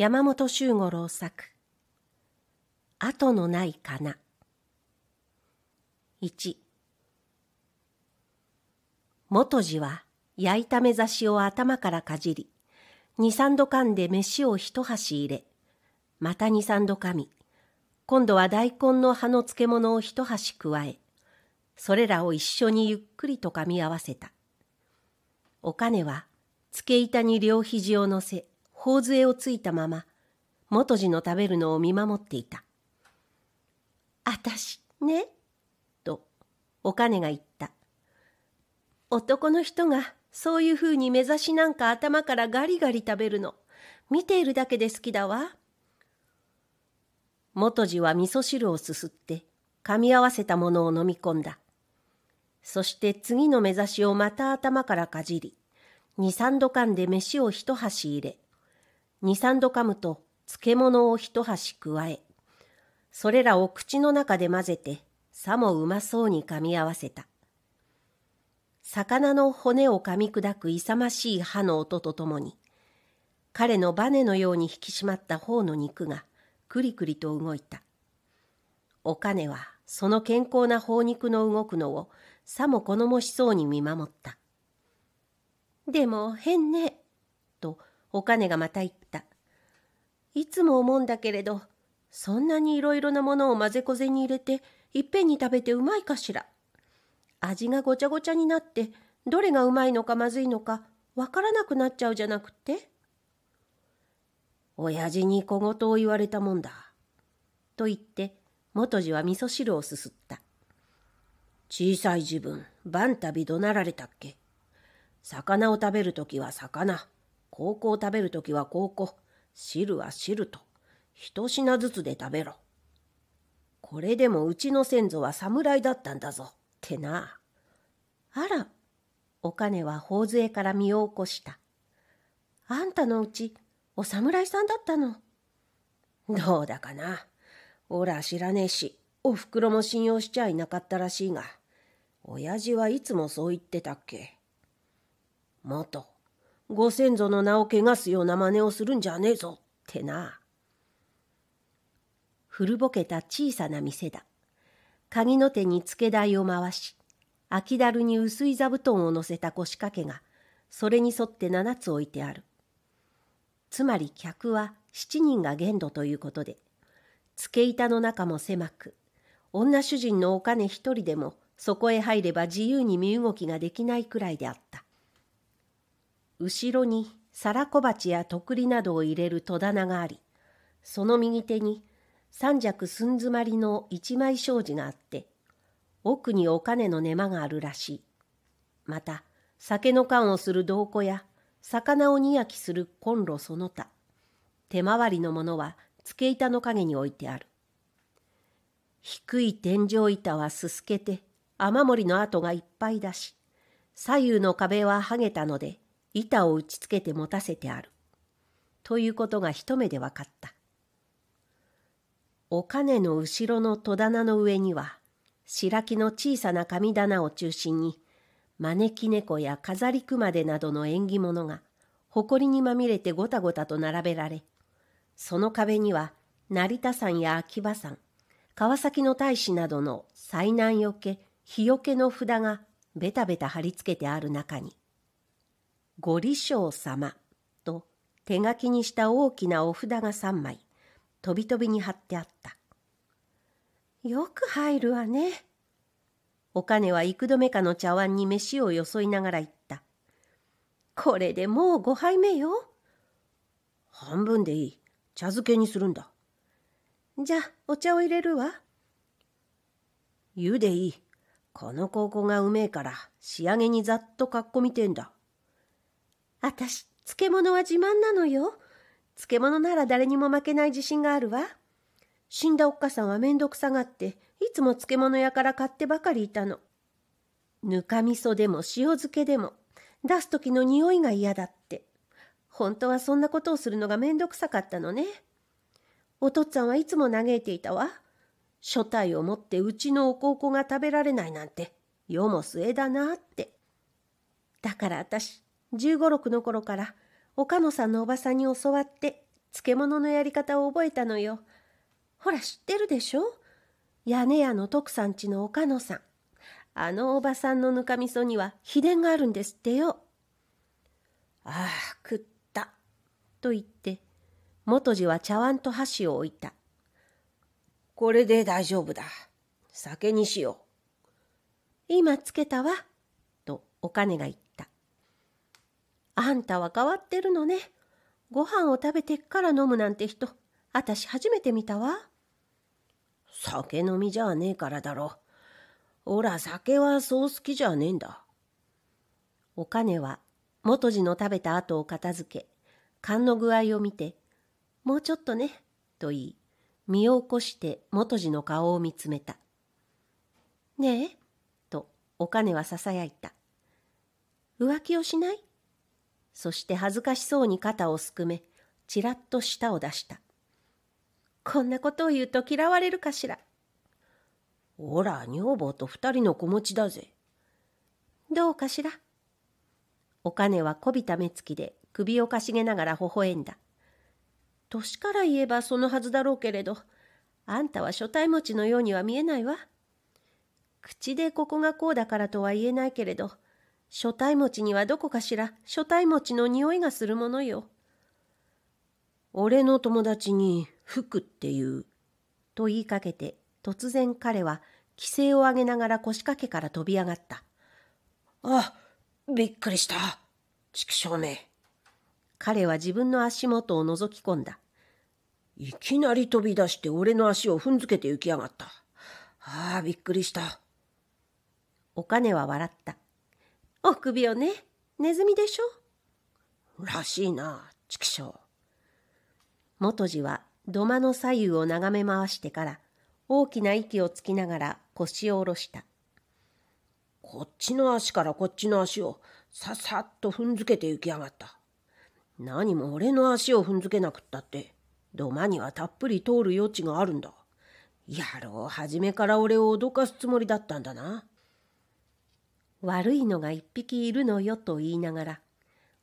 山本周五郎作後のないかな1元次は焼いた目指しを頭からかじり二三度噛んで飯を一箸入れまた二三度噛み今度は大根の葉の漬物を一箸加えそれらを一緒にゆっくりと噛み合わせたお金は漬け板に両肘を乗せ頬杖をついたまま、元次の食べるのを見守っていた。あたしね、と、お金が言った。男の人がそういうふうに目指しなんか頭からガリガリ食べるの、見ているだけで好きだわ。元次は味噌汁をすすって、噛み合わせたものを飲み込んだ。そして次の目指しをまた頭からかじり、二三度間で飯を一箸入れ、二三度噛むと漬物を一箸加え、それらを口の中で混ぜて、さもうまそうに噛み合わせた。魚の骨を噛み砕く勇ましい歯の音とともに、彼のバネのように引き締まった方の肉がくりくりと動いた。お金はその健康な頬肉の動くのをさも好もしそうに見守った。でも変ね。お金がまた言った。いつも思うんだけれど、そんなにいろいろなものを混ぜこぜに入れて、いっぺんに食べてうまいかしら。味がごちゃごちゃになって、どれがうまいのかまずいのか、わからなくなっちゃうじゃなくて。親父に小言を言われたもんだ。と言って、元次は味噌汁をすすった。小さい時分、晩旅怒鳴られたっけ。魚を食べるときは魚。高校食べるときは高校、汁は汁と、一品ずつで食べろ。これでもうちの先祖は侍だったんだぞ、ってな。あら、お金は頬杖から身を起こした。あんたのうち、お侍さんだったの。どうだかな。おら知らねえし、おふくろも信用しちゃいなかったらしいが、親父はいつもそう言ってたっけ。元ご先祖の名を汚すような真似をするんじゃねえぞってな。古ぼけた小さな店だ。鍵の手に付け台を回し、秋だるに薄い座布団を乗せた腰掛けが、それに沿って七つ置いてある。つまり客は七人が限度ということで、付け板の中も狭く、女主人のお金一人でもそこへ入れば自由に身動きができないくらいであった。後ろに皿小鉢や徳利などを入れる戸棚があり、その右手に三尺寸詰まりの一枚障子があって、奥にお金の根間があるらしい。また、酒の缶をする銅庫や、魚を煮焼きするコンロその他、手回りのものは付け板の陰に置いてある。低い天井板はすすけて、雨漏りの跡がいっぱいだし、左右の壁ははげたので、板を打ちつけて持たせてある。ということが一目で分かった。お金の後ろの戸棚の上には、白木の小さな神棚を中心に、招き猫や飾り熊手などの縁起物が、埃にまみれてごたごたと並べられ、その壁には、成田山や秋葉山、川崎の大使などの災難よけ、日よけの札がベタベタ貼り付けてある中に、ご利生様と手書きにした大きなお札が3枚、とびとびに貼ってあった。よく入るわね。お金は幾度目かの茶碗に飯をよそいながら言った。これでもう5杯目よ。半分でいい。茶漬けにするんだ。じゃあ、お茶を入れるわ。湯でいい。この高校がうめえから仕上げにざっとかっこみてんだ。あたし、漬物は自慢なのよ。漬物なら誰にも負けない自信があるわ。死んだおっかさんはめんどくさがって、いつも漬物屋から買ってばかりいたの。ぬかみそでも塩漬けでも、出す時の匂いが嫌だって。本当はそんなことをするのがめんどくさかったのね。お父っつぁんはいつも嘆いていたわ。初体を持ってうちのおこうこが食べられないなんて、世も末だなって。だから私15、6の頃から、岡野さんのおばさんに教わって、漬物のやり方を覚えたのよ。ほら知ってるでしょ屋根屋の徳さんちの岡野さん。あのおばさんのぬかみそには秘伝があるんですってよ。ああ、食った。と言って、元次は茶碗と箸を置いた。これで大丈夫だ。酒にしよう。今つけたわ。とお金が言った。あんたは変わってるのね。ご飯を食べてから飲むなんて人、あたし初めて見たわ。酒飲みじゃねえからだろ。おら、酒はそう好きじゃねえんだ。お金は、元次の食べた後を片付け、勘の具合を見て、もうちょっとね、と言い、身を起こして元次の顔を見つめた。ねえ、とお金はささやいた。浮気をしないそして恥ずかしそうに肩をすくめ、ちらっと舌を出した。こんなことを言うと嫌われるかしら。おら、女房と二人の子持ちだぜ。どうかしら。お金はこびた目つきで首をかしげながら微笑んだ。年から言えばそのはずだろうけれど、あんたは所帯持ちのようには見えないわ。口でここがこうだからとは言えないけれど、初体持ちにはどこかしら初体持ちの匂いがするものよ。俺の友達に服っていう。と言いかけて突然彼は規制を上げながら腰掛けから飛び上がった。あ、びっくりした。畜生め。彼は自分の足元を覗き込んだ。いきなり飛び出して俺の足を踏んづけて行きやがった。ああ、びっくりした。お金は笑った。臆病ねネズミでしょらしいな畜生元次は土間の左右を眺め回してから大きな息をつきながら腰を下ろしたこっちの足からこっちの足をささっと踏んづけて行きやがった何も俺の足を踏んづけなくったって土間にはたっぷり通る余地があるんだ野郎初めから俺を脅かすつもりだったんだな悪いのが一匹いるのよと言いながら、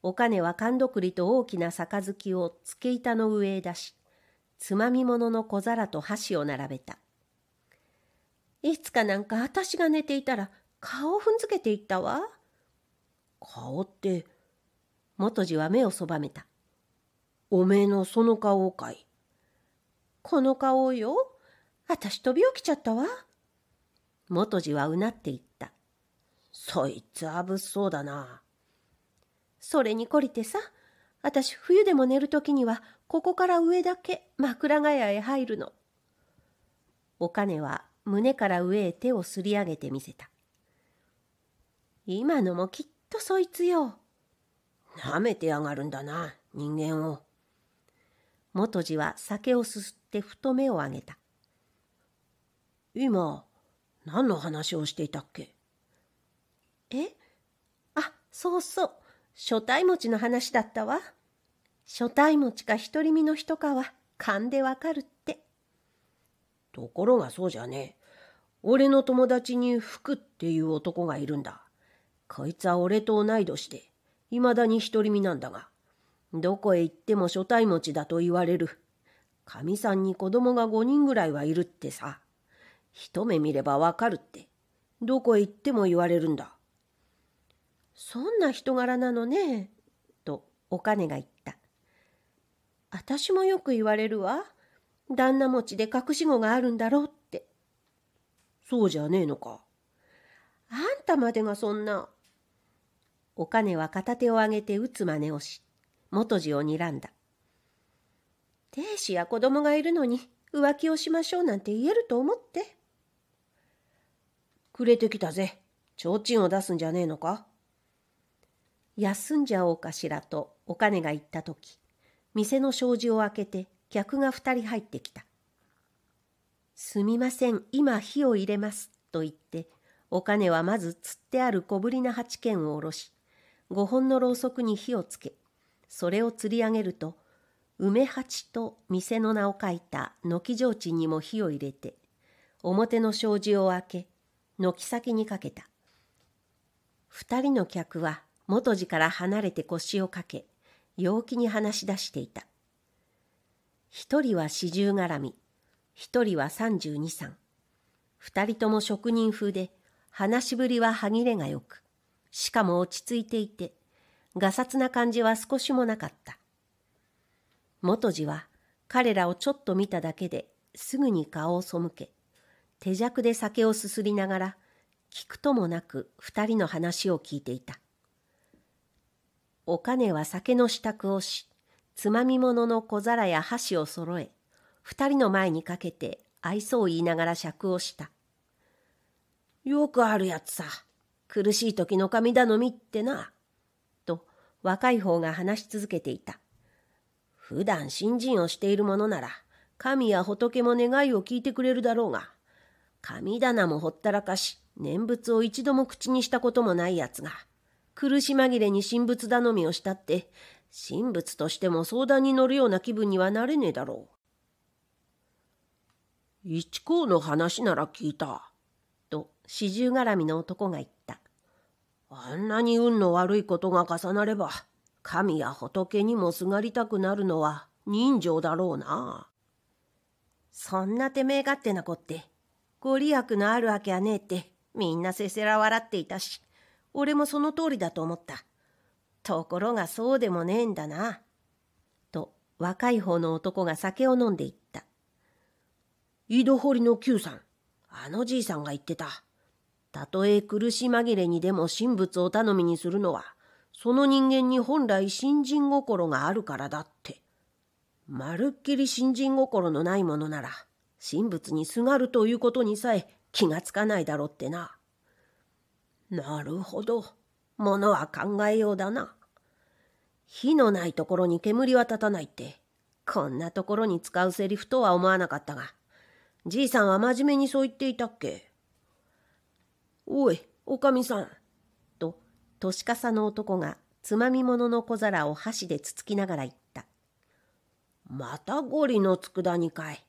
お金は勘どくりと大きな杯をつけ板の上へ出し、つまみ物の小皿と箸を並べた。いつかなんか私が寝ていたら顔を踏んづけていったわ。顔って、元次は目をそばめた。おめえのその顔かい。この顔よ。私飛び起きちゃったわ。元次はうなっていた。そいつはぶそだな。それに懲りてさ、私冬でも寝る時にはここから上だけ枕ヶ谷へ入るの。お金は胸から上へ手をすり上げてみせた。今のもきっとそいつよ。舐めてやがるんだな、人間を。元次は酒をすすって太目をあげた。今、何の話をしていたっけえあ、そうそう。初対持ちの話だったわ。初対持ちか独り身の人かは勘でわかるって。ところがそうじゃねえ。俺の友達に福っていう男がいるんだ。こいつは俺と同い年で、いまだに独り身なんだが、どこへ行っても初対持ちだと言われる。かみさんに子供が5人ぐらいはいるってさ。一目見ればわかるって、どこへ行っても言われるんだ。そんな人柄なのね。とお金が言った。私もよく言われるわ。旦那持ちで隠し子があるんだろうって。そうじゃねえのか。あんたまでがそんな。お金は片手を上げて打つ真似をし、元次を睨んだ。亭主や子供がいるのに浮気をしましょうなんて言えると思って。くれてきたぜ。提灯を出すんじゃねえのか休んじゃおうかしらとお金が言った時店の障子を開けて客が2人入ってきた「すみません今火を入れます」と言ってお金はまず釣ってある小ぶりな八軒を下ろし5本のろうそくに火をつけそれを釣り上げると梅八と店の名を書いた軒提灯にも火を入れて表の障子を開け軒先にかけた二人の客は元地から離れて腰をかけ、陽気に話し出していた。一人は四十絡み、一人は三十二三。二人とも職人風で、話しぶりは歯切れがよく、しかも落ち着いていて、がさつな感じは少しもなかった。元次は彼らをちょっと見ただけですぐに顔を背け、手酌で酒をすすりながら、聞くともなく二人の話を聞いていた。お金は酒の支度をし、つまみ物の小皿や箸を揃え、二人の前にかけて愛想を言いながら尺をした。よくあるやつさ。苦しい時の神頼みってな。と若い方が話し続けていた。普段信心をしている者なら、神や仏も願いを聞いてくれるだろうが、神棚もほったらかし、念仏を一度も口にしたこともないやつが、苦し紛れに神仏頼みをしたって、神仏としても相談に乗るような気分にはなれねえだろう。一行の話なら聞いた。と、四十絡みの男が言った。あんなに運の悪いことが重なれば、神や仏にもすがりたくなるのは人情だろうな。そんなてめえ勝手な子って、ご利益のあるわけはねえって、みんなせせら笑っていたし。俺もその通りだと思った。ところがそうでもねえんだな。と、若い方の男が酒を飲んでいった。井戸掘りの Q さん、あのじいさんが言ってた。たとえ苦し紛れにでも神仏を頼みにするのは、その人間に本来新人心があるからだって。まるっきり新人心のないものなら、神仏にすがるということにさえ気がつかないだろってな。なるほど。ものは考えようだな。火のないところに煙は立たないって、こんなところに使うセリフとは思わなかったが、じいさんは真面目にそう言っていたっけ。おい、おかみさん。と、年笠の男がつまみ物の小皿を箸でつつきながら言った。またゴリの佃煮かい。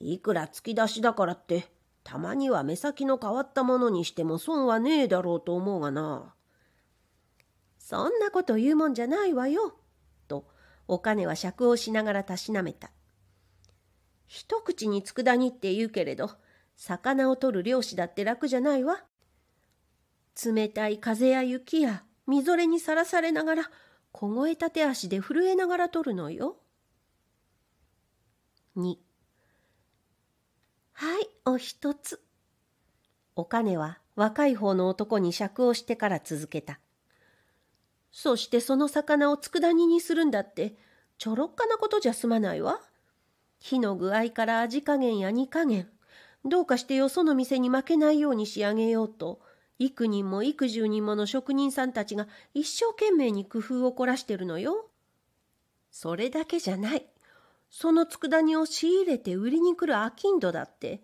いくら突き出しだからって、たまには目先の変わったものにしても損はねえだろうと思うがな。そんなこと言うもんじゃないわよ。と、お金は釈をしながらたしなめた。一口に佃煮って言うけれど、魚を取る漁師だって楽じゃないわ。冷たい風や雪やみぞれにさらされながら、凍えた手足で震えながら取るのよ。2はい、お一つ。お金は若い方の男に釈をしてから続けた。そしてその魚を佃煮にするんだって、ちょろっかなことじゃ済まないわ。火の具合から味加減や煮加減、どうかしてよその店に負けないように仕上げようと、幾人も幾十人もの職人さんたちが一生懸命に工夫を凝らしてるのよ。それだけじゃない。その佃煮を仕入れて売りに来る商人だって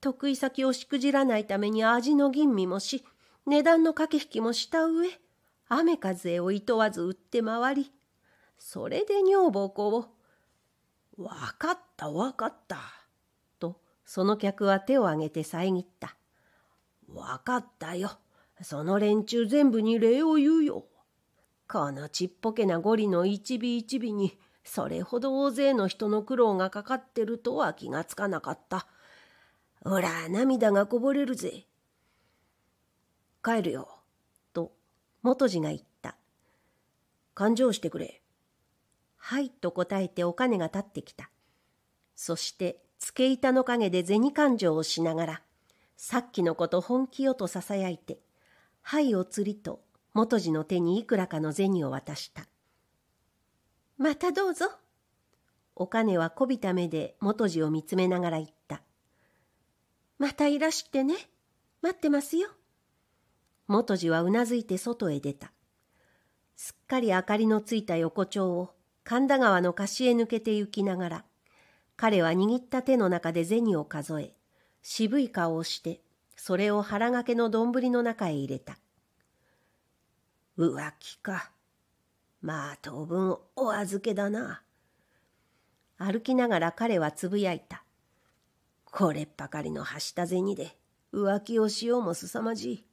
得意先をしくじらないために味の吟味もし値段の駆け引きもした上雨風をいとわず売って回りそれで女房子を「分かった分かった」とその客は手を挙げて遮った「分かったよその連中全部に礼を言うよ」このちっぽけなゴリの一尾一尾にそれほど大勢の人の苦労がかかってるとは気がつかなかった。ほら、涙がこぼれるぜ。帰るよ。と、元次が言った。勘定してくれ。はい、と答えてお金が立ってきた。そして、付け板の陰で銭勘定をしながら、さっきのこと本気よと囁いて、はい」を釣りと元次の手にいくらかの銭を渡した。またどうぞ。お金はこびた目で元次を見つめながら言った。またいらしてね。待ってますよ。元次はうなずいて外へ出た。すっかり明かりのついた横丁を神田川の貸しへ抜けて行きながら、彼は握った手の中で銭を数え、渋い顔をして、それを腹掛けの丼の中へ入れた。浮気か。まあ当分お預けだな。歩きながら彼はつぶやいた。これっばかりのはした銭で浮気をしようもすさまじい。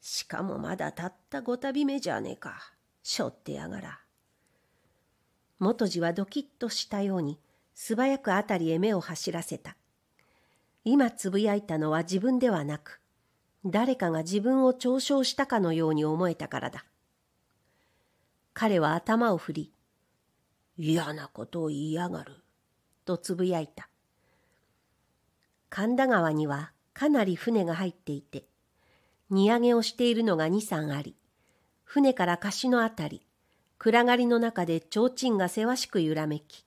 しかもまだたったごたび目じゃねえか。しょってやがら。元次はドキッとしたように素早く辺りへ目を走らせた。今つぶやいたのは自分ではなく、誰かが自分を嘲笑したかのように思えたからだ。彼は頭を振り、嫌なことを言いやがる、とつぶやいた。神田川にはかなり船が入っていて、荷揚げをしているのが二三あり、船から貸しのあたり、暗がりの中で提灯がせわしく揺らめき、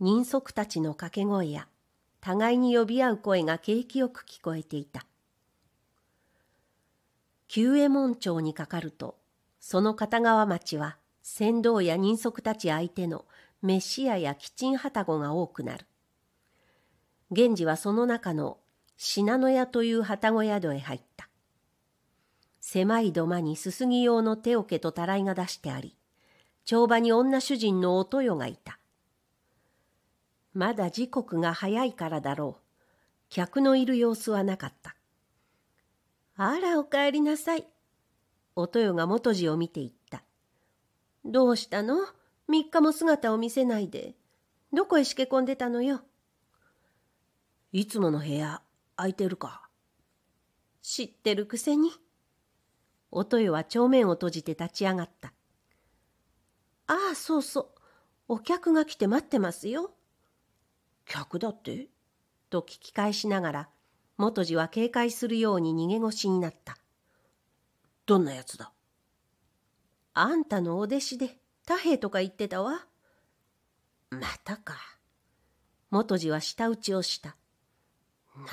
人足たちの掛け声や、互いに呼び合う声が景気よく聞こえていた。久右衛門町にかかると、その片側町は船頭や人足たち相手の飯屋やキチン旅籠が多くなる。源氏はその中の信濃屋という旅籠宿へ入った。狭い土間にすすぎ用の手桶とたらいが出してあり、帳場に女主人のお豊がいた。まだ時刻が早いからだろう。客のいる様子はなかった。あら、おかえりなさい。お豊が元次を見ていった。どうしたの三日も姿を見せないで。どこへしけ込んでたのよ。いつもの部屋、空いてるか。知ってるくせに。お豊は帳面を閉じて立ち上がった。ああ、そうそう。お客が来て待ってますよ。客だってと聞き返しながら、元次は警戒するように逃げ腰になった。どんなやつだあんたのお弟子で太兵とか言ってたわ。またか。元次は舌打ちをした。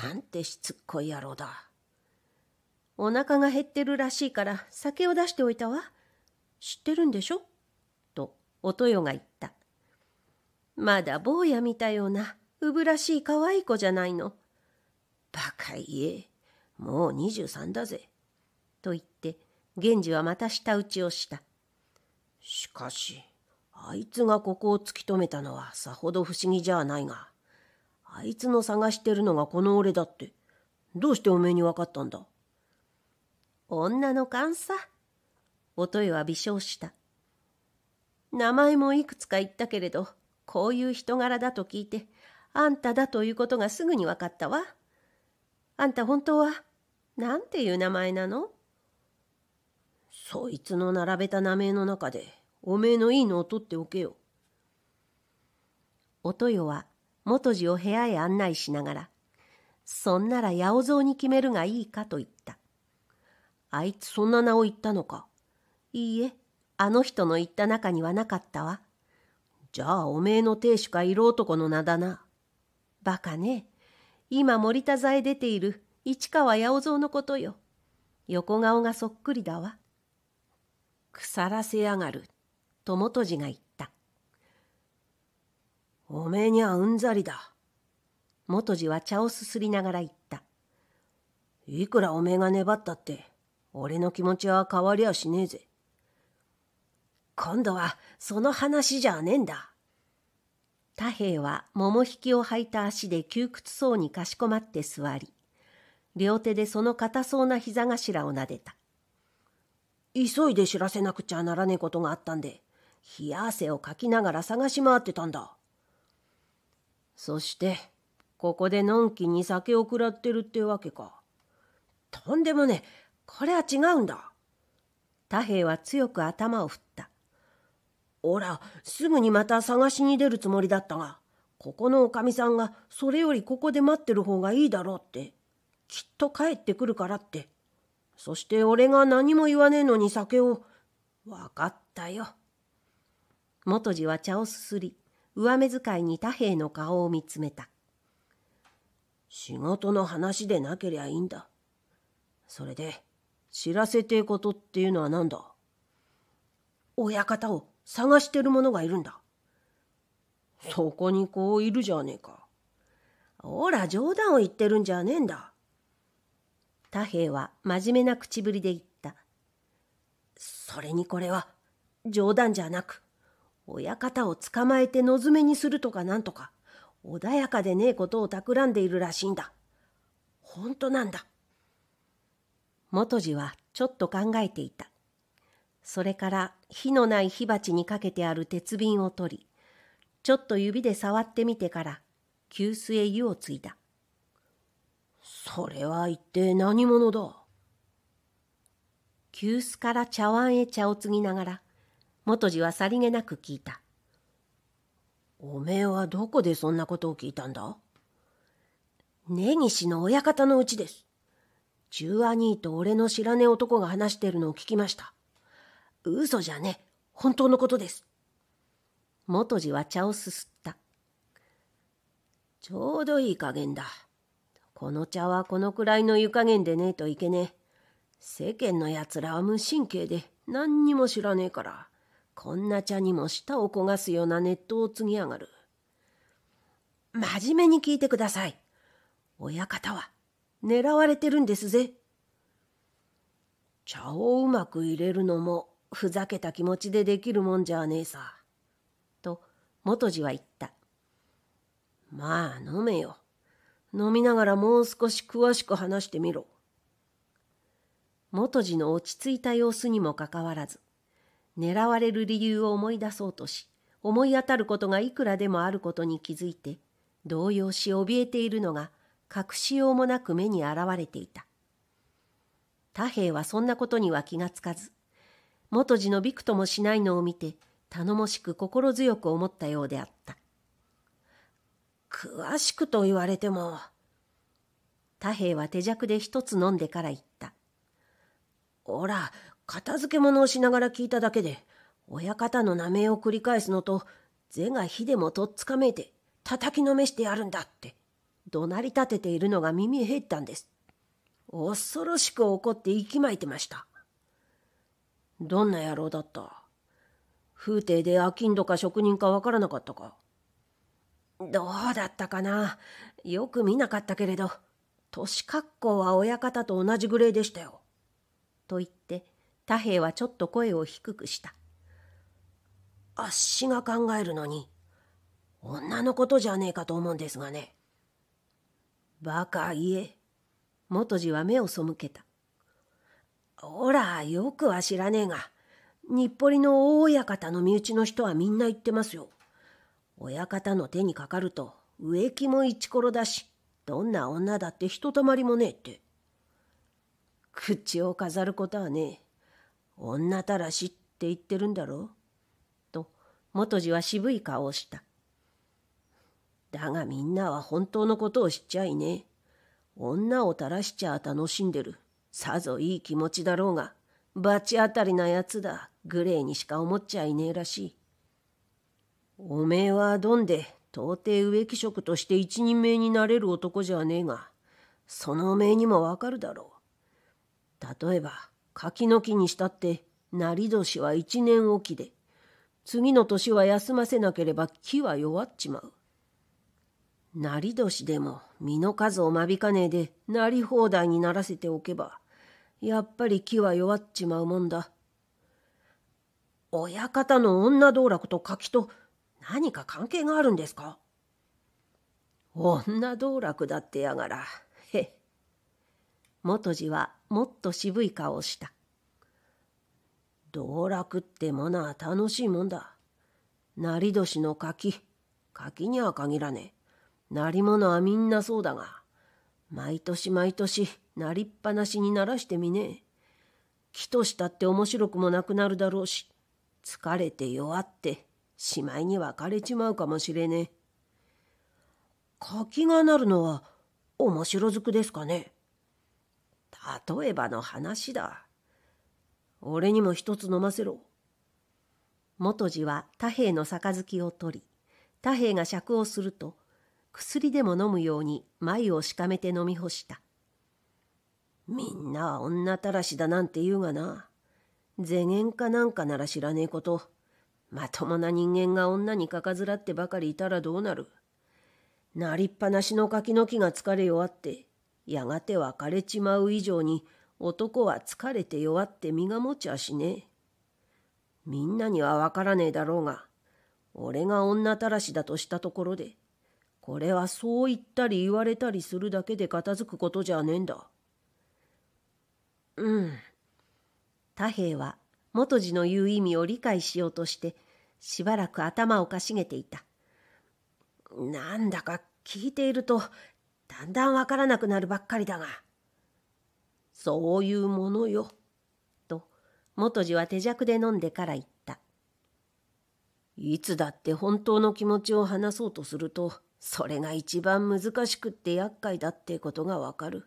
なんてしつっこい野郎だ。お腹が減ってるらしいから酒を出しておいたわ。知ってるんでしょとお豊が言った。まだ坊や見たような、うぶらしい可愛い子じゃないの。バカ言え、もう23だぜ。と言って源氏はまた舌打ちをしたしかしあいつがここを突き止めたのはさほど不思議じゃないがあいつの探してるのがこの俺だってどうしておめえに分かったんだ女の勘さおとは微笑した名前もいくつか言ったけれどこういう人柄だと聞いてあんただということがすぐに分かったわあんた本当はなんていう名前なのそいつの並べた名前の中で、おめえのいいのを取っておけよ。おとよは、元次を部屋へ案内しながら、そんなら八百蔵に決めるがいいかと言った。あいつそんな名を言ったのか。いいえ、あの人の言った中にはなかったわ。じゃあおめえの亭主か色男の名だな。バカね。今森田座へ出ている市川八百蔵のことよ。横顔がそっくりだわ。腐らせやがる、と元次が言った。おめえにはうんざりだ。元次は茶をすすりながら言った。いくらおめえが粘ったって、俺の気持ちは変わりゃしねえぜ。今度はその話じゃねえんだ。太平は桃引きを履いた足で窮屈そうにかしこまって座り、両手でその硬そうな膝頭をなでた。急いで知らせなくちゃならねえことがあったんで冷や汗をかきながら探し回ってたんだそしてここでのんきに酒を食らってるってわけかとんでもねえこれは違うんだ太平は強く頭を振ったおらすぐにまた探しに出るつもりだったがここのおかみさんがそれよりここで待ってる方がいいだろうってきっと帰ってくるからってそして俺が何も言わねえのに酒を。わかったよ。元次は茶をすすり、上目遣いに太平の顔を見つめた。仕事の話でなけりゃいいんだ。それで、知らせてことっていうのは何だ親方を探してる者がいるんだ。そこにこういるじゃねえか。ほら、冗談を言ってるんじゃねえんだ。太兵は真面目な口ぶりで言った。それにこれは冗談じゃなく、親方を捕まえての詰めにするとかなんとか、穏やかでねえことを企んでいるらしいんだ。本当なんだ。元次はちょっと考えていた。それから火のない火鉢にかけてある鉄瓶を取り、ちょっと指で触ってみてから、急須へ湯をついた。それは一体何者だ急須から茶碗へ茶を継ぎながら元次はさりげなく聞いた「おめえはどこでそんなことを聞いたんだ?」「根岸の親方のうちです」中和兄と俺の知らねえ男が話しているのを聞きました。嘘じゃねえ。本当のことです。元次は茶をすすった。ちょうどいい加減だ。この茶はこのくらいの湯加減でねえといけねえ。世間のやつらは無神経で何にも知らねえから、こんな茶にも舌を焦がすような熱湯を継ぎ上がる。真面目に聞いてください。親方は狙われてるんですぜ。茶をうまく入れるのもふざけた気持ちでできるもんじゃねえさ。と元次は言った。まあ飲めよ。飲みながらもう少し詳しく話してみろ。元次の落ち着いた様子にもかかわらず、狙われる理由を思い出そうとし、思い当たることがいくらでもあることに気づいて、動揺し怯えているのが隠しようもなく目に現れていた。太平はそんなことには気がつかず、元次のびくともしないのを見て、頼もしく心強く思ったようであった。詳しくと言われても。太平は手酌で一つ飲んでから言った。おら、片付け物をしながら聞いただけで、親方の名前を繰り返すのと、是が非でもとっつかめて、叩きのめしてやるんだって、怒鳴り立てているのが耳へ入ったんです。恐ろしく怒って息巻いてました。どんな野郎だった風亭で商人か職人かわからなかったかどうだったかなよく見なかったけれど年格好は親方と同じぐらいでしたよ。と言って太平はちょっと声を低くした。あっしが考えるのに女のことじゃねえかと思うんですがね。バカ言え。元次は目を背けた。ほらよくは知らねえが日暮里の大親方の身内の人はみんな言ってますよ。親方の手にかかると植木もイチコロだしどんな女だってひとたまりもねえって口を飾ることはねえ女たらしって言ってるんだろと元次は渋い顔をしただがみんなは本当のことを知っちゃいねえ女を垂らしちゃ楽しんでるさぞいい気持ちだろうが罰当たりなやつだグレーにしか思っちゃいねえらしいおめえはどんで到底植木職として一人前になれる男じゃねえがそのおめえにもわかるだろう例えば柿の木にしたって成年は一年おきで次の年は休ませなければ木は弱っちまう成年でも身の数を間引かねえでなり放題にならせておけばやっぱり木は弱っちまうもんだ親方の女道楽と柿と何か関係があるんですか女道楽だってやがら。へっ。元次はもっと渋い顔をした。道楽ってものは楽しいもんだ。成年の柿。柿には限らねえ。なり物はみんなそうだが、毎年毎年なりっぱなしにならしてみねえ。木としたって面白くもなくなるだろうし、疲れて弱ってしまいに別れちまうかもしれねえ。柿がなるのは面白づくですかね例えばの話だ。俺にも一つ飲ませろ。元次は太平の杯を取り、太平が酌をすると、薬でも飲むように眉をしかめて飲み干した。みんなは女たらしだなんて言うがな。世間かなんかなら知らねえこと。まともな人間が女にかかずらってばかりいたらどうなるなりっぱなしの柿の木が疲れ弱ってやがて別れちまう以上に男は疲れて弱って身が持ちゃしねえ。みんなにはわからねえだろうが俺が女たらしだとしたところでこれはそう言ったり言われたりするだけで片付くことじゃねえんだ。うん。太兵は元次の言う意味を理解しようとしてしばらく頭をかしげていた。なんだか聞いているとだんだんわからなくなるばっかりだが。そういうものよ。と元次は手酌で飲んでから言った。いつだって本当の気持ちを話そうとするとそれが一番難しくって厄介だってことがわかる。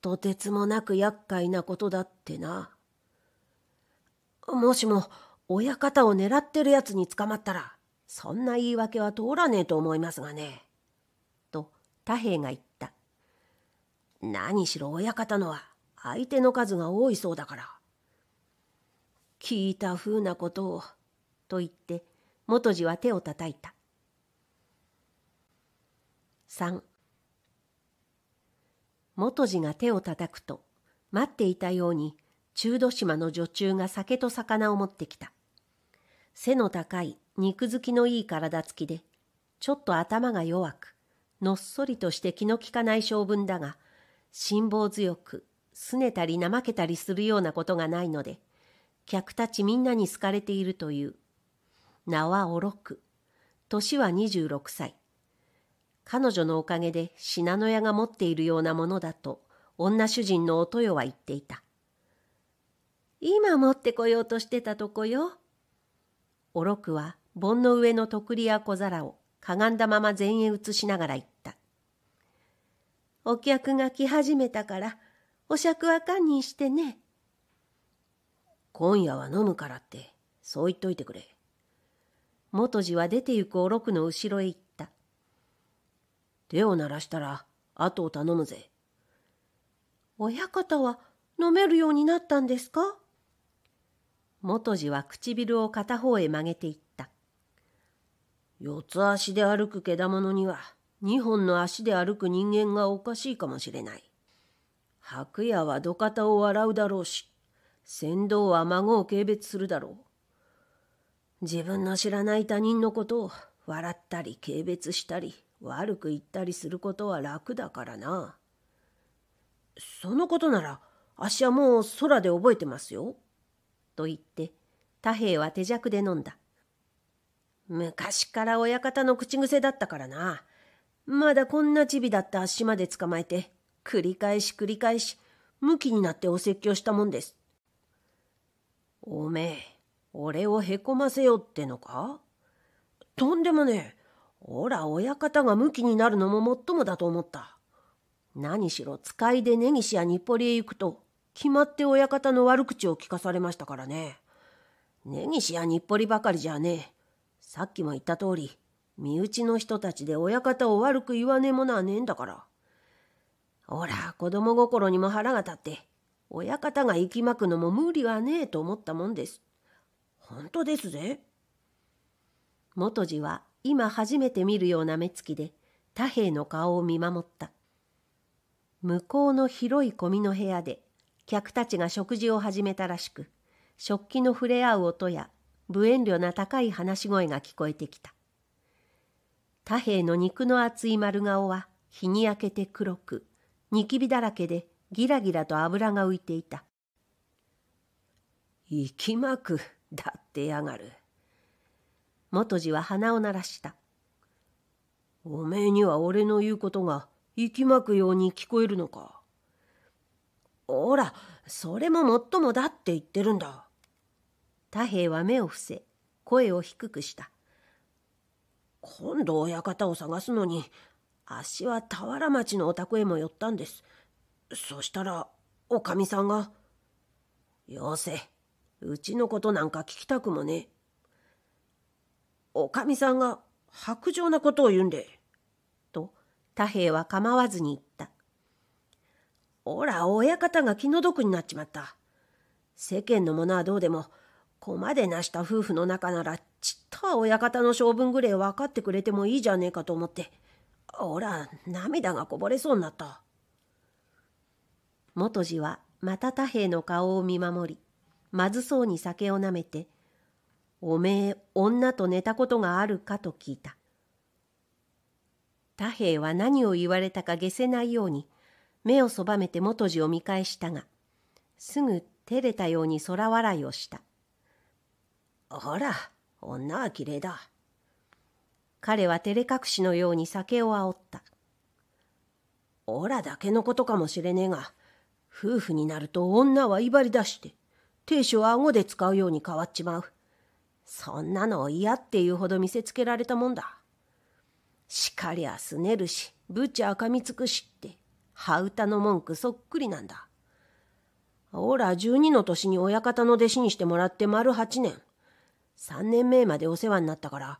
とてつもなく厄介なことだってな。もしも親方を狙ってるやつに捕まったら、そんな言い訳は通らねえと思いますがね。と、太平が言った。何しろ親方のは、相手の数が多いそうだから。聞いたふうなことを、と言って、元次は手をたたいた。3元次が手をたたくと、待っていたように、中土島の女中が酒と魚を持ってきた。背の高い肉付きのいい体つきで、ちょっと頭が弱く、のっそりとして気の利かない性分だが、辛抱強く、すねたり怠けたりするようなことがないので、客たちみんなに好かれているという。名はおろく。年は26歳。彼女のおかげで信濃屋が持っているようなものだと、女主人のお豊は言っていた。今持ってこようとしてたとこよ。おろくは盆の上のとくりや小皿をかがんだまま前へ移しながら言った。お客が来始めたから、お酌は堪忍してね。今夜は飲むからって、そう言っといてくれ。元次は出て行くおろくの後ろへ行った。手を鳴らしたら、後を頼むぜ。親方は飲めるようになったんですか元次は唇を片方へ曲げていった。四つ足で歩く毛玉のには、二本の足で歩く人間がおかしいかもしれない。白夜は土方を笑うだろうし、船頭は孫を軽蔑するだろう。自分の知らない他人のことを笑ったり軽蔑したり悪く言ったりすることは楽だからな。そのことなら、あっしはもう空で覚えてますよ。と言って太平は手酌で飲んだ昔から親方の口癖だったからなまだこんなチビだった足まで捕まえて繰り返し繰り返しムキになってお説教したもんですおめえ俺をへこませよってのかとんでもねえおら親方がムキになるのももっともだと思った何しろ使いで根岸や日暮里へ行くと決まって親方の悪口を聞かされましたからね根岸や日暮里ばかりじゃねえさっきも言った通り身内の人たちで親方を悪く言わねえものはねえんだからほら子供心にも腹が立って親方が息巻くのも無理はねえと思ったもんです本当ですぜ元次は今初めて見るような目つきで他兵の顔を見守った向こうの広い込みの部屋で客たちが食事を始めたらしく食器の触れ合う音や無遠慮な高い話し声が聞こえてきた太平の肉の厚い丸顔は日に焼けて黒くニキビだらけでギラギラと油が浮いていた「行きまくだってやがる」元次は鼻を鳴らした「おめえには俺の言うことが行きまくように聞こえるのか」ほらそれももっともだって言ってるんだ太平は目を伏せ声を低くした今度親方を探すのにあっしは田原町のお宅へも寄ったんですそしたらおかみさんが「よせうちのことなんか聞きたくもねおかみさんが薄情なことを言うんで」と太平は構わずに言った。おら、親方が気の毒になっちまった。世間のものはどうでも、子までなした夫婦の中なら、ちっとは親方の性分ぐれえ分かってくれてもいいじゃねえかと思って、おら、涙がこぼれそうになった。元次は、また太平の顔を見守り、まずそうに酒をなめて、おめえ、女と寝たことがあるかと聞いた。太平は何を言われたか下せないように、目をそばめて元次を見返したが、すぐ照れたように空笑いをした。ほら、女は綺麗だ。彼は照れ隠しのように酒を煽った。オラだけのことかもしれねえが、夫婦になると女は威張り出して、亭主は顎で使うように変わっちまう。そんなのを嫌っていうほど見せつけられたもんだ。叱りゃすねるし、ぶちゃかみつくしって、羽歌の文句そっくりなんだ。おら12の年に親方の弟子にしてもらって丸8年。3年目までお世話になったから、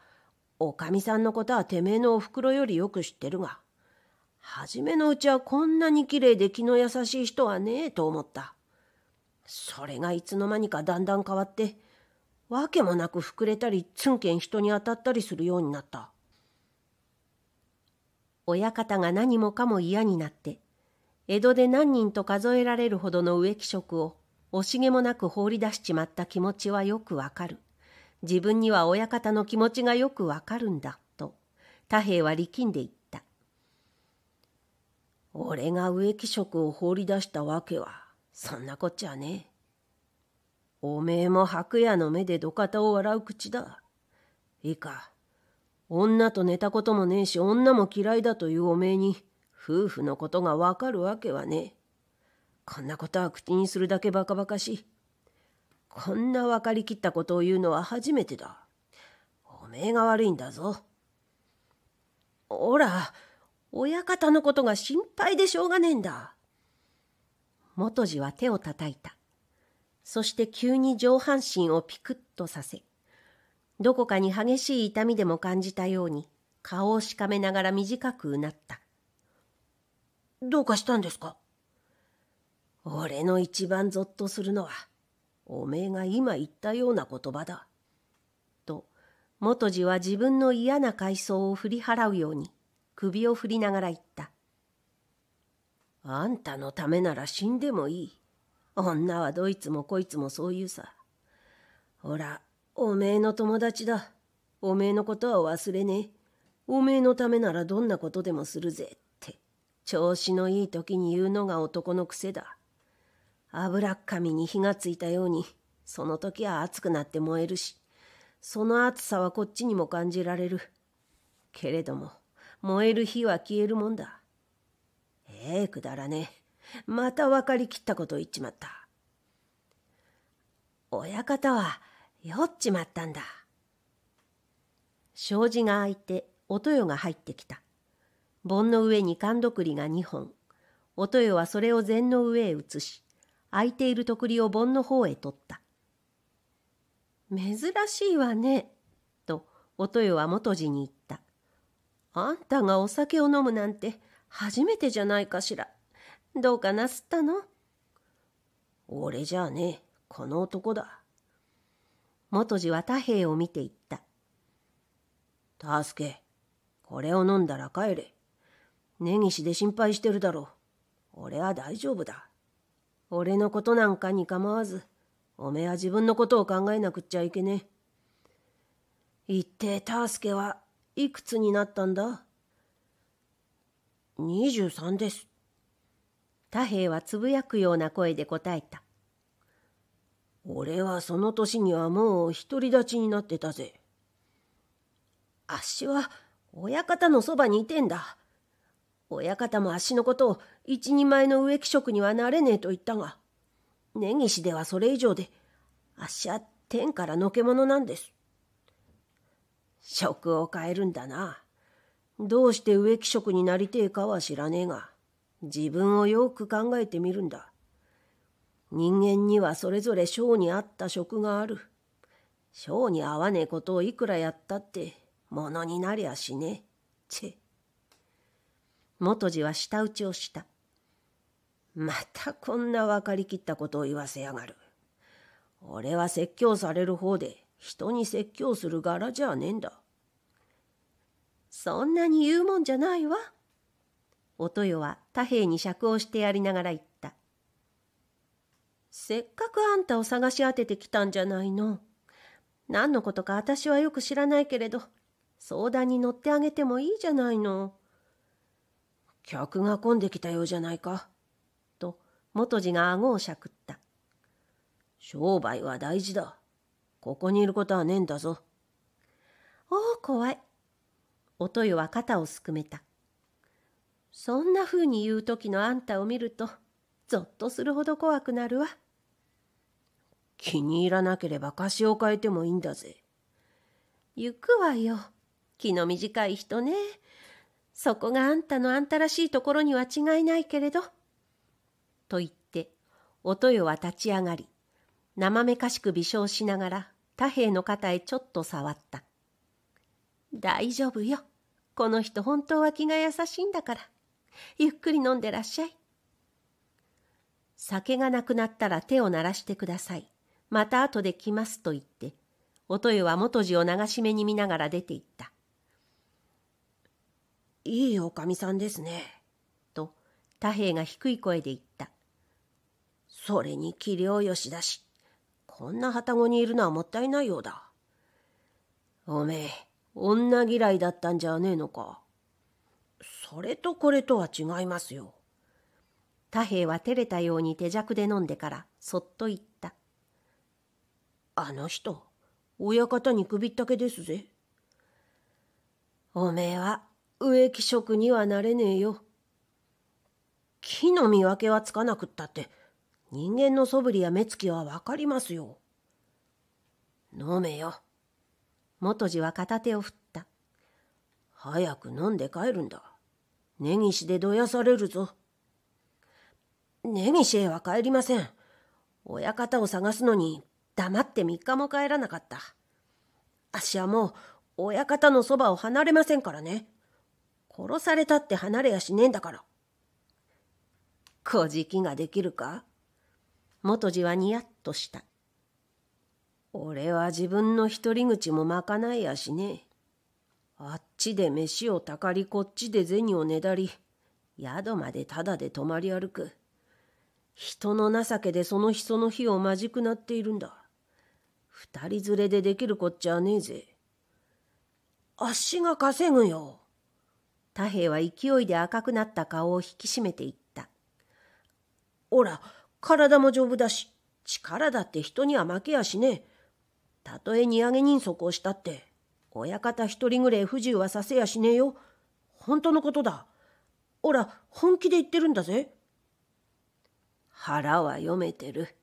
おかみさんのことはてめえのおふくろよりよく知ってるが、初めのうちはこんなに綺麗で気の優しい人はねえと思った。それがいつの間にかだんだん変わって、わけもなく膨れたりつんけん人に当たったりするようになった。親方が何もかも嫌になって江戸で何人と数えられるほどの植木職を惜しげもなく放り出しちまった気持ちはよくわかる。自分には親方の気持ちがよくわかるんだ、と、太平は力んでいった。俺が植木職を放り出したわけは、そんなこっちゃねえ。おめえも白夜の目で土方を笑う口だ。いいか、女と寝たこともねえし、女も嫌いだというおめえに、夫婦のことがわかるわけはねこんなことは口にするだけバカバカしいこんな分かりきったことを言うのは初めてだおめえが悪いんだぞほら親方のことが心配でしょうがねえんだ元次は手をたたいたそして急に上半身をピクッとさせどこかに激しい痛みでも感じたように顔をしかめながら短くうなったどうかしたんですか俺の一番ぞっとするのは、おめえが今言ったような言葉だ。と、元次は自分の嫌な階層を振り払うように、首を振りながら言った。あんたのためなら死んでもいい。女はどいつもこいつもそう言うさ。ほら、おめえの友達だ。おめえのことは忘れねえ。おめえのためならどんなことでもするぜ。調子のいい時に言うのが男の癖だ。油っ紙に火がついたように、その時は熱くなって燃えるし、その暑さはこっちにも感じられる。けれども、燃える火は消えるもんだ。ええー、くだらねえ。また分かりきったことを言っちまった。親方は、酔っちまったんだ。障子が開いて、お豊が入ってきた。盆の上に勘どくりが2本、お豊はそれを禅の上へ移し、空いているとくりを盆の方へ取った。珍しいわね、とお豊は元次に言った。あんたがお酒を飲むなんて初めてじゃないかしら。どうかなすったの俺じゃあねこの男だ。元次は太平を見ていった。助け、これを飲んだら帰れ。根岸で心配してるだろう。俺は大丈夫だ。俺のことなんかに構わず、おめえは自分のことを考えなくっちゃいけねえ。一体タスケはいくつになったんだ23です。太平はつぶやくような声で答えた。俺はその年にはもう独り立ちになってたぜ。あっしは親方のそばにいてんだ。親方もあっしのことを一人前の植木職にはなれねえと言ったが、根岸ではそれ以上で、あっしは天からのけ者なんです。職を変えるんだな。どうして植木職になりてえかは知らねえが、自分をよく考えてみるんだ。人間にはそれぞれ性に合った職がある。性に合わねえことをいくらやったって、ものになりゃしねえ。チェ。元次は舌打ちをした。またこんな分かりきったことを言わせやがる。俺は説教される方で人に説教する柄じゃねえんだ。そんなに言うもんじゃないわ。お豊は他兵に釈をしてやりながら言った。せっかくあんたを探し当ててきたんじゃないの。何のことか私はよく知らないけれど、相談に乗ってあげてもいいじゃないの。客が混んできたようじゃないか。と、元次が顎をしゃくった。商売は大事だ。ここにいることはねえんだぞ。おお、怖い。おとよは肩をすくめた。そんなふうに言う時のあんたを見ると、ぞっとするほど怖くなるわ。気に入らなければ貸しを変えてもいいんだぜ。行くわよ。気の短い人ね。そこがあんたのあんたらしいところには違いないけれど。と言って、お豊は立ち上がり、まめかしく微笑しながら太平の肩へちょっと触った。大丈夫よ。この人本当は気が優しいんだから。ゆっくり飲んでらっしゃい。酒がなくなったら手を鳴らしてください。また後で来ますと言って、お豊は元字を流し目に見ながら出て行った。いいおかみさんですね。と、太平が低い声で言った。それに器量よしだし、こんな旅籠にいるのはもったいないようだ。おめえ、女嫌いだったんじゃねえのか。それとこれとは違いますよ。太平は照れたように手酌で飲んでからそっと言った。あの人、親方に首ったけですぜ。おめえは植木職にはなれねえよ。木の見分けはつかなくったって、人間の素振りや目つきはわかりますよ。飲めよ。元次は片手を振った。早く飲んで帰るんだ。根岸でどやされるぞ。根岸へは帰りません。親方を探すのに黙って3日も帰らなかった。あっしはもう親方のそばを離れませんからね。殺されたって離れやしねえんだから。小じきができるか元次はニヤッとした。俺は自分の一人口もまかないやしねあっちで飯をたかりこっちで銭をねだり、宿までただで泊まり歩く。人の情けでその日その日をまじくなっているんだ。二人連れでできるこっちゃねえぜ。あっしが稼ぐよ。太平は勢いで赤くなった顔を引き締めていった。おら、体も丈夫だし、力だって人には負けやしね。たとえ荷上げ人足をしたって、親方一人ぐれ不自由はさせやしねえよ。本当のことだ。おら、本気で言ってるんだぜ。腹は読めてる。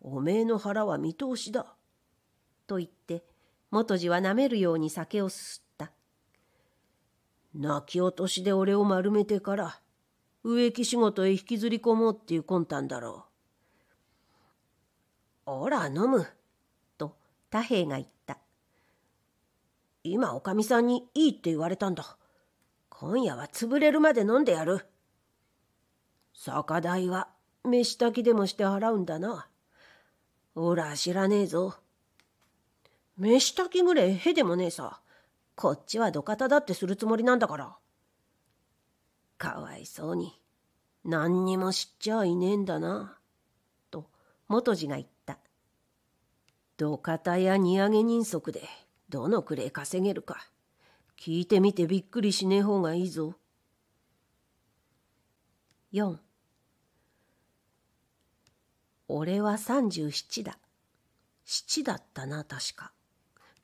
おめえの腹は見通しだ。と言って、元次は舐めるように酒をすすっ泣き落としで俺を丸めてから植木仕事へ引きずり込もうっていう魂胆だろう。おら飲むと太平が言った今おかみさんにいいって言われたんだ今夜は潰れるまで飲んでやる酒代は飯炊きでもして払うんだなおら知らねえぞ飯炊きぐれへでもねえさこっちは土方だってするつもりなんだから。かわいそうに、何にも知っちゃいねえんだな、と元次が言った。土方や荷産げ人足で、どのくらい稼げるか、聞いてみてびっくりしねえ方がいいぞ。4俺は37だ。7だったな、確か。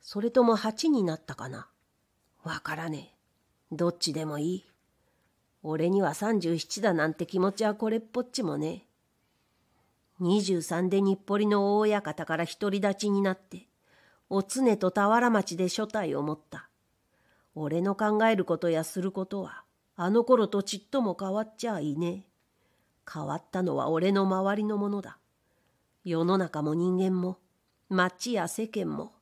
それとも8になったかな。わからねえ。どっちでもいい。俺には37だなんて気持ちはこれっぽっちもねえ。23で日暮里の大館から独り立ちになって、おつねと俵町で所帯を持った。俺の考えることやすることは、あの頃とちっとも変わっちゃいねえ。変わったのは俺の周りのものだ。世の中も人間も、町や世間も、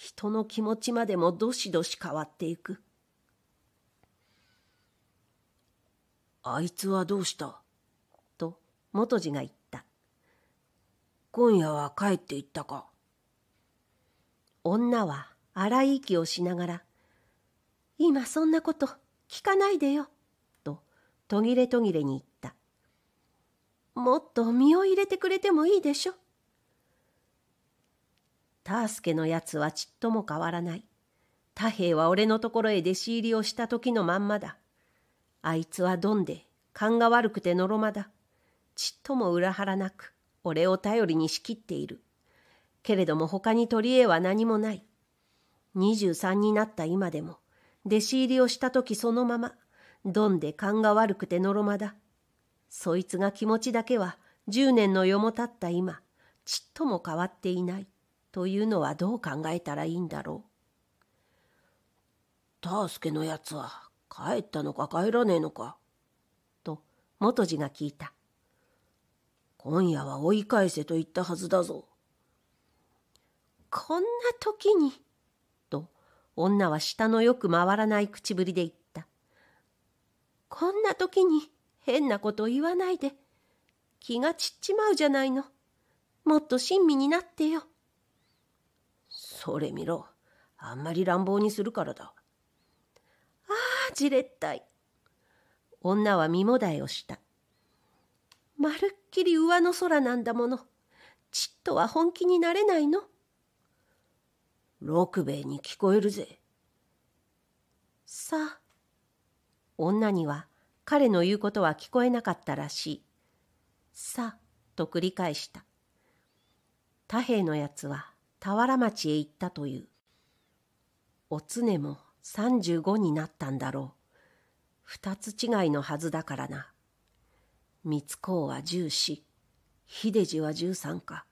人の気持ちまでもどしどし変わっていく。あいつはどうしたと、元次が言った。今夜は帰って行ったか。女は荒い息をしながら、今そんなこと聞かないでよ、と途切れ途切れに言った。もっと身を入れてくれてもいいでしょ。タースのやつはちっとも変わらない。太平は俺のところへ弟子入りをした時のまんまだ。あいつはどんで、勘が悪くてのろまだ。ちっとも裏腹なく、俺を頼りに仕切っている。けれども他に取り柄は何もない。23になった今でも、弟子入りをした時そのまま、どんで勘が悪くてのろまだ。そいつが気持ちだけは、10年の世もたった今、ちっとも変わっていない。というのはどう考えたらいいんだろう。ターけのやつは帰ったのか帰らねえのか。と元次が聞いた。今夜は追い返せと言ったはずだぞ。こんな時に。と女は下のよく回らない口ぶりで言った。こんな時に変なこと言わないで。気が散っちまうじゃないの。もっと親身になってよ。それ見ろあんまり乱暴にするからだああじれったい女は身もだえをしたまるっきり上の空なんだものちっとは本気になれないの六兵衛に聞こえるぜさあ女には彼の言うことは聞こえなかったらしいさあと繰り返した太平のやつは田原町へ行ったという。おつねも35になったんだろう。二つ違いのはずだからな。三公は十四、秀次は十三か。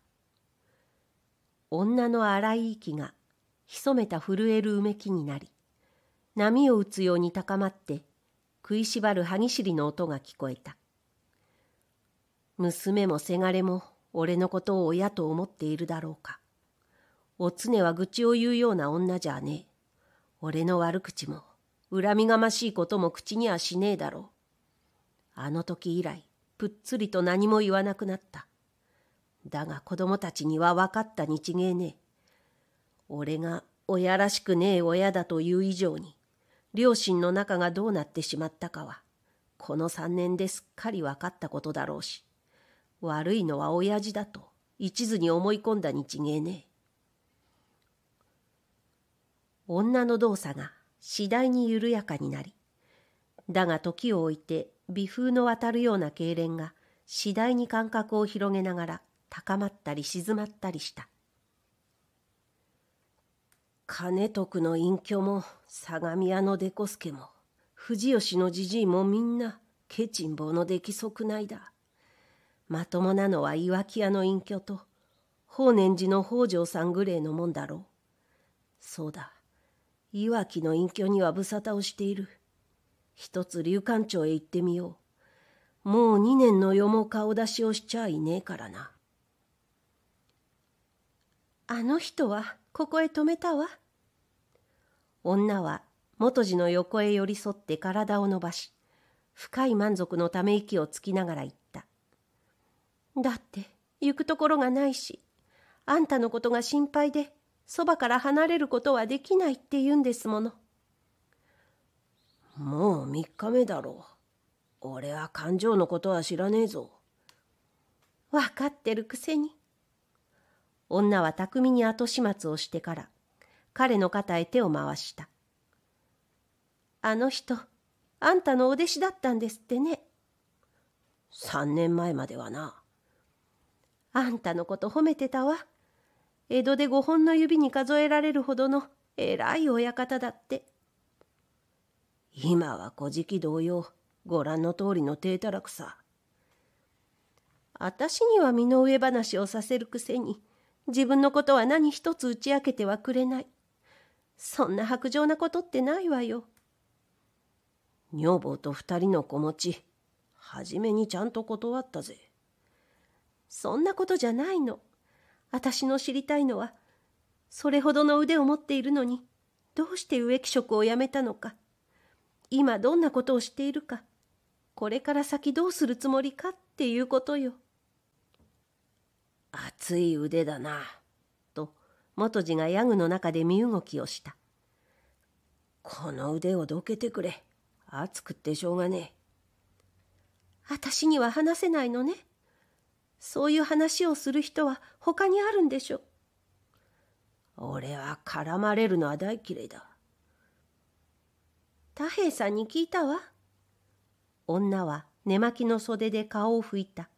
女の荒い息が潜めた震えるうめきになり、波を打つように高まって食いしばる歯ぎしりの音が聞こえた。娘もせがれも俺のことを親と思っているだろうか。お常は愚痴を言うような女じゃねえ。俺の悪口も、恨みがましいことも口にはしねえだろう。あの時以来、ぷっつりと何も言わなくなった。だが子供たちには分かった日芸ねえ。俺が親らしくねえ親だという以上に、両親の仲がどうなってしまったかは、この3年ですっかり分かったことだろうし、悪いのは親父だと一途に思い込んだ日芸ねえ。女の動作が次第に緩やかになり、だが時を置いて微風の渡るような痙攣が次第に間隔を広げながら高まったり静まったりした。金徳の隠居も相模屋の出小助も藤吉のじじいもみんなケチン坊の出来損ないだ。まともなのは岩木屋の隠居と法然寺の北条さんぐれえのもんだろう。そうだ。いわきの隠居には無沙汰をしている。一つ流館長へ行ってみよう。もう二年のよも顔出しをしちゃいねえからな。あの人はここへ止めたわ。女は元次の横へ寄り添って体を伸ばし、深い満足のため息をつきながら言った。だって行くところがないし、あんたのことが心配でそばから離れることはできないって言うんですもの。もう3日目だろう。俺は感情のことは知らねえぞ。分かってるくせに。女は巧みに後始末をしてから彼の肩へ手を回した。あの人、あんたのお弟子だったんですってね。3年前まではな。あんたのこと褒めてたわ。江戸で5本の指に数えられるほどの偉い親方だって今は古事記同様ご覧の通りの低たらくさ私には身の上話をさせるくせに自分のことは何一つ打ち明けてはくれないそんな薄情なことってないわよ女房と二人の子持ち初めにちゃんと断ったぜそんなことじゃないの私の知りたいのは、それほどの腕を持っているのに、どうして植木職を辞めたのか、今どんなことをしているか、これから先どうするつもりかっていうことよ。熱い腕だな、と、元次がヤグの中で身動きをした。この腕をどけてくれ。熱くってしょうがねえ。私には話せないのね。そういう話をする人は他にあるんでしょ俺は絡まれるのは大嫌いだ太平さんに聞いたわ女は寝巻きの袖で顔を拭いた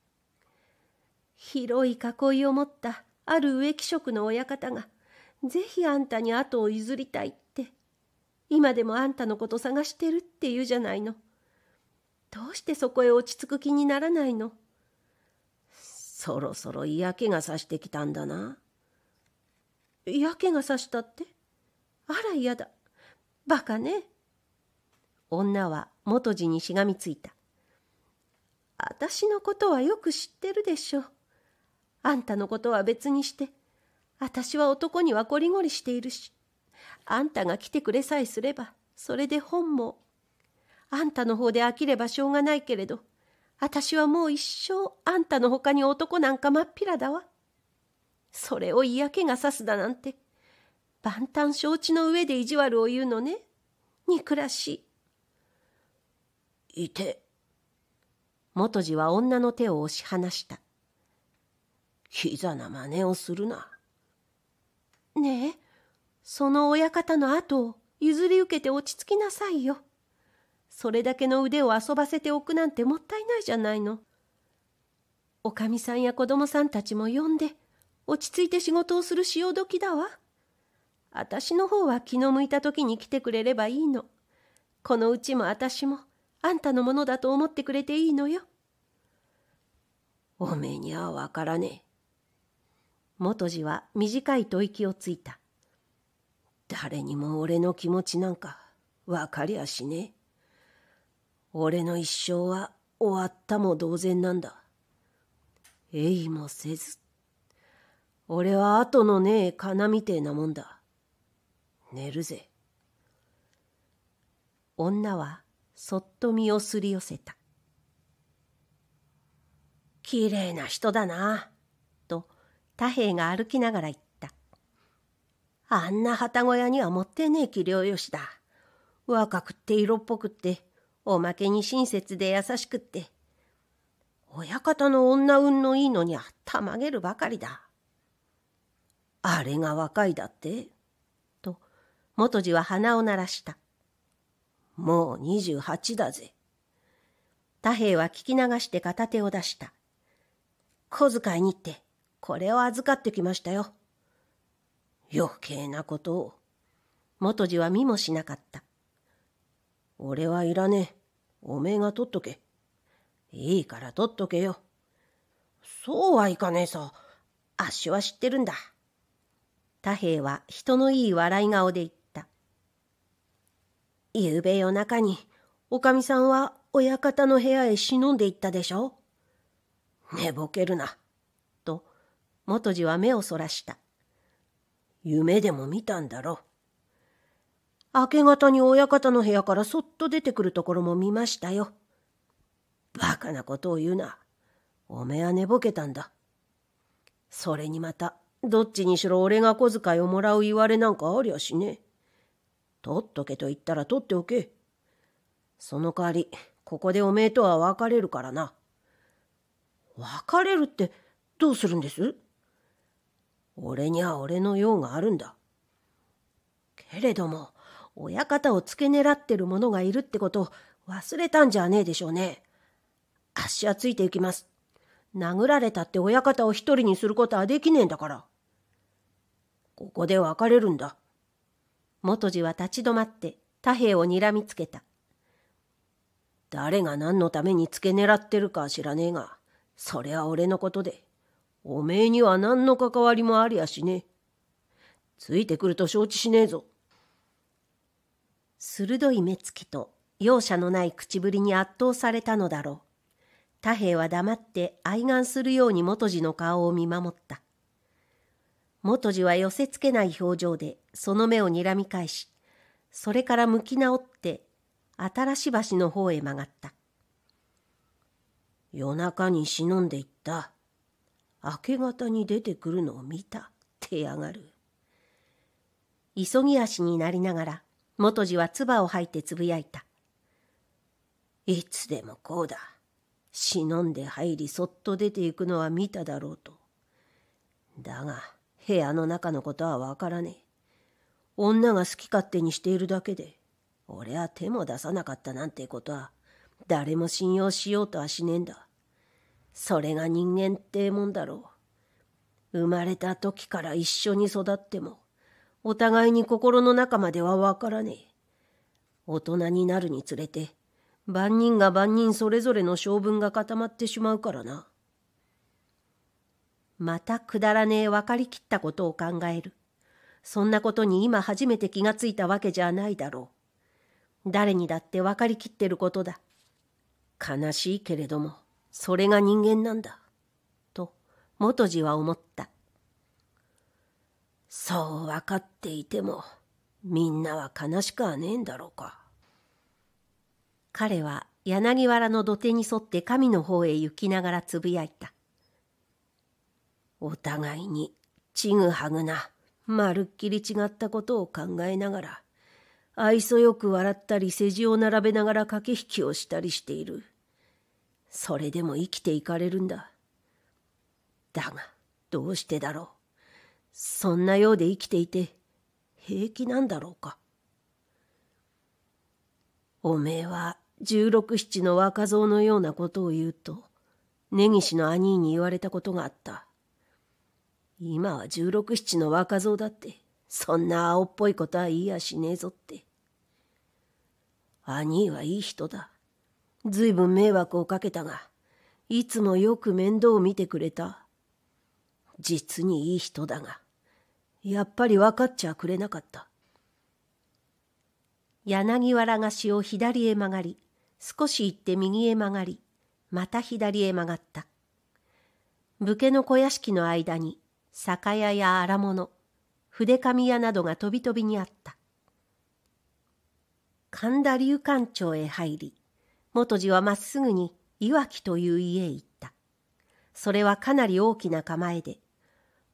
広い囲いを持ったある植木職の親方がぜひあんたに後を譲りたいって今でもあんたのこと探してるって言うじゃないのどうしてそこへ落ち着く気にならないの?」。そろそろ嫌気がさしてきたんだな嫌気がさしたってあら嫌だバカね女は元次にしがみついた私のことはよく知ってるでしょうあんたのことは別にして私は男にはこりごりしているしあんたが来てくれさえすればそれで本もあんたの方で飽きればしょうがないけれど私はもう一生あんたの他に男なんかまっぴらだわ。それを嫌気がさすだなんて、万端承知の上で意地悪を言うのね、憎らしい。いて。元次は女の手を押し放した。ひざな真似をするな。ねえ、その親方の後を譲り受けて落ち着きなさいよ。それだけの腕を遊ばせておくなんてもったいないじゃないの。おかみさんや子供さんたちも呼んで、落ち着いて仕事をする潮時だわ。私の方は気の向いた時に来てくれればいいの。このうちも私も、あんたのものだと思ってくれていいのよ。おめえにはわからねえ。元次は短い吐息をついた。誰にも俺の気持ちなんかわかりゃしねえ。俺の一生は終わったも同然なんだ。えいもせず。俺は後のねえ金みてえなもんだ。寝るぜ。女はそっと身をすり寄せた。綺麗な人だな。と太兵が歩きながら言った。あんな旗小屋には持ってねえ器量よしだ。若くって色っぽくっておまけに親切で優しくって。親方の女運のいいのにゃたまげるばかりだ。あれが若いだってと、元次は鼻を鳴らした。もう二十八だぜ。太平は聞き流して片手を出した。小遣いにって、これを預かってきましたよ。余計なことを。元次は見もしなかった。俺はいらねえ。おめえが取っとけ。いいから取っとけよ。そうはいかねえさ。あっしは知ってるんだ。太平は人のいい笑い顔で言った。ゆうべ夜中に、おかみさんは親方の部屋へ忍んで行ったでしょ。寝ぼけるな。と、元次は目をそらした。夢でも見たんだろう。明け方に親方の部屋からそっと出てくるところも見ましたよ。バカなことを言うな。おめえは寝ぼけたんだ。それにまた、どっちにしろ俺が小遣いをもらう言われなんかありゃしねえ。取っとけと言ったら取っておけ。その代わり、ここでおめえとは別れるからな。別れるってどうするんです俺には俺の用があるんだ。けれども、親方を付け狙ってる者がいるってこと忘れたんじゃねえでしょうね。あっしはついていきます。殴られたって親方を一人にすることはできねえんだから。ここで別れるんだ。元次は立ち止まって他兵を睨みつけた。誰が何のために付け狙ってるか知らねえが、それは俺のことで、おめえには何の関わりもありやしねえ。ついてくると承知しねえぞ。鋭い目つきと容赦のない口ぶりに圧倒されたのだろう。太平は黙って愛願するように元次の顔を見守った。元次は寄せつけない表情でその目を睨み返し、それから向き直って新し橋の方へ曲がった。夜中に忍んでいった。明け方に出てくるのを見た。ってやがる。急ぎ足になりながら元次は唾を吐いてつぶやいた。いつでもこうだ。忍んで入りそっと出ていくのは見ただろうと。だが、部屋の中のことはわからねえ。女が好き勝手にしているだけで、俺は手も出さなかったなんてことは、誰も信用しようとはしねえんだ。それが人間ってもんだろう。生まれた時から一緒に育っても、お互いに心の中まではわからねえ。大人になるにつれて、万人が万人それぞれの性分が固まってしまうからな。またくだらねえ分かりきったことを考える。そんなことに今初めて気がついたわけじゃないだろう。誰にだって分かりきってることだ。悲しいけれども、それが人間なんだ。と、元次は思った。そう分かっていてもみんなは悲しくはねえんだろうか彼は柳原の土手に沿って神の方へ行きながらつぶやいたお互いにちぐはぐなまるっきり違ったことを考えながら愛想よく笑ったり世辞を並べながら駆け引きをしたりしているそれでも生きていかれるんだだがどうしてだろうそんなようで生きていて平気なんだろうか。おめえは十六七の若造のようなことを言うと、根岸の兄に言われたことがあった。今は十六七の若造だって、そんな青っぽいことは言いやしねえぞって。兄はいい人だ。ずいぶん迷惑をかけたが、いつもよく面倒を見てくれた。実にいい人だが。やっぱり分かっちゃくれなかった。柳原菓子を左へ曲がり、少し行って右へ曲がり、また左へ曲がった。武家の小屋敷の間に、酒屋や荒物、筆紙屋などがとびとびにあった。神田流館町へ入り、元次はまっすぐにいわきという家へ行った。それはかなり大きな構えで、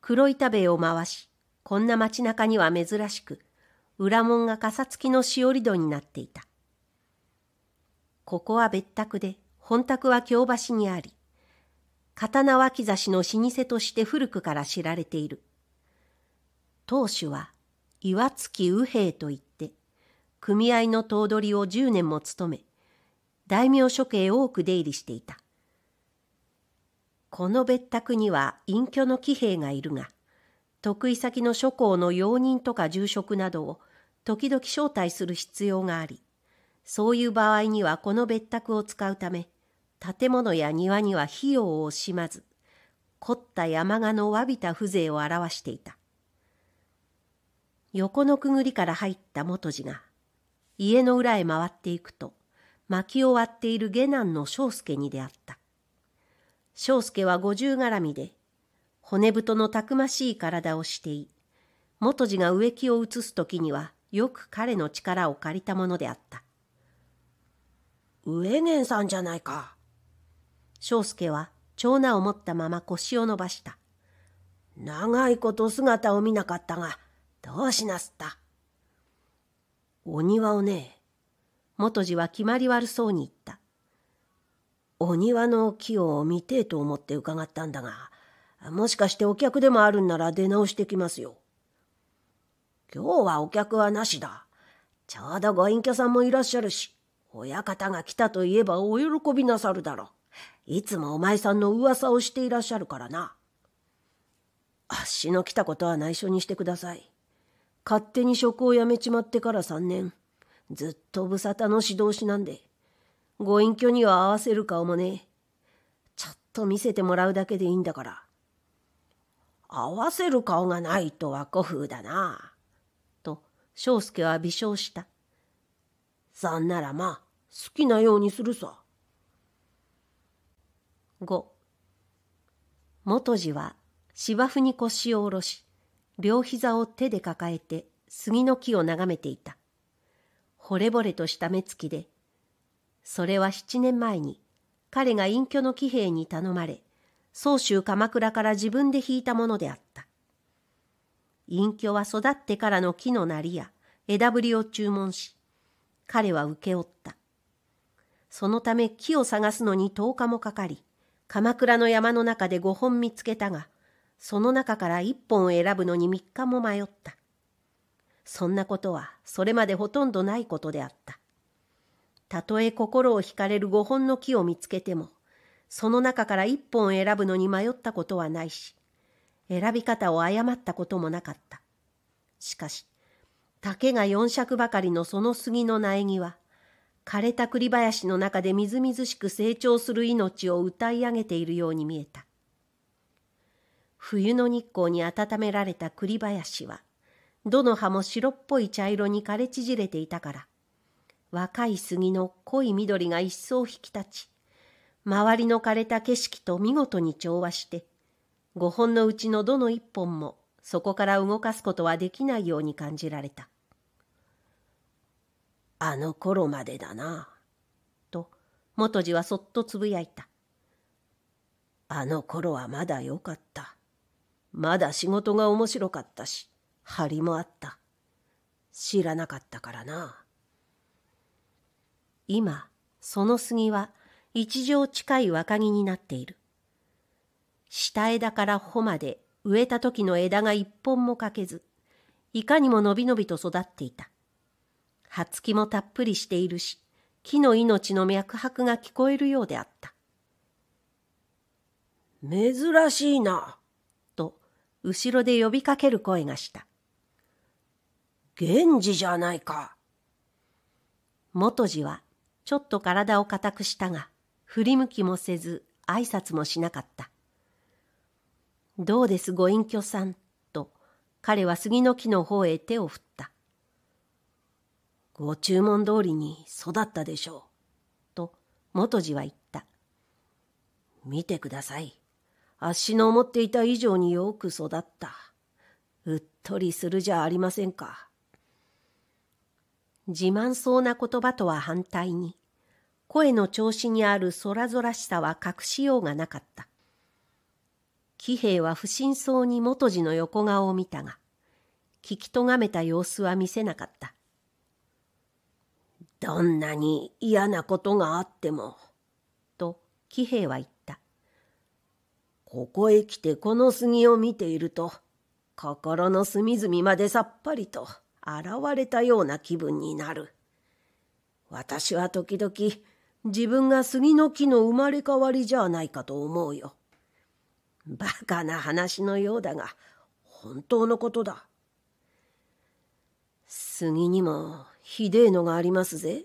黒板塀を回し、こんな街中には珍しく、裏門が傘付きのしおり戸になっていた。ここは別宅で、本宅は京橋にあり、刀脇差しの老舗として古くから知られている。当主は岩月右兵といって、組合の頭取を10年も務め、大名処刑多く出入りしていた。この別宅には隠居の騎兵がいるが、得意先の諸侯の用人とか住職などを時々招待する必要があり、そういう場合にはこの別宅を使うため、建物や庭には費用を惜しまず、凝った山鹿のわびた風情を表していた。横のくぐりから入った元次が、家の裏へ回っていくと、薪を割っている下男の章介に出会った。章介は五十絡みで、骨太のたくましい体をしてい、元次が植木を移す時には、よく彼の力を借りたものであった。上源さんじゃないか。章介は、長男を持ったまま腰を伸ばした。長いこと姿を見なかったが、どうしなすったお庭をね、元次は決まり悪そうに言った。お庭の木を見てえと思って伺ったんだが、もしかしてお客でもあるんなら出直してきますよ。今日はお客はなしだ。ちょうどご隠居さんもいらっしゃるし、親方が来たといえばお喜びなさるだろう。いつもお前さんの噂をしていらっしゃるからな。あっしの来たことは内緒にしてください。勝手に職を辞めちまってから3年、ずっと無沙汰の指導士なんで、ご隠居には合わせる顔もね。ちょっと見せてもらうだけでいいんだから。合わせる顔がないとは古風だな。と、章介は微笑した。さんならまあ、好きなようにするさ。5元次は芝生に腰を下ろし、両膝を手で抱えて杉の木を眺めていた。惚れ惚れとした目つきで、それは七年前に彼が隠居の騎兵に頼まれ、宗州鎌倉から自分で引いたものであった。隠居は育ってからの木のなりや枝ぶりを注文し、彼は請け負った。そのため木を探すのに10日もかかり、鎌倉の山の中で5本見つけたが、その中から1本を選ぶのに3日も迷った。そんなことはそれまでほとんどないことであった。たとえ心を惹かれる5本の木を見つけても、その中から一本選ぶのに迷ったことはないし、選び方を誤ったこともなかった。しかし、竹が四尺ばかりのその杉の苗木は、枯れた栗林の中でみずみずしく成長する命を歌い上げているように見えた。冬の日光に温められた栗林は、どの葉も白っぽい茶色に枯れ縮れていたから、若い杉の濃い緑が一層引き立ち、周りの枯れた景色と見事に調和して、五本のうちのどの一本もそこから動かすことはできないように感じられた。あの頃までだな、と、元次はそっとつぶやいた。あの頃はまだ良かった。まだ仕事が面白かったし、張りもあった。知らなかったからな。今、その杉は、一畳近い若木になっている。下枝から穂まで植えた時の枝が一本も欠けず、いかにものびのびと育っていた。葉付きもたっぷりしているし、木の命の脈拍が聞こえるようであった。珍しいな、と後ろで呼びかける声がした。源氏じゃないか。元次はちょっと体を固くしたが、振り向きもせず挨拶もしなかった。どうですご隠居さん、と彼は杉の木の方へ手を振った。ご注文通りに育ったでしょう、と元次は言った。見てください。あっしの思っていた以上によく育った。うっとりするじゃありませんか。自慢そうな言葉とは反対に、声の調子にあるそらぞらしさは隠しようがなかった。喜兵衛は不審そうに元次の横顔を見たが、聞きとがめた様子は見せなかった。どんなに嫌なことがあっても、と喜兵衛は言った。ここへ来てこの杉を見ていると、心の隅々までさっぱりと現れたような気分になる。私は時々、自分が杉の木の生まれ変わりじゃないかと思うよ。バカな話のようだが、本当のことだ。杉にもひでえのがありますぜ。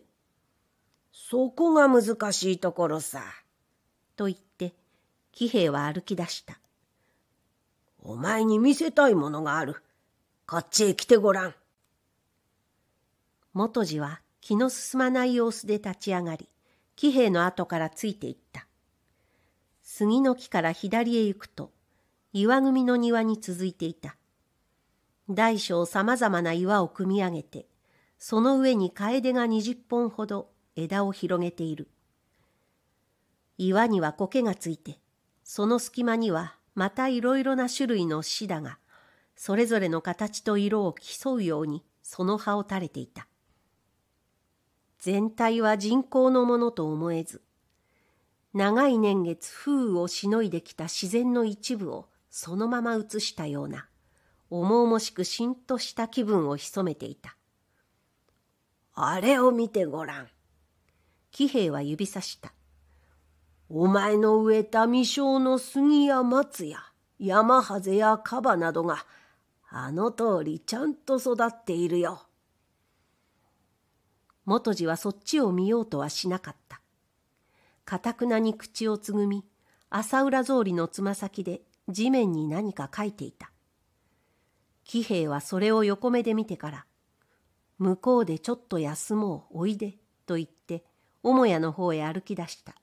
そこが難しいところさ。と言って、喜兵衛は歩き出した。お前に見せたいものがある。こっちへ来てごらん。元次は気の進まない様子で立ち上がり、喜兵衛の後からついていった。杉の木から左へ行くと、岩組の庭に続いていた。大小様々な岩を組み上げて、その上に楓が20本ほど枝を広げている。岩には苔がついて、その隙間にはまたいろいろな種類のシダが、それぞれの形と色を競うようにその葉を垂れていた。全体は人工のものと思えず、長い年月風雨をしのいできた自然の一部をそのまま映したような、重々しくしんとした気分を潜めていた。あれを見てごらん。喜兵は指さした。お前の植えた未生の杉や松や山ハゼやカバなどがあの通りちゃんと育っているよ。元次はそっちを見ようとはしなかった。かたくなに口をつぐみ、浅浦草履のつま先で地面に何か書いていた。喜兵衛はそれを横目で見てから、向こうでちょっと休もう、おいで、と言って、母屋の方へ歩き出した。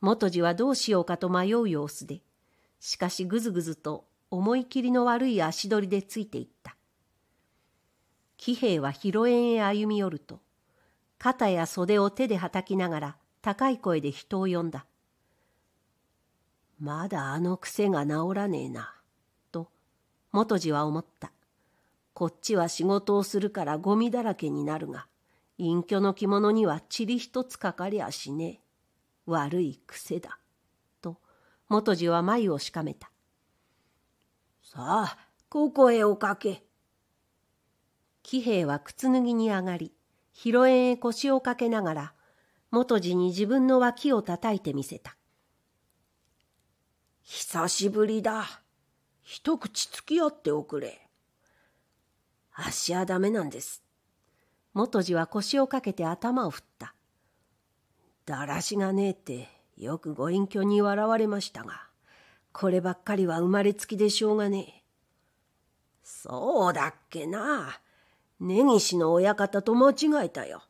元次はどうしようかと迷う様子で、しかしぐずぐずと思い切りの悪い足取りでついていった。喜兵衛は広縁へ歩み寄ると、肩や袖を手ではたきながら高い声で人を呼んだ。まだあの癖が治らねえな、と、元次は思った。こっちは仕事をするからゴミだらけになるが、隠居の着物には塵一つかかりゃしねえ。悪い癖だ。と、元次は眉をしかめた。さあ、ここへおかけ。喜兵衛は靴脱ぎに上がり、広縁へ腰をかけながら、元次に自分の脇を叩いてみせた。久しぶりだ。一口付き合っておくれ。足はダメなんです。元次は腰をかけて頭を振った。だらしがねえってよくご隠居に笑われましたが、こればっかりは生まれつきでしょうがねえ。そうだっけな。根岸の親方と間違えたよ。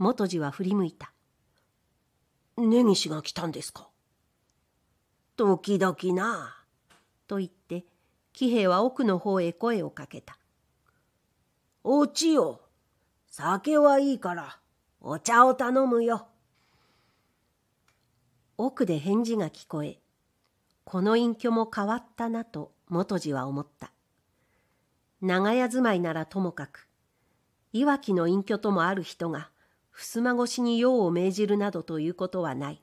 元次は振り向いた。根岸が来たんですか時々な。と言って、喜兵衛は奥の方へ声をかけた。おちよ、酒はいいから、お茶を頼むよ。奥で返事が聞こえ、この隠居も変わったなと元次は思った。長屋住まいならともかく、いわきの隠居ともある人が、襖越しに用を命じるなどということはない。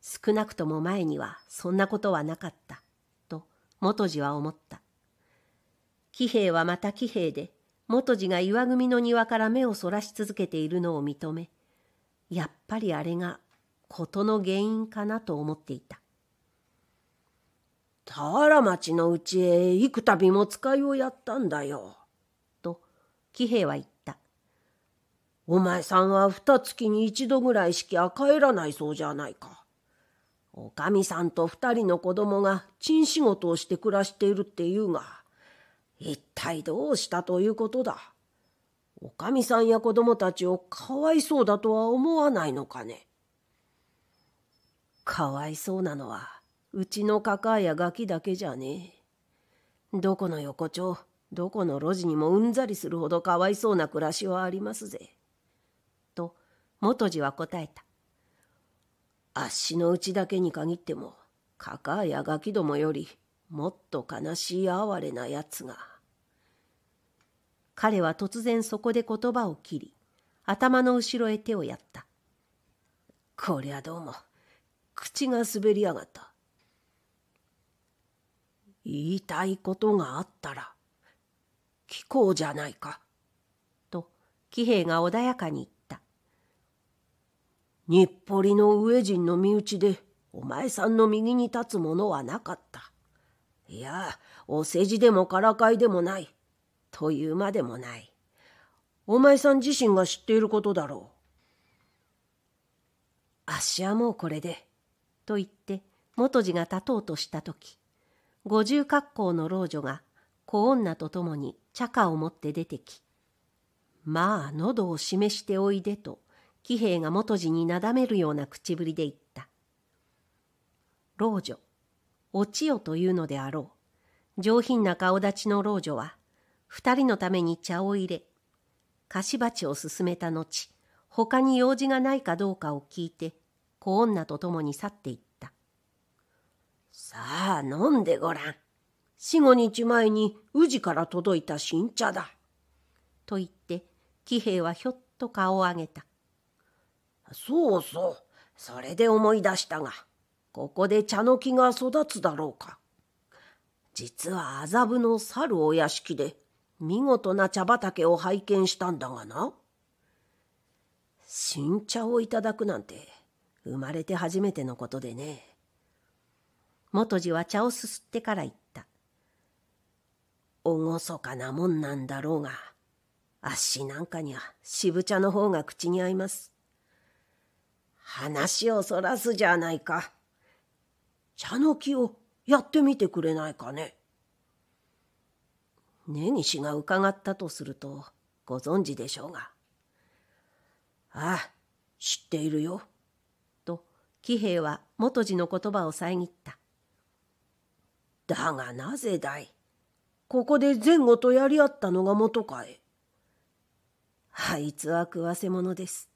少なくとも前にはそんなことはなかった、と元次は思った。喜兵はまた喜兵で、元次が岩組の庭から目をそらし続けているのを認め、やっぱりあれが事の原因かなと思っていた。田原町のうちへ幾度も使いをやったんだよ。と喜兵衛は言った。お前さんは二月に一度ぐらいしか帰らないそうじゃないか。おかみさんと二人の子供が賃仕事をして暮らしているって言うが、一体どうしたということだ。おかみさんや子供たちをかわいそうだとは思わないのかね。かわいそうなのは、うちの抱えやガキだけじゃねえ。どこの横丁、どこの路地にもうんざりするほどかわいそうな暮らしはありますぜ。と、元次は答えた。あっしのうちだけに限っても、抱えやガキどもより、もっと悲しい哀れなやつが。彼は突然そこで言葉を切り、頭の後ろへ手をやった。こりゃどうも、口が滑りやがった。言いたいことがあったら聞こうじゃないか。と喜兵衛が穏やかに言った。日暮里の上人の身内でお前さんの右に立つものはなかった。いやお世辞でもからかいでもないというまでもない。お前さん自身が知っていることだろう。あっしはもうこれで」と言って元次が立とうとした時五十格好の老女が小女と共に茶花を持って出てき、まあ喉を示しておいでと、喜兵衛が元次になだめるような口ぶりで言った。老女、お千代というのであろう。上品な顔立ちの老女は、二人のために茶を入れ、菓子鉢を進めた後、他に用事がないかどうかを聞いて、小女と共に去っていった。さあ飲んでごらん。四五日前に宇治から届いた新茶だ。と言って、喜兵衛はひょっと顔を上げた。そうそう、それで思い出したが、ここで茶の木が育つだろうか。実は麻布の猿お屋敷で、見事な茶畑を拝見したんだがな。新茶をいただくなんて、生まれて初めてのことでね。元次は茶をすすってから言った。厳かなもんなんだろうが、あっしなんかには渋茶の方が口に合います。話をそらすじゃないか。茶の木をやってみてくれないかね。根岸が伺ったとするとご存知でしょうが。ああ、知っているよ。と、喜兵衛は元次の言葉を遮った。だがなぜだいここで前後とやり合ったのが元かえあいつは食わせ者です。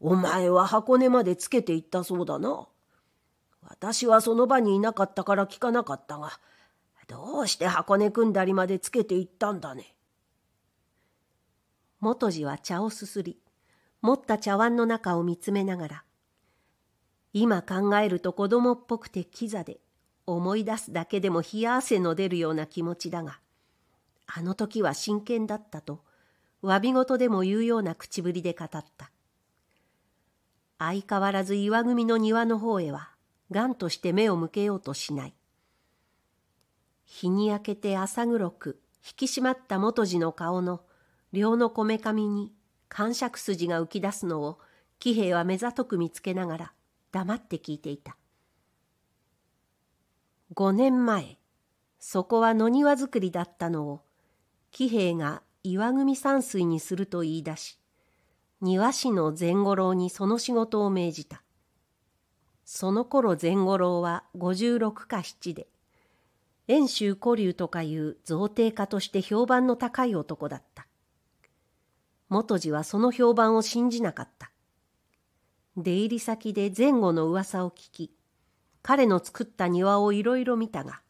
お前は箱根までつけていったそうだな。私はその場にいなかったから聞かなかったが、どうして箱根組んだりまでつけていったんだね。元次は茶をすすり、持った茶碗の中を見つめながら、今考えると子供っぽくてキザで、思い出すだけでも冷や汗の出るような気持ちだが、あの時は真剣だったと、詫び事でも言うような口ぶりで語った。相変わらず岩組の庭の方へは、がんとして目を向けようとしない。日に焼けて朝黒く、引き締まった元次の顔の、両のこめかみに、感触筋が浮き出すのを、喜兵衛は目ざとく見つけながら、黙って聞いていた。五年前、そこは野庭作りだったのを、喜兵衛が岩組山水にすると言い出し、庭師の善五郎にその仕事を命じた。その頃善五郎は五十六か七で、遠州古流とかいう造帝家として評判の高い男だった。元次はその評判を信じなかった。出入り先で前後の噂を聞き、彼の作った庭をいろいろ見たが、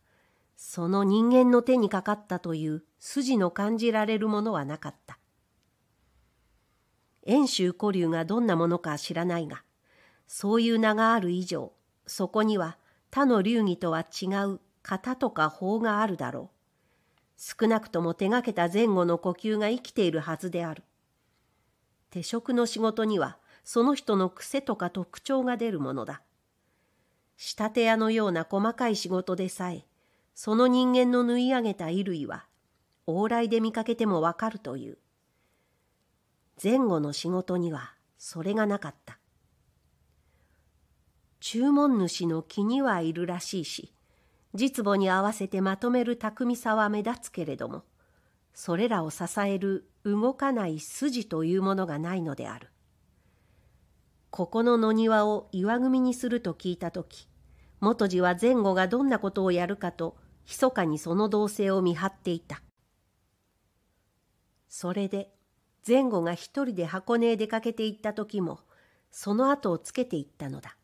その人間の手にかかったという筋の感じられるものはなかった。遠州古流がどんなものか知らないが、そういう名がある以上、そこには他の流儀とは違う型とか法があるだろう。少なくとも手がけた前後の呼吸が生きているはずである。手職の仕事にはその人の癖とか特徴が出るものだ。仕立て屋のような細かい仕事でさえ、その人間の縫い上げた衣類は、往来で見かけてもわかるという。前後の仕事には、それがなかった。注文主の気にはいるらしいし、実母に合わせてまとめる巧みさは目立つけれども、それらを支える動かない筋というものがないのである。ここの野庭を岩組にすると聞いた時元次は前後がどんなことをやるかと密かにその動静を見張っていたそれで前後が一人で箱根へ出かけていった時もその後をつけていったのだ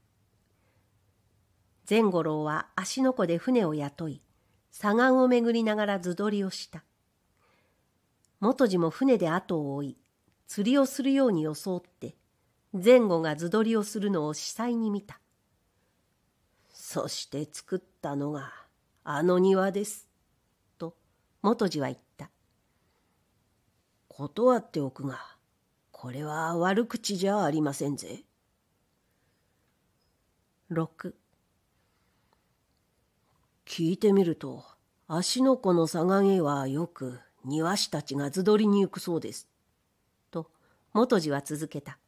前五郎は芦ノ湖で船を雇い左岸を巡りながら図取りをした元次も船で後を追い釣りをするように装って前後が図取りをするのを死災に見たそして作ったのがあの庭ですと元次は言った断っておくがこれは悪口じゃありませんぜ6聞いてみると芦ノ湖のさがげはよく庭師たちが図取りに行くそうですと元次は続けた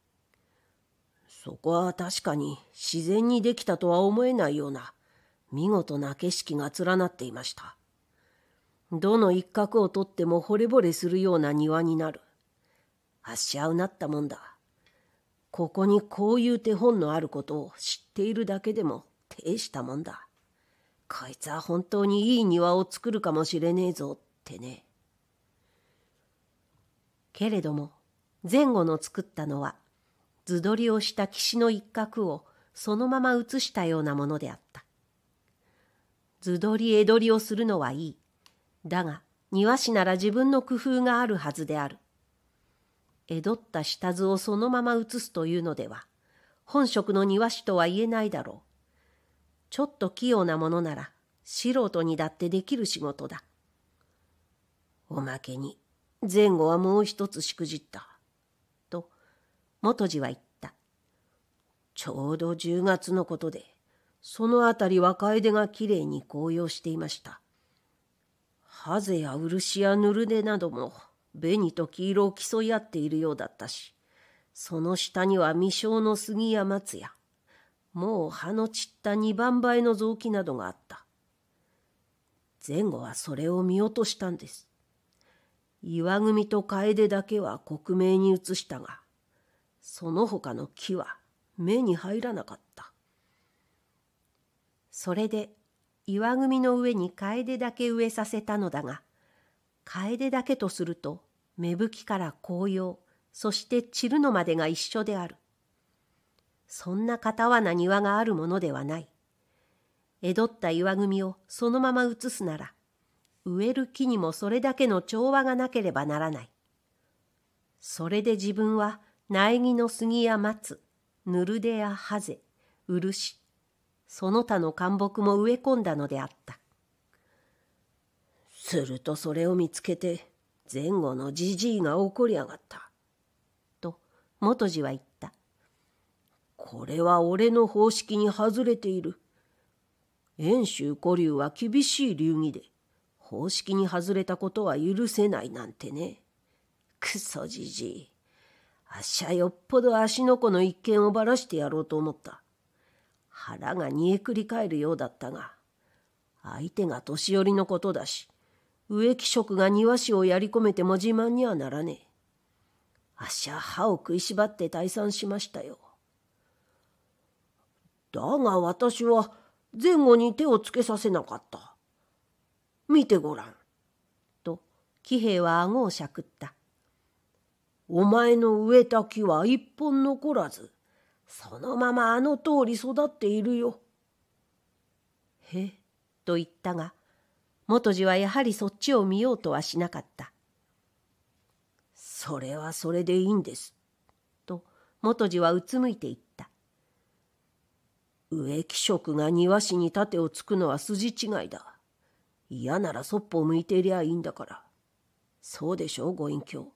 そこは確かに自然にできたとは思えないような見事な景色が連なっていました。どの一角をとっても惚れ惚れするような庭になる。あっしあうなったもんだ。ここにこういう手本のあることを知っているだけでも大したもんだ。こいつは本当にいい庭を作るかもしれねえぞってね。けれども前後の作ったのは図取りをした岸の一角をそのまま写したようなものであった。図取り絵取りをするのはいい。だが、庭師なら自分の工夫があるはずである。江戸った下図をそのまま写すというのでは、本職の庭師とは言えないだろう。ちょっと器用なものなら、素人にだってできる仕事だ。おまけに、前後はもう一つしくじった。と、元次は言っちょうど10月のことでその辺り若枝がきれいに紅葉していましたハゼや漆やヌルで、なども紅と黄色を競い合っているようだったしその下には未生の杉や松やもう葉の散った二番えの雑木などがあった前後はそれを見落としたんです岩組と楓だけは克明に移したがその他の木は目に入らなかったそれで岩組の上に楓だけ植えさせたのだが楓だけとすると芽吹きから紅葉そして散るのまでが一緒であるそんな片らな庭があるものではない江戸った岩組をそのまま移すなら植える木にもそれだけの調和がなければならないそれで自分は苗木の杉や松ヌルデア・ハゼ、漆、その他の灌木も植え込んだのであった。するとそれを見つけて、前後のじじいが怒りやがった。と、元次は言った。これは俺の方式に外れている。遠州古流は厳しい流儀で、方式に外れたことは許せないなんてね。クソじじい。あっしはよっぽど足の子の一件をばらしてやろうと思った。腹が煮えくり返るようだったが、相手が年寄りのことだし、植木職が庭師をやり込めても自慢にはならねえ。あっしは歯を食いしばって退散しましたよ。だが私は前後に手をつけさせなかった。見てごらん。と、喜兵衛は顎をしゃくった。お前の植えた木は一本残らず、そのままあの通り育っているよ。へえ、と言ったが、元次はやはりそっちを見ようとはしなかった。それはそれでいいんです。と、元次はうつむいて言った。植木職が庭師に盾をつくのは筋違いだ。嫌ならそっぽを向いていりゃいいんだから。そうでしょう、ご隠居。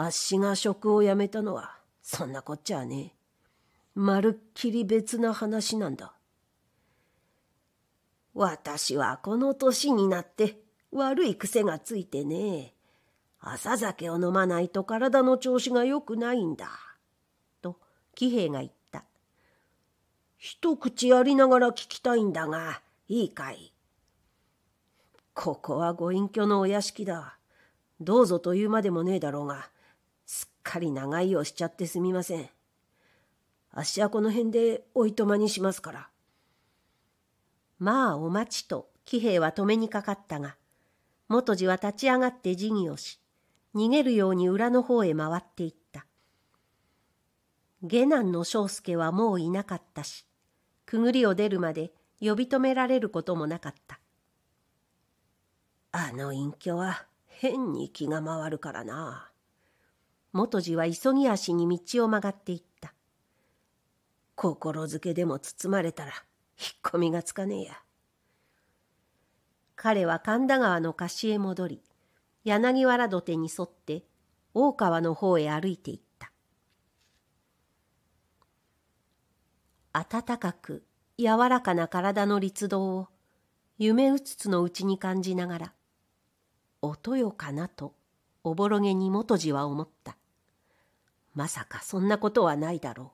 あっしが職を辞めたのはそんなこっちゃねまるっきり別な話なんだ私はこの年になって悪い癖がついてね朝酒を飲まないと体の調子が良くないんだ」と喜兵衛が言った「一口やりながら聞きたいんだがいいかい」「ここはご隠居のお屋敷だどうぞというまでもねえだろうがかり長いをしちゃってすみません。あっしはこの辺でおいとまにしますから。まあお待ちと喜兵衛は止めにかかったが、元次は立ち上がって辞儀をし、逃げるように裏の方へ回っていった。下男の章介はもういなかったし、くぐりを出るまで呼び止められることもなかった。あの隠居は変に気が回るからな。元次は急ぎ足に道を曲がっていった心づけでも包まれたら引っ込みがつかねえや彼は神田川の河岸へ戻り柳原土手に沿って大川の方へ歩いていった暖かく柔らかな体の律動を夢うつつのうちに感じながら「おとよかな」とおぼろげに元次は思ったまさかそんなことはないだろう。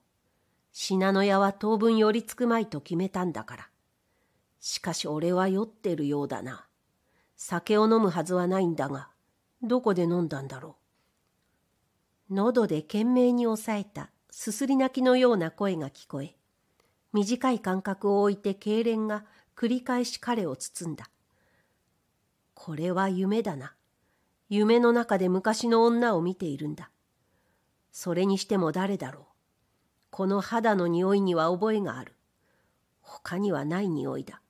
信濃屋は当分寄りつくまいと決めたんだから。しかし俺は酔ってるようだな。酒を飲むはずはないんだが、どこで飲んだんだろう。喉で懸命に抑えた、すすり泣きのような声が聞こえ、短い間隔を置いて痙攣が繰り返し彼を包んだ。これは夢だな。夢の中で昔の女を見ているんだ。それにしても誰だろう。この肌の匂いには覚えがある。他にはない匂いだ。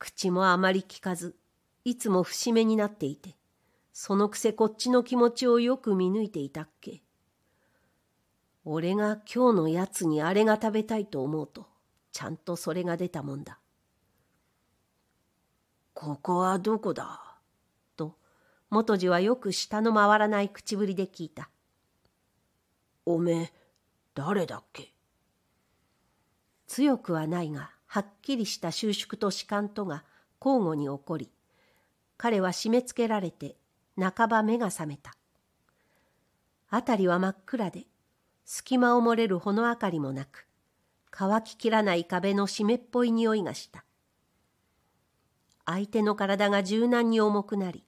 口もあまり聞かず、いつも節目になっていて、そのくせこっちの気持ちをよく見抜いていたっけ。俺が今日のやつにあれが食べたいと思うと、ちゃんとそれが出たもんだ。ここはどこだと、元次はよく舌の回らない口ぶりで聞いた。おめ誰だっけ強くはないがはっきりした収縮と弛緩とが交互に起こり彼は締め付けられて半ば目が覚めた辺りは真っ暗で隙間を漏れるほの明かりもなく乾ききらない壁の湿っぽい匂いがした相手の体が柔軟に重くなり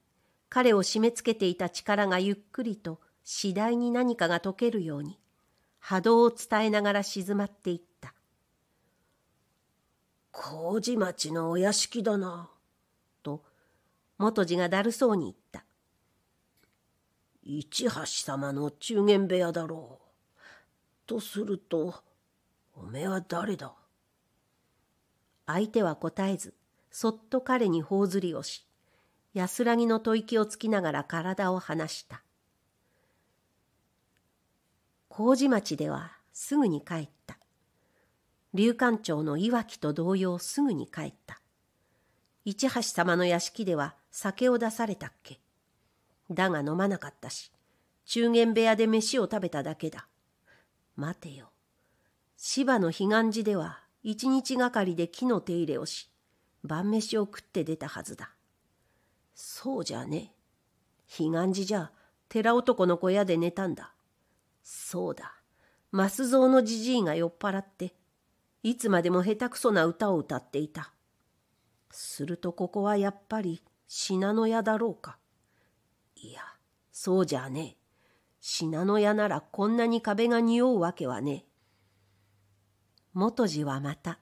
彼を締め付けていた力がゆっくりと次第に何かが解けるように波動を伝えながら静まっていった麹町のお屋敷だなと元次がだるそうに言った市橋様の中間部屋だろうとするとおめえは誰だ相手は答えずそっと彼に頬ずりをし安らぎの吐息をつきながら体を離した麹町ではすぐに帰った。竜館町の岩木と同様すぐに帰った。市橋様の屋敷では酒を出されたっけ。だが飲まなかったし、中間部屋で飯を食べただけだ。待てよ。芝の彼岸寺では一日がかりで木の手入れをし、晩飯を食って出たはずだ。そうじゃね。彼岸寺じゃ寺男の小屋で寝たんだ。そうだ増蔵のじじいが酔っ払っていつまでも下手くそな歌を歌っていたするとここはやっぱり信濃屋だろうかいやそうじゃねえ信濃屋ならこんなに壁が匂うわけはねえ元次はまた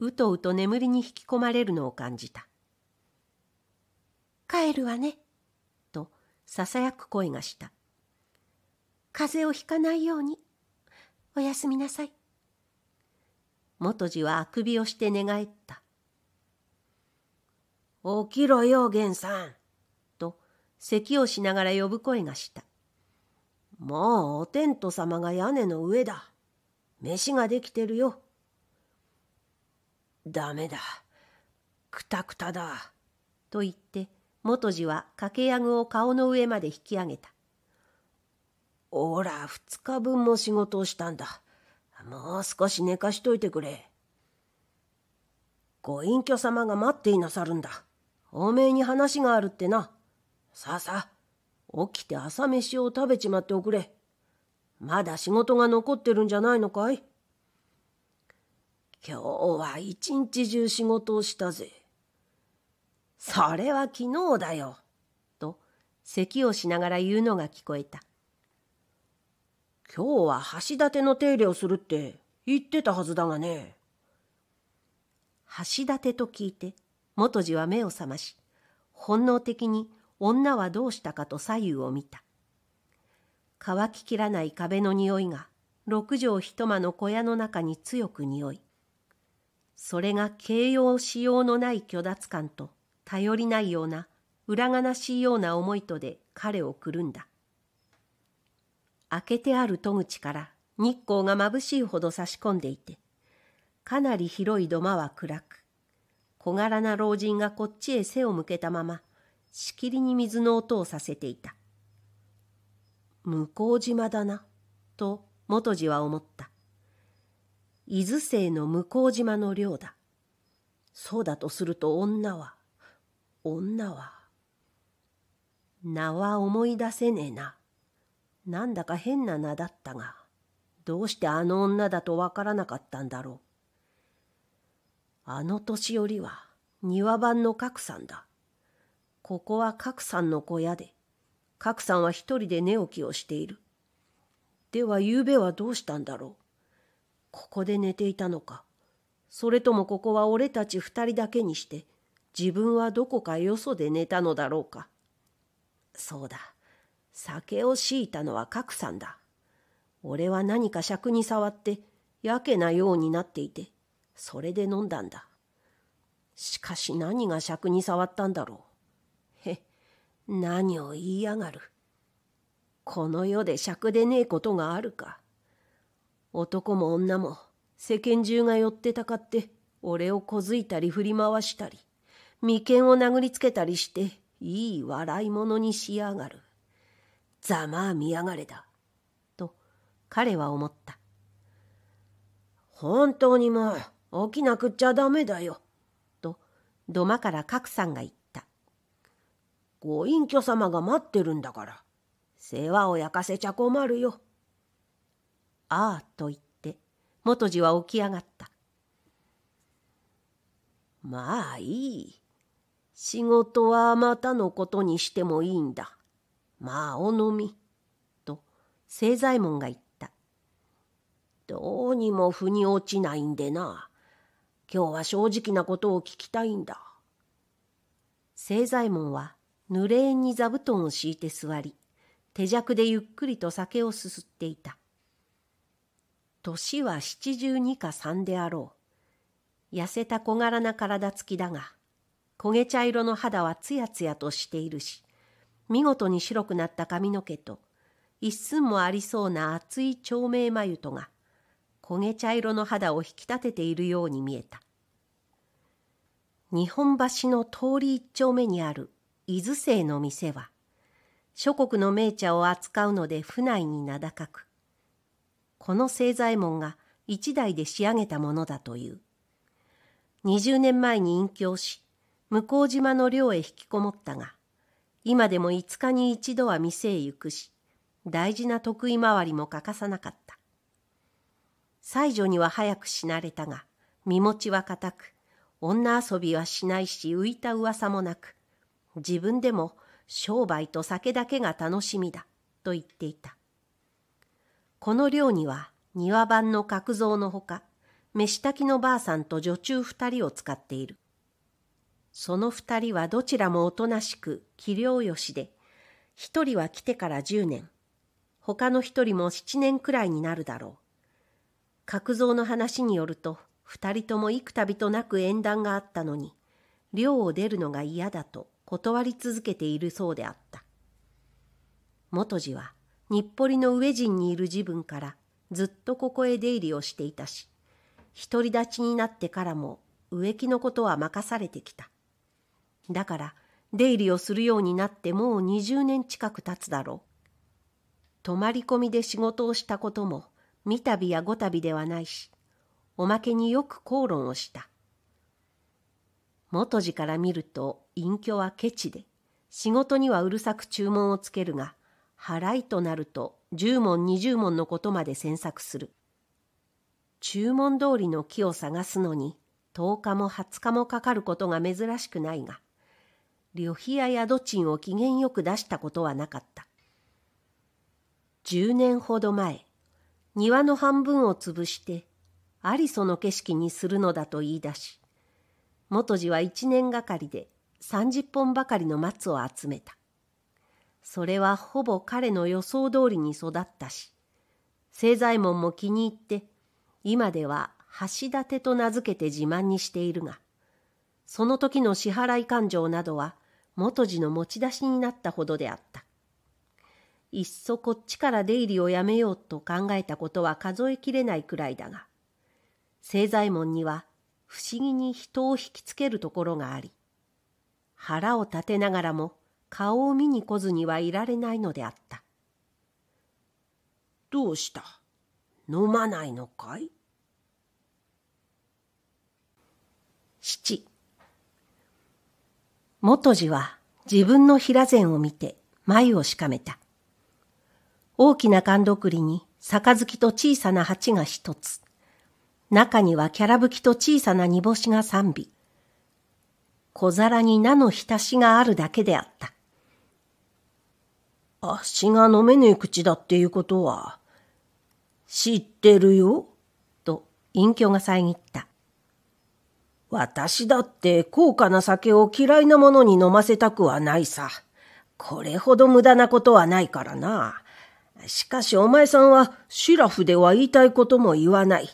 うとうと眠りに引き込まれるのを感じた帰るわねとささやく声がした風邪をひかないようにおやすみなさい元次はあくびをして寝返った「起きろよ源さん」と咳をしながら呼ぶ声がした「もうお天道様が屋根の上だ飯ができてるよ」「ダメだくたくただ」と言って元次は掛けやぐを顔の上まで引き上げたおら、二日分も仕事をしたんだ。もう少し寝かしといてくれ。ご隠居様が待っていなさるんだ。おめえに話があるってな。さあさあ、起きて朝飯を食べちまっておくれ。まだ仕事が残ってるんじゃないのかい今日は一日中仕事をしたぜ。それは昨日だよ。と、咳をしながら言うのが聞こえた。今日は橋立ての手入れをするって言ってたはずだがね。橋立てと聞いて、元次は目を覚まし、本能的に女はどうしたかと左右を見た。乾ききらない壁の匂いが、六畳一間の小屋の中に強く匂い。それが形容しようのない虚脱感と、頼りないような、裏悲しいような思いとで彼をくるんだ。開けてある戸口から日光が眩しいほど差し込んでいて、かなり広い土間は暗く、小柄な老人がこっちへ背を向けたまま、しきりに水の音をさせていた。向島だな、と元次は思った。伊豆勢の向島の寮だ。そうだとすると女は、女は、名は思い出せねえな。なんだか変な名だったが、どうしてあの女だとわからなかったんだろう。あの年寄りは庭番の角さんだ。ここは角さんの小屋で、角さんは一人で寝起きをしている。では夕べはどうしたんだろう。ここで寝ていたのか。それともここは俺たち二人だけにして、自分はどこかよそで寝たのだろうか。そうだ。酒を敷いたのは格さんだ。俺は何か尺に触って、やけなようになっていて、それで飲んだんだ。しかし何が尺に触ったんだろう。へ、何を言いやがる。この世で尺でねえことがあるか。男も女も世間中が寄ってたかって俺をこづいたり振り回したり眉間を殴りつけたりしていい笑い者にしやがる。ざまあ見やがれだ。と彼は思った。本当にもう起きなくっちゃダメだよ。と土間から角さんが言った。ご隠居様が待ってるんだから、世話を焼かせちゃ困るよ。ああと言って元次は起き上がった。まあいい。仕事はまたのことにしてもいいんだ。まあおのみ」と清左衛門が言った「どうにも腑に落ちないんでな今日は正直なことを聞きたいんだ」清左衛門はぬれ縁に座布団を敷いて座り手酌でゆっくりと酒をすすっていた年は七十二か三であろう痩せた小柄な体つきだが焦げ茶色の肌はつやつやとしているし見事に白くなった髪の毛と一寸もありそうな厚い長命眉とが焦げ茶色の肌を引き立てているように見えた日本橋の通り一丁目にある伊豆製の店は諸国の名茶を扱うので府内に名高くこの清左衛門が一代で仕上げたものだという20年前に隠居し向島の寮へ引きこもったが今でも5日に一度は店へ行くし、大事な得意回りも欠かさなかった。妻女には早く死なれたが、身持ちは固く、女遊びはしないし浮いた噂もなく、自分でも商売と酒だけが楽しみだ、と言っていた。この寮には庭番の角蔵のほか、飯炊きのばあさんと女中二人を使っている。その二人はどちらもおとなしく器量よしで、一人は来てから十年、他の一人も七年くらいになるだろう。角蔵の話によると、二人とも幾度となく縁談があったのに、寮を出るのが嫌だと断り続けているそうであった。元次は日暮里の上陣にいる自分からずっとここへ出入りをしていたし、独り立ちになってからも植木のことは任されてきた。だから出入りをするようになってもう20年近く経つだろう。泊まり込みで仕事をしたことも三度や五度ではないし、おまけによく口論をした。元次から見ると隠居はケチで、仕事にはうるさく注文をつけるが、払いとなると10問20問のことまで詮索する。注文通りの木を探すのに10日も20日もかかることが珍しくないが、旅費や宿賃を機嫌よく出したことはなかった。10年ほど前、庭の半分を潰して、ありその景色にするのだと言い出し、元次は1年がかりで30本ばかりの松を集めた。それはほぼ彼の予想通りに育ったし、清左衛門も気に入って、今では橋立と名付けて自慢にしているが、その時の支払い勘定などは元地の持ち出しになったほどであった。いっそこっちから出入りをやめようと考えたことは数えきれないくらいだが、清左衛門には不思議に人を引きつけるところがあり、腹を立てながらも顔を見に来ずにはいられないのであった。どうした飲まないのかい七。元次は自分の平膳を見て眉をしかめた。大きな勘どくりに杯と小さな鉢が一つ。中にはキャラぶきと小さな煮干しが三尾。小皿に菜の浸しがあるだけであった。あしが飲めねえ口だっていうことは、知ってるよ、と隠居が遮った。私だって高価な酒を嫌いなものに飲ませたくはないさ。これほど無駄なことはないからな。しかしお前さんはシラフでは言いたいことも言わない。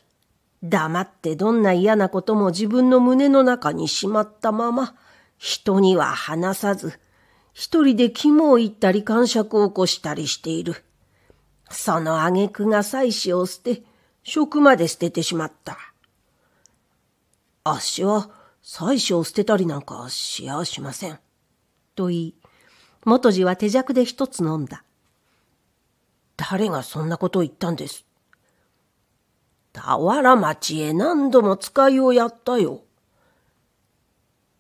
黙ってどんな嫌なことも自分の胸の中にしまったまま、人には話さず、一人で肝を言ったり感触を起こしたりしている。その挙句が妻子を捨て、職まで捨ててしまった。あっしは妻子を捨てたりなんかしやしません。と言い、元次は手酌で一つ飲んだ。誰がそんなことを言ったんです。俵町へ何度も使いをやったよ。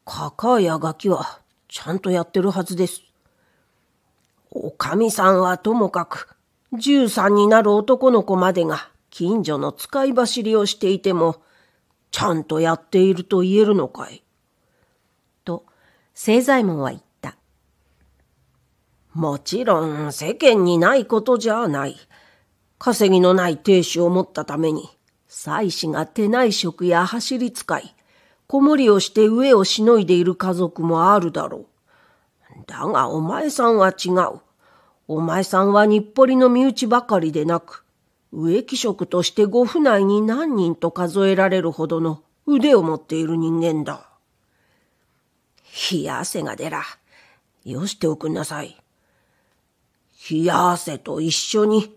かかやガキはちゃんとやってるはずです。おかみさんはともかく、十三になる男の子までが近所の使い走りをしていても、ちゃんとやっていると言えるのかい。と、清左衛門は言った。もちろん世間にないことじゃない。稼ぎのない亭主を持ったために、妻子が手内職や走り使い、子守をして上をしのいでいる家族もあるだろう。だがお前さんは違う。お前さんは日暮里の身内ばかりでなく、植木職としてご府内に何人と数えられるほどの腕を持っている人間だ。冷や汗が出ら。よしておくんなさい。冷や汗と一緒に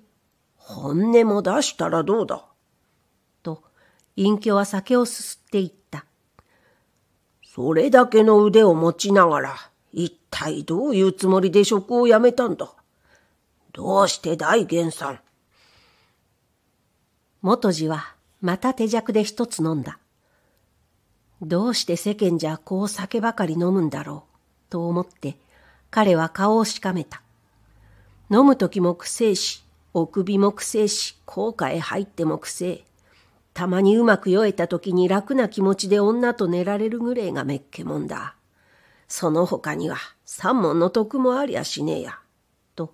本音も出したらどうだ。と、隠居は酒をすすっていった。それだけの腕を持ちながら、一体どういうつもりで職を辞めたんだ。どうして大元さん。元次はまた手酌で一つ飲んだ。どうして世間じゃこう酒ばかり飲むんだろう、と思って彼は顔をしかめた。飲む時もくせえし、お首もくせえし、高価へ入ってもくせえ。たまにうまく酔えた時に楽な気持ちで女と寝られるぐれえがめっけもんだ。その他には三文の徳もありゃしねえや。と、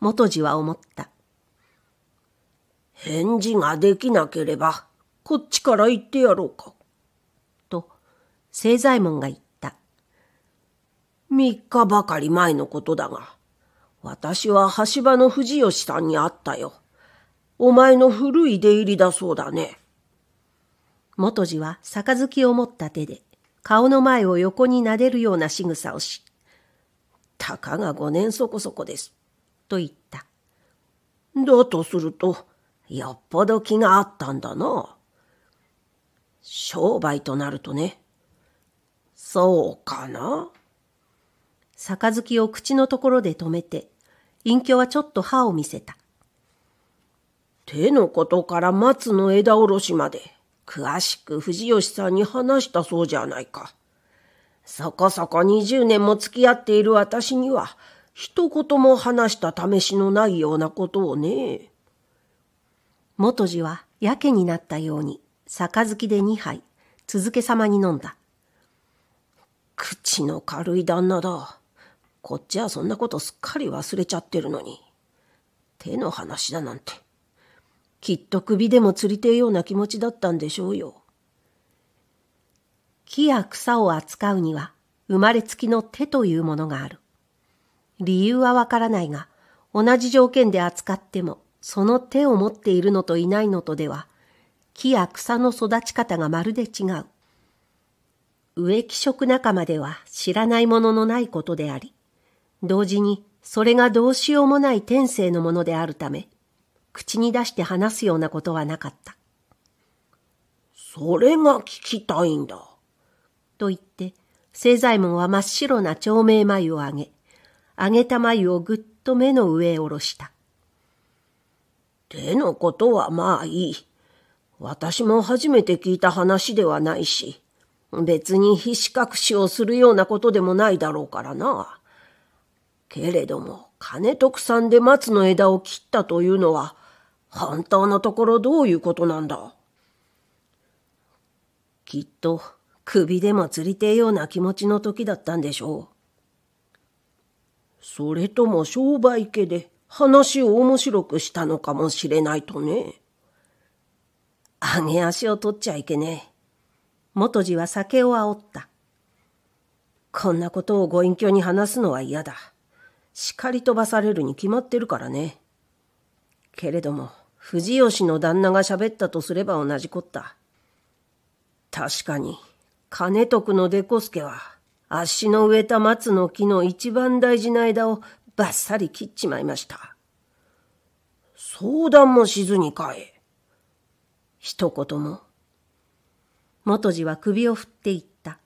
元次は思った。返事ができなければ、こっちから行ってやろうか。と、清左衛門が言った。三日ばかり前のことだが、私は橋場の藤吉さんに会ったよ。お前の古い出入りだそうだね。元次は杯を持った手で、顔の前を横になでるような仕草をし、たかが五年そこそこです。と言った。だとすると、よっぽど気があったんだな。商売となるとね。そうかな。杯を口のところで止めて、隠居はちょっと歯を見せた。手のことから松の枝おろしまで、詳しく藤吉さんに話したそうじゃないか。そこそこ20年も付き合っている私には、一言も話した試しのないようなことをね。元次はやけになったように、杯で二杯、続けさまに飲んだ。口の軽い旦那だ。こっちはそんなことすっかり忘れちゃってるのに。手の話だなんて。きっと首でも釣りてえような気持ちだったんでしょうよ。木や草を扱うには、生まれつきの手というものがある。理由はわからないが、同じ条件で扱ってもその手を持っているのといないのとでは、木や草の育ち方がまるで違う。植木職仲間では知らないもののないことであり、同時にそれがどうしようもない天性のものであるため、口に出して話すようなことはなかった。それが聞きたいんだ。と言って、清左衛門は真っ白な長命眉を上げ、上げた眉をぐっと目の上へ下ろした。手のことはまあいい。私も初めて聞いた話ではないし、別にひし隠しをするようなことでもないだろうからな。けれども、金徳さんで松の枝を切ったというのは、本当のところどういうことなんだきっと、首でも釣りてえような気持ちの時だったんでしょう。それとも商売家で、話を面白くしたのかもしれないとね。揚げ足を取っちゃいけねえ。元次は酒を煽った。こんなことをご隠居に話すのは嫌だ。叱り飛ばされるに決まってるからね。けれども、藤吉の旦那が喋ったとすれば同じこった。確かに、金徳のデコけは、足の植えた松の木の一番大事な枝をばっさり切っちまいました。相談もしずにかえ。一言も。元次は首を振っていった。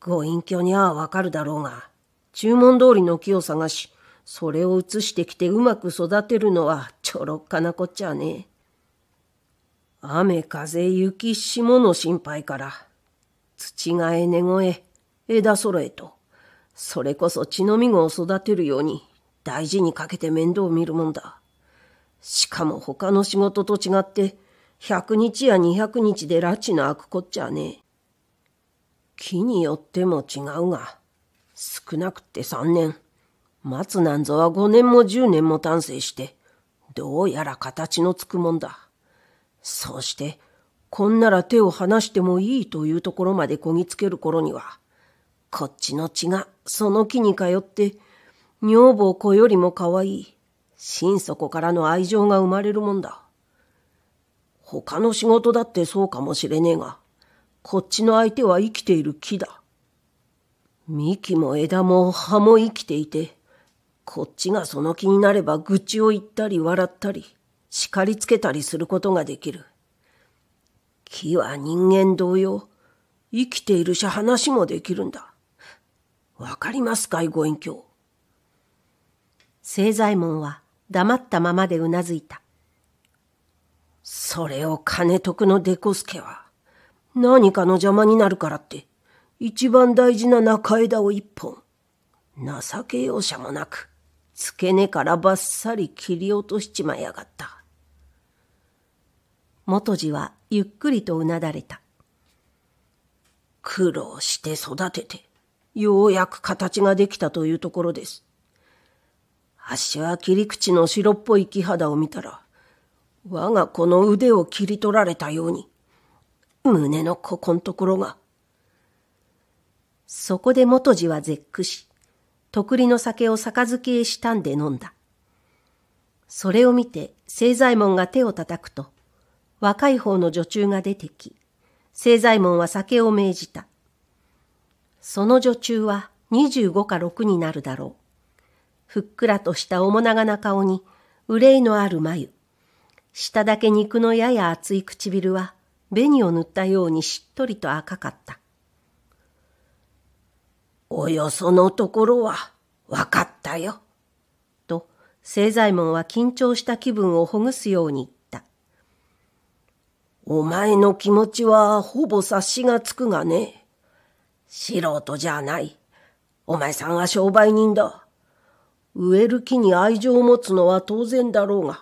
ご隠居にはあわかるだろうが、注文通りの木を探し、それを移してきてうまく育てるのはちょろっかなこっちゃね。雨風雪霜の心配から、土がえ根越え、枝揃えと、それこそ血のみ子を育てるように大事にかけて面倒を見るもんだ。しかも他の仕事と違って、100日や200日で拉致の悪こっちゃねえ。木によっても違うが、少なくって3年。松なんぞは5年も10年も丹精して、どうやら形のつくもんだ。そうして、こんなら手を離してもいいというところまでこぎつける頃には、こっちの血がその木に通って、女房子よりも可愛い、心底からの愛情が生まれるもんだ。他の仕事だってそうかもしれねえが、こっちの相手は生きている木だ。幹も枝も葉も生きていて、こっちがその気になれば愚痴を言ったり笑ったり、叱りつけたりすることができる。木は人間同様、生きているし話もできるんだ。わかりますかいご隠居。清左衛門は黙ったままでうなずいた。それを金徳のデコスケは、何かの邪魔になるからって、一番大事な中枝を一本、情け容赦もなく、付け根からばっさり切り落としちまいやがった。元次はゆっくりとうなだれた。苦労して育てて、ようやく形ができたというところです。あっしは切り口の白っぽい木肌を見たら、我が子の腕を切り取られたように、胸のここんところが。そこで元次は絶句し、徳利の酒を杯へしたんで飲んだ。それを見て清左衛門が手を叩くと、若い方の女中が出てき、清左衛門は酒を命じた。その女中は25か6になるだろう。ふっくらとした面長な顔に、憂いのある眉。下だけ肉のやや厚い唇は、紅を塗ったようにしっとりと赤かった。およそのところは、わかったよ。と、清左衛門は緊張した気分をほぐすように言った。お前の気持ちはほぼ察しがつくがね。素人じゃない。お前さんは商売人だ。植える木に愛情を持つのは当然だろうが、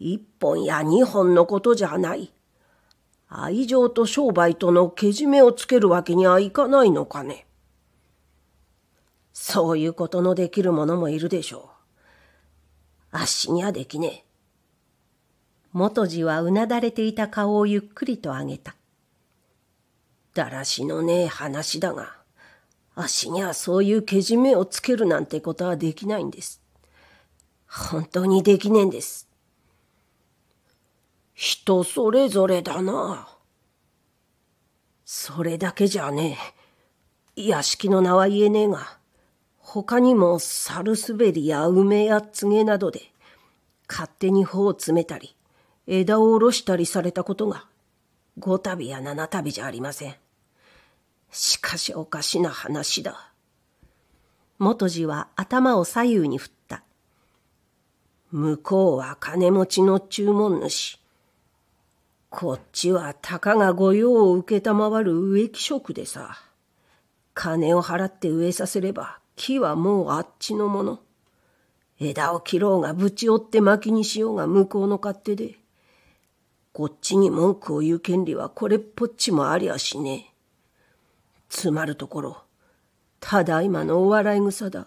一本や二本のことじゃない。愛情と商売とのけじめをつけるわけにはいかないのかね。そういうことのできる者もいるでしょう。あっしにはできねえ。元次はうなだれていた顔をゆっくりと上げた。だらしのねえ話だが、あしにはそういうけじめをつけるなんてことはできないんです。本当にできねえんです。人それぞれだな。それだけじゃねえ。屋敷の名は言えねえが、他にもサルスベリや梅やつげなどで、勝手に頬を詰めたり、枝を下ろしたりされたことが、五旅や七旅じゃありません。しかしおかしな話だ。元次は頭を左右に振った。向こうは金持ちの注文主。こっちはたかが御用を承る植木職でさ。金を払って植えさせれば木はもうあっちのもの。枝を切ろうがぶち折って薪にしようが向こうの勝手で。こっちに文句を言う権利はこれっぽっちもありゃしねえ。つまるところ、ただ今のお笑い草だ。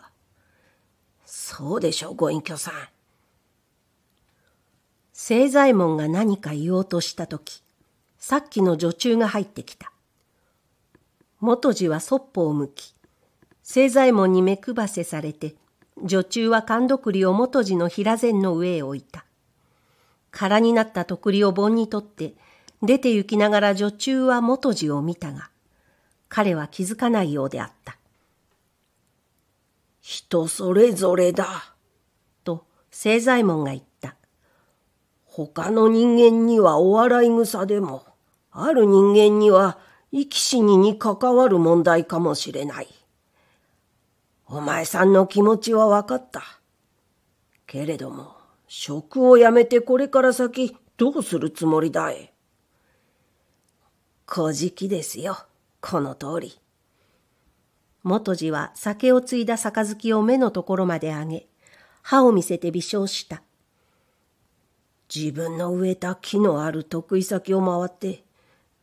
そうでしょう、ご隠居さん。清左衛門が何か言おうとしたとき、さっきの女中が入ってきた。元次はそっぽを向き、清左衛門に目配せされて、女中は勘どくりを元次の平膳の上へ置いた。空になった徳利を盆にとって、出て行きながら女中は元字を見たが、彼は気づかないようであった。人それぞれだ、と清左衛門が言った。他の人間にはお笑い草でも、ある人間には生き死にに関わる問題かもしれない。お前さんの気持ちは分かった。けれども、職を辞めてこれから先どうするつもりだい小じきですよ、この通り。元次は酒を継いだ杯を目のところまで上げ、歯を見せて微笑した。自分の植えた木のある得意先を回って、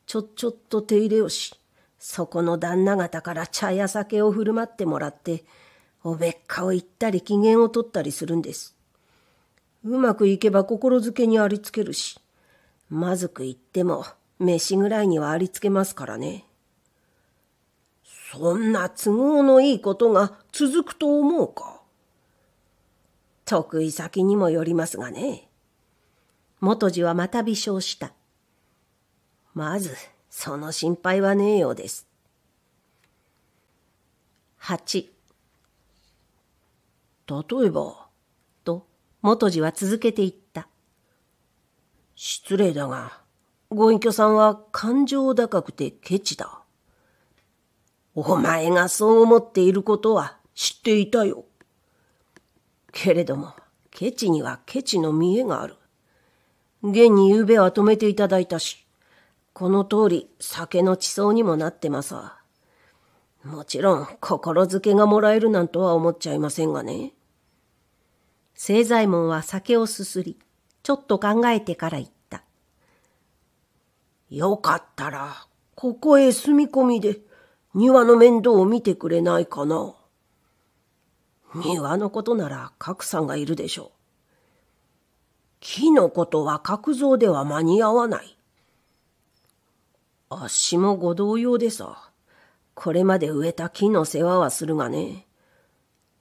ちょちょっと手入れをし、そこの旦那方から茶や酒を振る舞ってもらって、おべっかを行ったり機嫌を取ったりするんです。うまくいけば心づけにありつけるし、まずくいっても飯ぐらいにはありつけますからね。そんな都合のいいことが続くと思うか。得意先にもよりますがね。元次はまた微笑した。まず、その心配はねえようです。八。例えば、元次は続けていった。失礼だが、ご隠居さんは感情高くてケチだ。お前がそう思っていることは知っていたよ。けれども、ケチにはケチの見栄がある。現に昨夜は止めていただいたし、この通り酒の地層にもなってますわ。もちろん心づけがもらえるなんとは思っちゃいませんがね。清左衛門は酒をすすり、ちょっと考えてから言った。よかったら、ここへ住み込みで、庭の面倒を見てくれないかな。庭のことなら、格さんがいるでしょう。木のことは格蔵では間に合わない。あっしもご同様でさ、これまで植えた木の世話はするがね、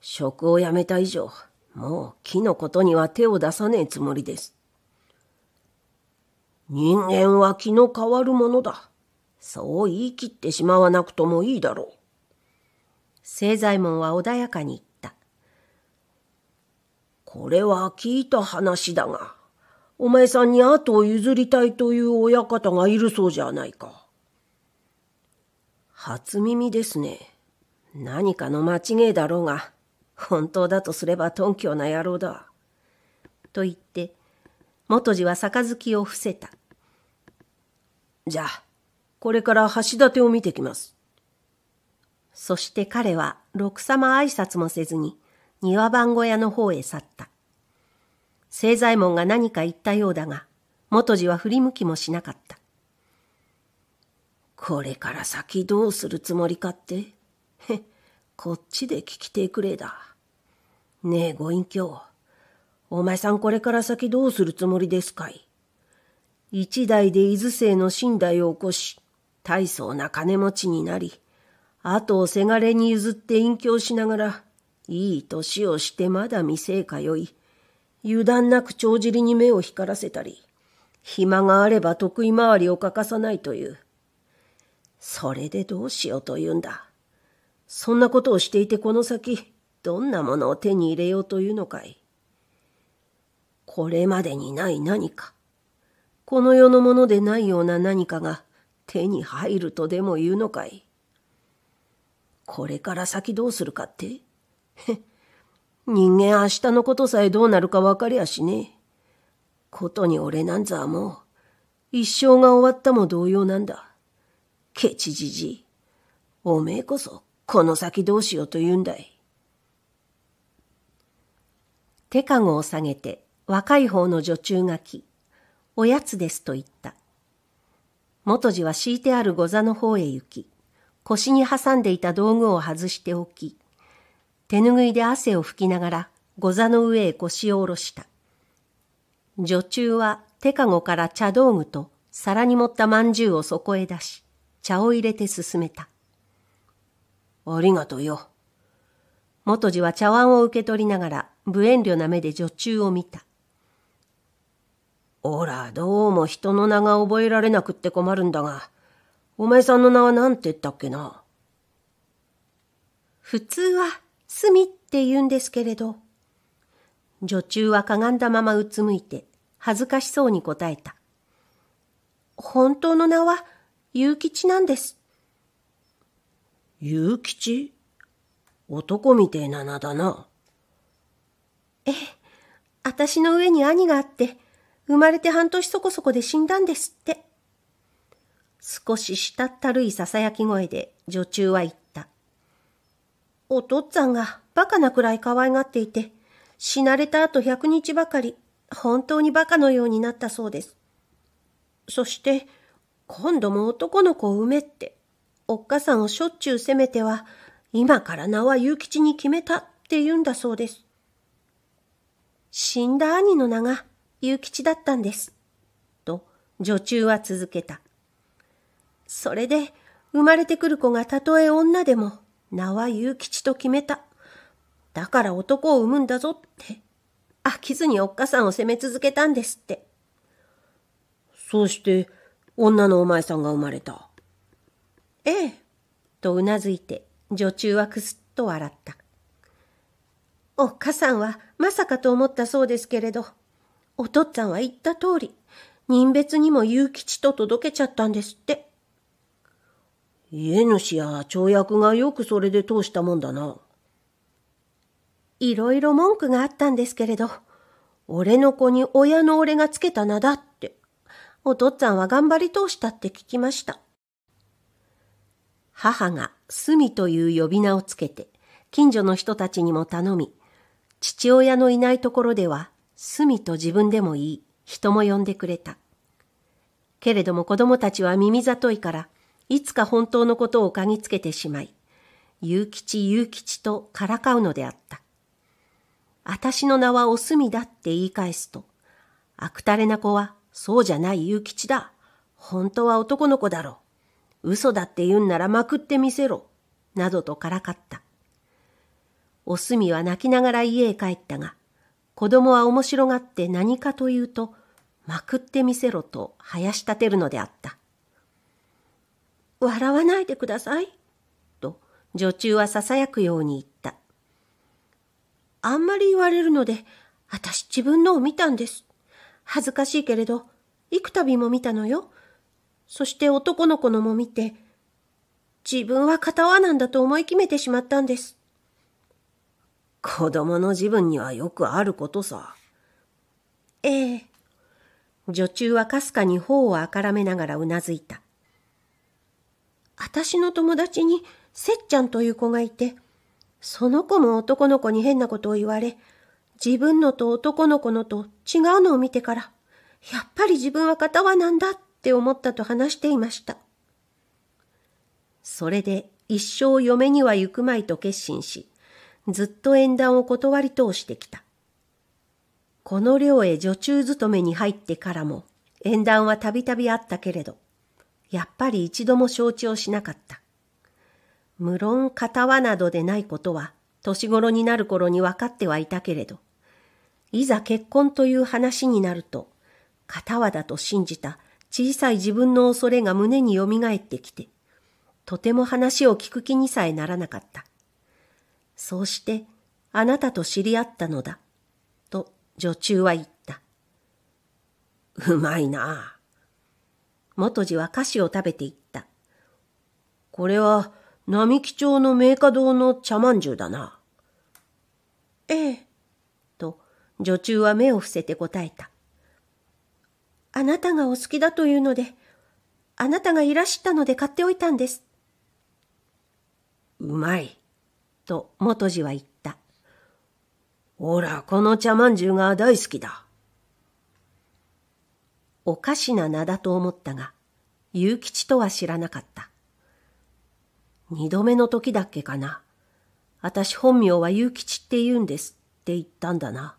職を辞めた以上、もう木のことには手を出さねえつもりです。人間は気の変わるものだ。そう言い切ってしまわなくともいいだろう。清左衛門は穏やかに言った。これは聞いた話だが、お前さんに後を譲りたいという親方がいるそうじゃないか。初耳ですね。何かの間違いだろうが、本当だとすれば頓狂な野郎だ。と言って、元次は杯を伏せた。じゃあ、これから橋立を見てきます。そして彼は、六様挨拶もせずに、庭番小屋の方へ去った。清左衛門が何か言ったようだが、元次は振り向きもしなかった。これから先どうするつもりかって、へっ、こっちで聞きてくれだ。ねえ、ご隠居。お前さんこれから先どうするつもりですかい一代で伊豆勢の寝台を起こし、大層な金持ちになり、後をせがれに譲って隠居しながら、いい年をしてまだ店へ通い、油断なく帳尻に目を光らせたり、暇があれば得意回りを欠かさないという。それでどうしようというんだ。そんなことをしていてこの先、どんなものを手に入れようというのかい。これまでにない何か、この世のものでないような何かが手に入るとでも言うのかい。これから先どうするかってへ 人間明日のことさえどうなるかわかりゃしねえ。ことに俺なんざはもう、一生が終わったも同様なんだ。ケチじじい。おめえこそ、この先どうしようと言うんだい。手かごを下げて若い方の女中が来、おやつですと言った。元次は敷いてある御座の方へ行き、腰に挟んでいた道具を外しておき、手ぬぐいで汗を拭きながら御座の上へ腰を下ろした。女中は手かごから茶道具と皿に盛った饅頭をそこへ出し、茶を入れて進めた。ありがとうよ。元次は茶碗を受け取りながら無遠慮な目で女中を見た。おら、どうも人の名が覚えられなくって困るんだが、お前さんの名は何て言ったっけな。普通は、すみって言うんですけれど。女中はかがんだままうつむいて、恥ずかしそうに答えた。本当の名は、ゆうきちなんです。ゆうきち男みてえな名だな。ええ、私の上に兄があって、生まれて半年そこそこで死んだんですって。少ししたったるい囁き声で女中は言った。お父っつぁんがバカなくらい可愛がっていて、死なれた後100日ばかり、本当にバカのようになったそうです。そして、今度も男の子を産めって、おっかさんをしょっちゅう責めては、今から名は勇吉に決めたって言うんだそうです。死んだ兄の名が祐吉だったんです。と、女中は続けた。それで、生まれてくる子がたとえ女でも、名は祐吉と決めた。だから男を産むんだぞって、飽きずにおっかさんを責め続けたんですって。そうして、女のお前さんが生まれた。ええ、とうなずいて、女中はくすっと笑った。おっかさんはまさかと思ったそうですけれど、お父っつぁんは言った通り、人別にも勇吉と届けちゃったんですって。家主や町役がよくそれで通したもんだな。いろいろ文句があったんですけれど、俺の子に親の俺がつけた名だって、お父っつぁんは頑張り通したって聞きました。母が隅という呼び名をつけて、近所の人たちにも頼み、父親のいないところでは、すみと自分でも言い、人も呼んでくれた。けれども子供たちは耳ざといから、いつか本当のことを嗅ぎつけてしまい、ゆうきちゆうきちとからかうのであった。私の名はおすみだって言い返すと、あくたれな子は、そうじゃないゆうきちだ。本当は男の子だろう。嘘だって言うんならまくってみせろ。などとからかった。おすみは泣きながら家へ帰ったが、子供は面白がって何かというと、まくってみせろと、はやし立てるのであった。笑わないでください、と、女中はささやくように言った。あんまり言われるので、私自分のを見たんです。恥ずかしいけれど、幾度も見たのよ。そして男の子のも見て、自分は片輪なんだと思い決めてしまったんです。子供の自分にはよくあることさ。ええ。女中はかすかに頬をあからめながらうなずいた。私の友達にせっちゃんという子がいて、その子も男の子に変なことを言われ、自分のと男の子のと違うのを見てから、やっぱり自分は片輪なんだって思ったと話していました。それで一生嫁には行くまいと決心し、ずっと縁談を断り通してきた。この寮へ女中勤めに入ってからも、縁談はたびたびあったけれど、やっぱり一度も承知をしなかった。無論片輪などでないことは、年頃になる頃に分かってはいたけれど、いざ結婚という話になると、片輪だと信じた小さい自分の恐れが胸によみがえってきて、とても話を聞く気にさえならなかった。そうしてあなたと知り合ったのだ、と女中は言った。うまいな元次は菓子を食べていった。これは並木町の名家堂の茶まんじゅうだな。ええ、と女中は目を伏せて答えた。あなたがお好きだというので、あなたがいらしたので買っておいたんです。うまい。と元次は言った。おら、この茶まんじゅうが大好きだ。おかしな名だと思ったが、き吉とは知らなかった。二度目の時だっけかな。私本名はゆうきちって言うんですって言ったんだな。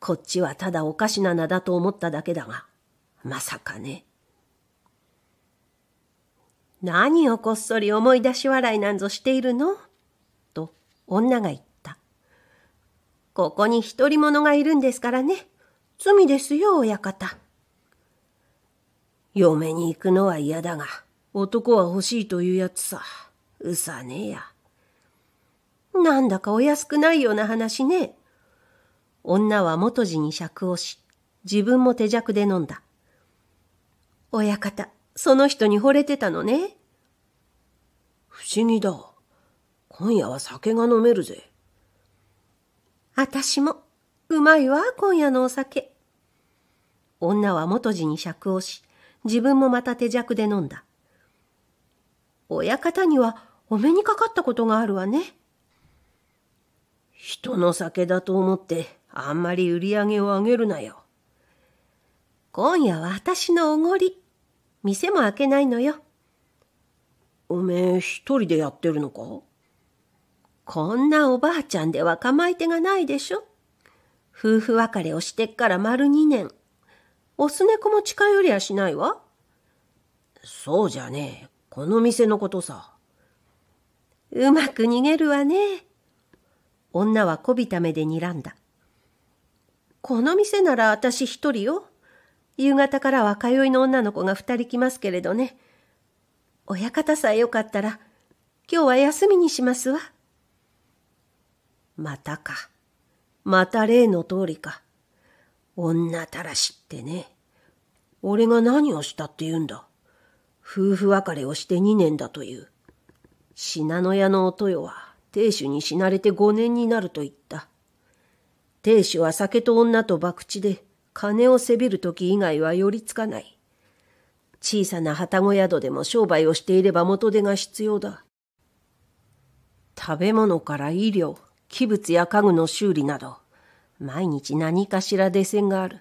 こっちはただおかしな名だと思っただけだが、まさかね。何をこっそり思い出し笑いなんぞしているの女が言った。ここに独り者がいるんですからね。罪ですよ、親方。嫁に行くのは嫌だが、男は欲しいというやつさ。うさねえや。なんだかお安くないような話ね。女は元地に酌をし、自分も手酌で飲んだ。親方、その人に惚れてたのね。不思議だ。今夜は酒が飲めるぜ。あたしも、うまいわ、今夜のお酒。女は元地に酌をし、自分もまた手酌で飲んだ。親方にはお目にかかったことがあるわね。人の酒だと思って、あんまり売り上げを上げるなよ。今夜は私のおごり。店も開けないのよ。おめえ一人でやってるのかこんなおばあちゃんでは構い手がないでしょ。夫婦別れをしてっから丸2年。オス猫も近寄りやしないわ。そうじゃねえ。この店のことさ。うまく逃げるわね。女はこびた目で睨んだ。この店なら私一人よ。夕方からは通いの女の子が二人来ますけれどね。親方さえよかったら、今日は休みにしますわ。またか。また例の通りか。女たらしってね。俺が何をしたって言うんだ。夫婦別れをして二年だという。信濃屋のお豊は亭主に死なれて五年になると言った。亭主は酒と女と博打で金をせびる時以外は寄りつかない。小さな旅籠宿でも商売をしていれば元手が必要だ。食べ物から医療、器物や家具の修理など、毎日何かしら出んがある。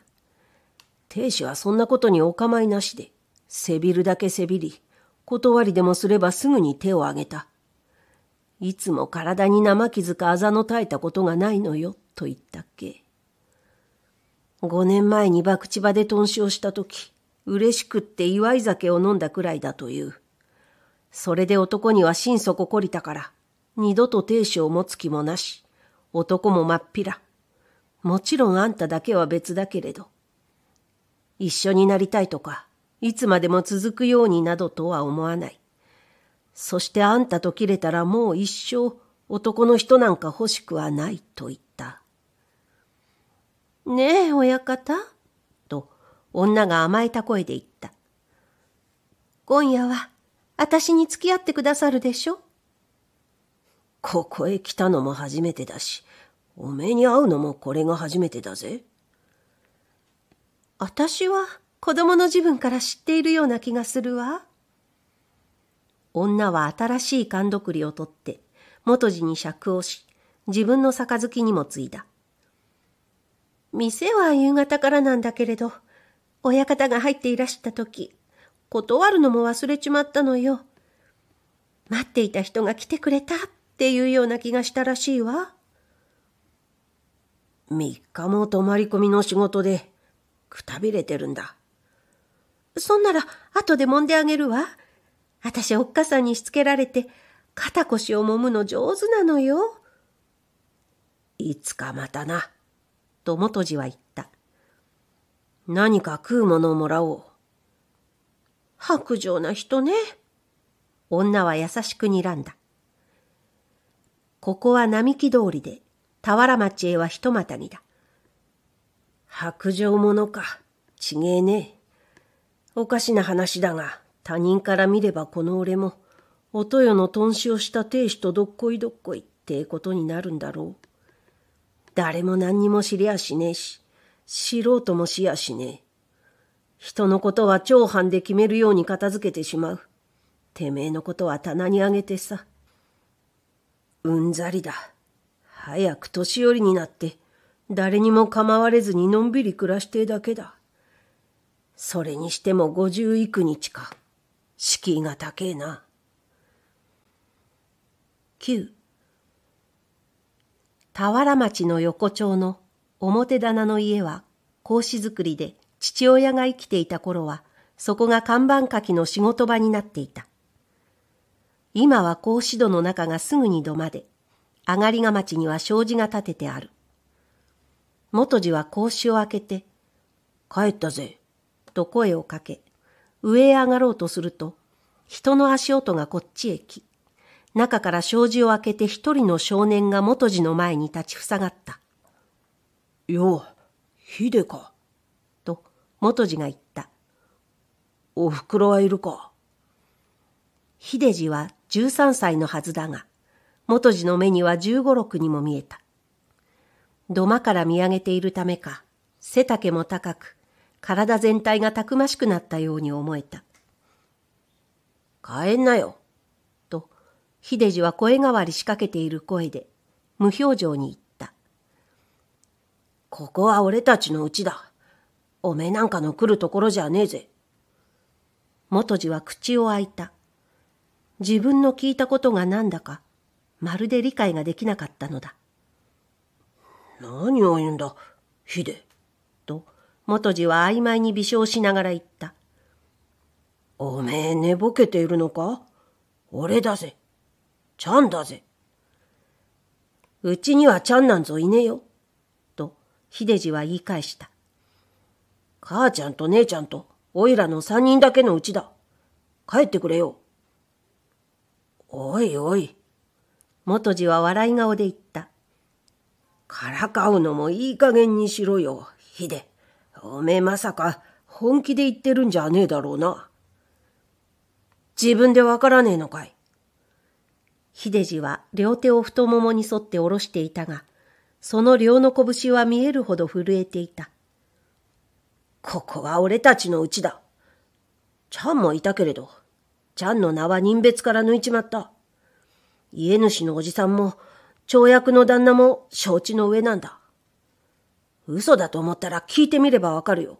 亭主はそんなことにお構いなしで、背びるだけ背びり、断りでもすればすぐに手を挙げた。いつも体に生傷かあざのたえたことがないのよ、と言ったっけ。五年前に博打場で頓死をしたとき、嬉しくって祝い酒を飲んだくらいだという。それで男には心底懲りたから、二度と亭主を持つ気もなし、男もまっぴら。もちろんあんただけは別だけれど。一緒になりたいとか、いつまでも続くようになどとは思わない。そしてあんたと切れたらもう一生男の人なんか欲しくはないと言った。ねえ、親方と女が甘えた声で言った。今夜は私に付き合ってくださるでしょここへ来たのも初めてだし、おめえに会うのもこれが初めてだぜ。私は子供の時分から知っているような気がするわ。女は新しい勘どくりを取って、元地に釈をし、自分の杯にもついだ。店は夕方からなんだけれど、親方が入っていらした時、断るのも忘れちまったのよ。待っていた人が来てくれたっていうような気がしたらしいわ。3日も泊まり込みの仕事で、くたびれてるんだ。そんなら、後で揉んであげるわ。私、おっかさんにしつけられて、肩腰を揉むの上手なのよ。いつかまたな、と元次は言った。何か食うものをもらおう。白状な人ね。女は優しく睨んだ。ここは並木通りで、俵町へは一股にだ。白状者か。ちげえねえ。おかしな話だが、他人から見ればこの俺も、おとよの頓死をした亭主とどっこいどっこいってことになるんだろう。誰も何にも知りゃしねえし、知ろうともしやしねえ。人のことは長藩で決めるように片付けてしまう。てめえのことは棚にあげてさ。うんざりだ。早く年寄りになって、誰にも構われずにのんびり暮らしてえだけだ。それにしても五十幾日か。敷居が高えな。九。田原町の横丁の表棚の家は格子造りで父親が生きていた頃はそこが看板書きの仕事場になっていた。今は格子戸の中がすぐに土間で、上がりが町には障子が立ててある。元次は格子を開けて、帰ったぜ、と声をかけ、上へ上がろうとすると、人の足音がこっちへ来、中から障子を開けて一人の少年が元次の前に立ちふさがった。よう、秀か。と、元次が言った。お袋はいるか。秀次は13歳のはずだが、元次の目には15、6にも見えた。土間から見上げているためか、背丈も高く、体全体がたくましくなったように思えた。帰んなよ。と、秀次は声変わり仕掛けている声で、無表情に言った。ここは俺たちのうちだ。おめえなんかの来るところじゃねえぜ。元次は口を開いた。自分の聞いたことがなんだか、まるで理解ができなかったのだ。何を言うんだ、ヒデ。と、元次は曖昧に微笑しながら言った。おめえ寝ぼけているのか俺だぜ。ちゃんだぜ。うちにはちゃんなんぞいねえよ。と、秀ジは言い返した。母ちゃんと姉ちゃんと、おいらの三人だけのうちだ。帰ってくれよ。おいおい。元次は笑い顔で言った。からかうのもいい加減にしろよ、ヒデ。おめえまさか本気で言ってるんじゃねえだろうな。自分でわからねえのかい。秀次は両手を太ももに沿って下ろしていたが、その両の拳は見えるほど震えていた。ここは俺たちのうちだ。ちゃんもいたけれど、ちゃんの名は人別から抜いちまった。家主のおじさんも、跳躍の旦那も承知の上なんだ。嘘だと思ったら聞いてみればわかるよ。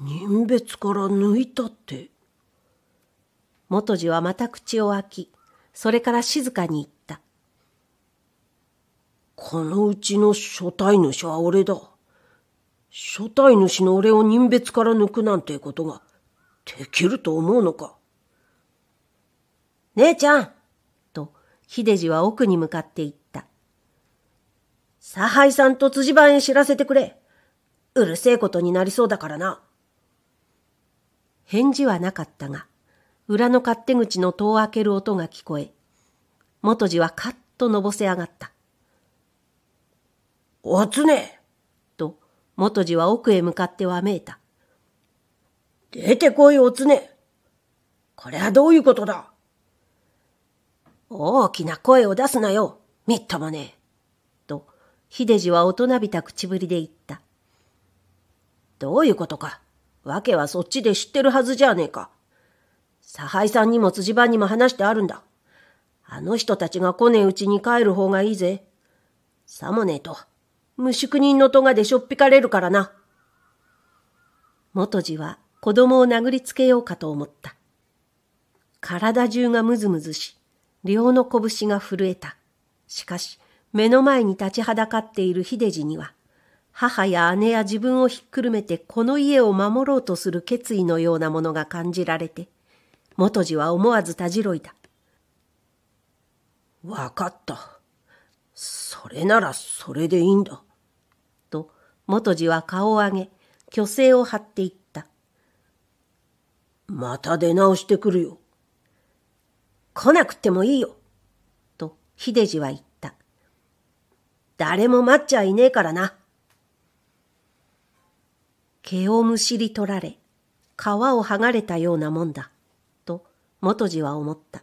人別から抜いたって。元次はまた口を開き、それから静かに言った。このうちの初対主は俺だ。初対主の俺を人別から抜くなんてことができると思うのか。姉ちゃんと、秀次は奥に向かっていった。差配さんと辻番へ知らせてくれ。うるせえことになりそうだからな。返事はなかったが、裏の勝手口の戸を開ける音が聞こえ、元次はカッとのぼせ上がった。おつねと、元次は奥へ向かってわめいた。出てこい、おつね。これはどういうことだ大きな声を出すなよ、みっともねえ。と、秀じは大人びた口ぶりで言った。どういうことか。わけはそっちで知ってるはずじゃねえか。差配さんにも辻番にも話してあるんだ。あの人たちが来ねえうちに帰る方がいいぜ。さもねえと、無宿人の戸がでしょっぴかれるからな。元次は子供を殴りつけようかと思った。体中がムズムズし、両の拳が震えた。しかし、目の前に立ちはだかっている秀治には、母や姉や自分をひっくるめてこの家を守ろうとする決意のようなものが感じられて、元次は思わずたじろいだ。わかった。それならそれでいいんだ。と、元次は顔を上げ、虚勢を張っていった。また出直してくるよ。来なくてもいいよ。と、秀次は言った。誰も待っちゃいねえからな。毛をむしり取られ、皮を剥がれたようなもんだ。と、元次は思った。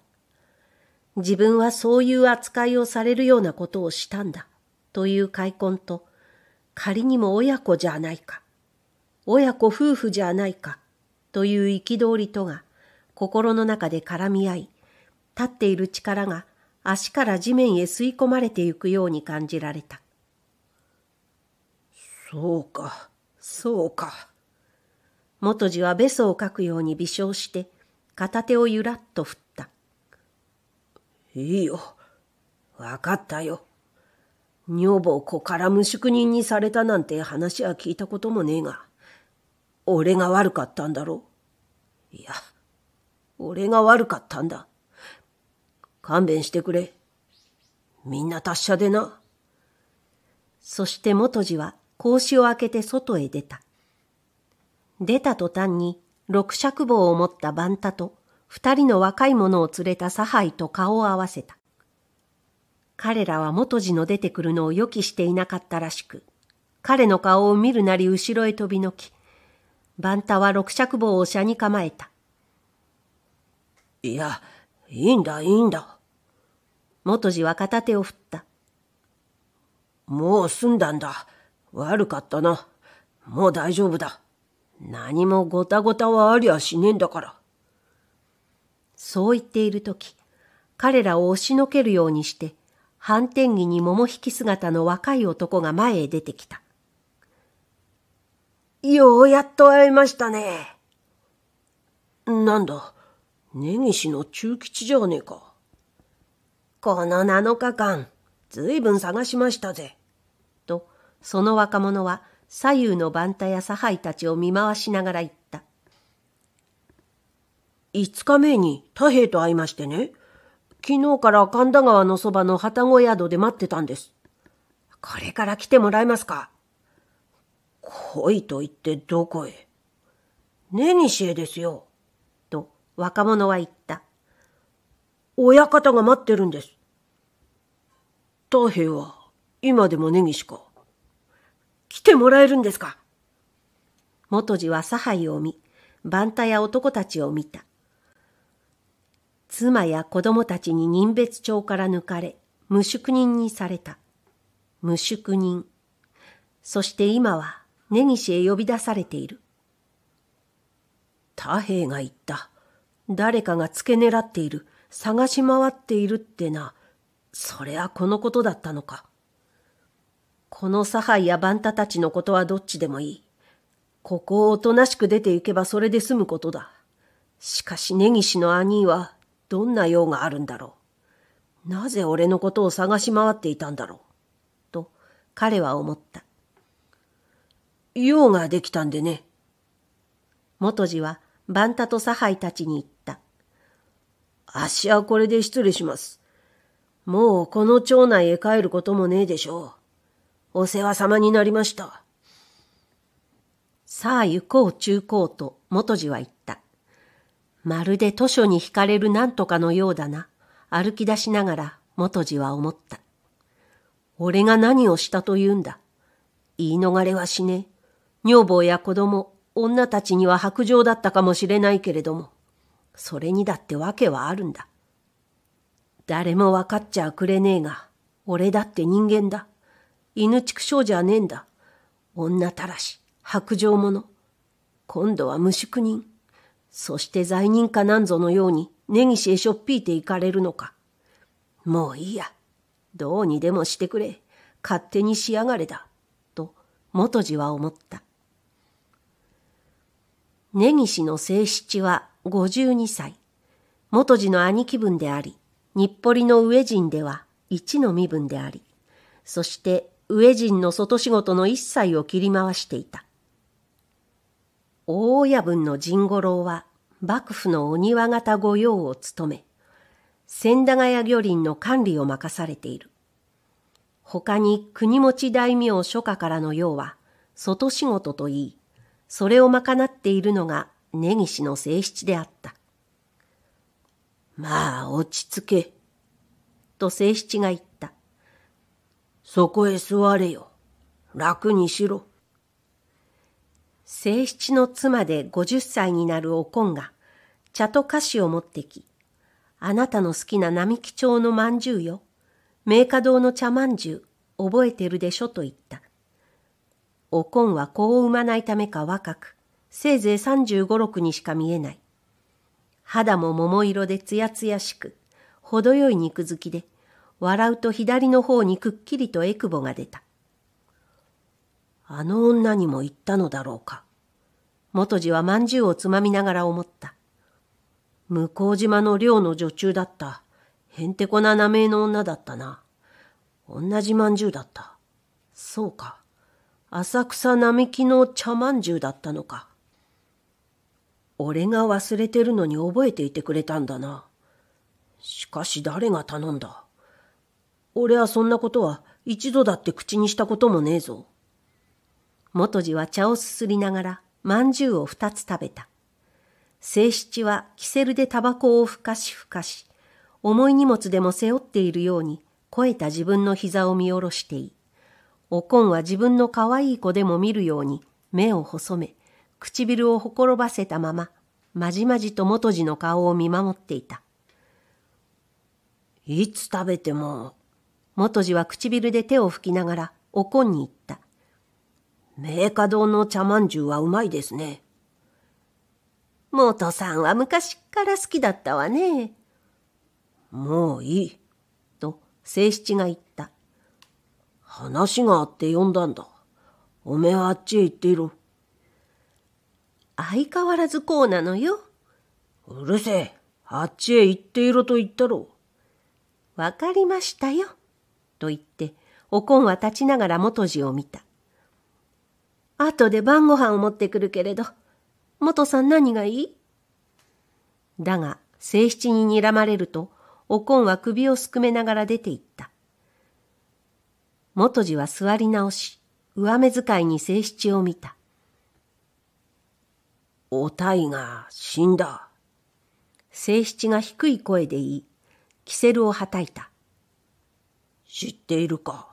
自分はそういう扱いをされるようなことをしたんだ。という開墾と、仮にも親子じゃないか。親子夫婦じゃないか。という憤りとが心の中で絡み合い、立っている力が足から地面へ吸い込まれてゆくように感じられた。そうか、そうか。元次はべそをかくように微笑して、片手をゆらっと振った。いいよ。わかったよ。女房子から無宿人にされたなんて話は聞いたこともねえが、俺が悪かったんだろういや、俺が悪かったんだ。勘弁してくれ。みんな達者でな。そして元次は格子を開けて外へ出た。出た途端に六尺棒を持った番太と二人の若い者を連れた差配と顔を合わせた。彼らは元次の出てくるのを予期していなかったらしく、彼の顔を見るなり後ろへ飛びのき、バンタは六尺棒を車に構えた。いや、いいんだ、いいんだ。元次は片手を振った。もう済んだんだ。悪かったな。もう大丈夫だ。何もごたごたはありゃしねえんだから。そう言っているとき、彼らを押しのけるようにして、反転着に桃引き姿の若い男が前へ出てきた。ようやっと会えましたね。なんだ、根岸の中吉じゃねえか。この7日間、ずいぶん探しましたぜ。と、その若者は左右の番太や差配たちを見回しながら言った。5日目に太平と会いましてね、昨日から神田川のそばの旅籠宿で待ってたんです。これから来てもらえますか恋と言ってどこへ根にへですよ。と若者は言った。親方が待ってるんです。太平は今でも根岸か。来てもらえるんですか元次は差配を見、番太や男たちを見た。妻や子供たちに人別帳から抜かれ、無宿人にされた。無宿人。そして今は根岸へ呼び出されている。太平が言った。誰かが付け狙っている、探し回っているってな。そりゃこのことだったのか。この左派やバンタたちのことはどっちでもいい。ここをおとなしく出て行けばそれで済むことだ。しかし根岸の兄はどんな用があるんだろう。なぜ俺のことを探し回っていたんだろう。と彼は思った。用ができたんでね。元次はン太と差配たちに言った。あっしはこれで失礼します。もうこの町内へ帰ることもねえでしょう。お世話様になりました。さあ行こう中高と元次は言った。まるで図書に惹かれるなんとかのようだな。歩き出しながら元次は思った。俺が何をしたと言うんだ。言い逃れはしねえ。女房や子供、女たちには白状だったかもしれないけれども、それにだって訳はあるんだ。誰もわかっちゃくれねえが、俺だって人間だ。犬畜生じゃねえんだ。女たらし、白状者。今度は無宿人。そして罪人かなんぞのように、根岸へしょっぴいていかれるのか。もういいや。どうにでもしてくれ。勝手にしやがれだ。と、元次は思った。根岸の正七は52歳、元次の兄貴分であり、日暮里の上人では一の身分であり、そして上人の外仕事の一切を切り回していた。大親分の陣五郎は幕府のお庭型御用を務め、千駄ヶ谷御林の管理を任されている。他に国持大名諸家からの用は、外仕事といい、それを賄っているのが根岸の性七であった。まあ、落ち着け。と性七が言った。そこへ座れよ。楽にしろ。性七の妻で五十歳になるおこんが、茶と菓子を持ってき、あなたの好きな並木町のまんじゅうよ。名家堂の茶まんじゅう、覚えてるでしょと言った。おこんは子を産まないためか若く、せいぜい35、6にしか見えない。肌も桃色でつやつやしく、程よい肉付きで、笑うと左の方にくっきりとえくぼが出た。あの女にも言ったのだろうか。元次はまんじゅうをつまみながら思った。向島の寮の女中だった。へんてこな名前の女だったな。同じまんじゅうだった。そうか。浅草並木の茶まんじゅうだったのか。俺が忘れてるのに覚えていてくれたんだな。しかし誰が頼んだ俺はそんなことは一度だって口にしたこともねえぞ。元次は茶をすすりながら、まんじゅうを二つ食べた。清七はキセルでタバコをふかしふかし、重い荷物でも背負っているように、肥えた自分の膝を見下ろしていおこんは自分の可愛い子でも見るように、目を細め、唇をほころばせたまま、まじまじと元次の顔を見守っていた。いつ食べても。元次は唇で手を拭きながら、おこんに言った。明家堂の茶まんじゅうはうまいですね。元さんは昔から好きだったわね。もういい。と、静七が言った。話があって呼んだんだ。おめえはあっちへ行っていろ。相変わらずこうなのよ。うるせえ。あっちへ行っていろと言ったろう。わかりましたよ。と言って、おこんは立ちながら元じを見た。後で晩ご飯を持ってくるけれど、元さん何がいいだが、静七に睨まれると、おこんは首をすくめながら出て行った。元次は座り直し、上目遣いに静七を見た。おたいが死んだ。静七が低い声で言い、キセルをはたいた。知っているか。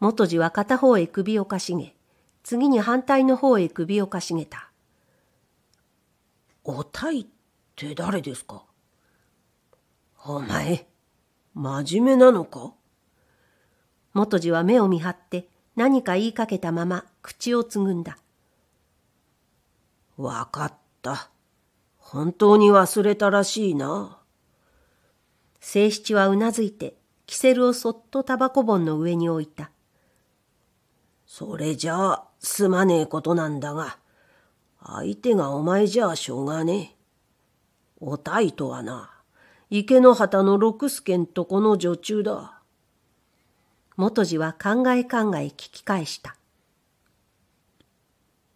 元次は片方へ首をかしげ、次に反対の方へ首をかしげた。おたいって誰ですかお前、真面目なのか元次は目を見張って何か言いかけたまま口をつぐんだ。わかった。本当に忘れたらしいな。清七はうなずいて、キセルをそっとタバコ盆の上に置いた。それじゃあ、すまねえことなんだが、相手がお前じゃあしょうがねえ。おたいとはな、池の旗の六助んとこの女中だ。元次は考え考え聞き返した。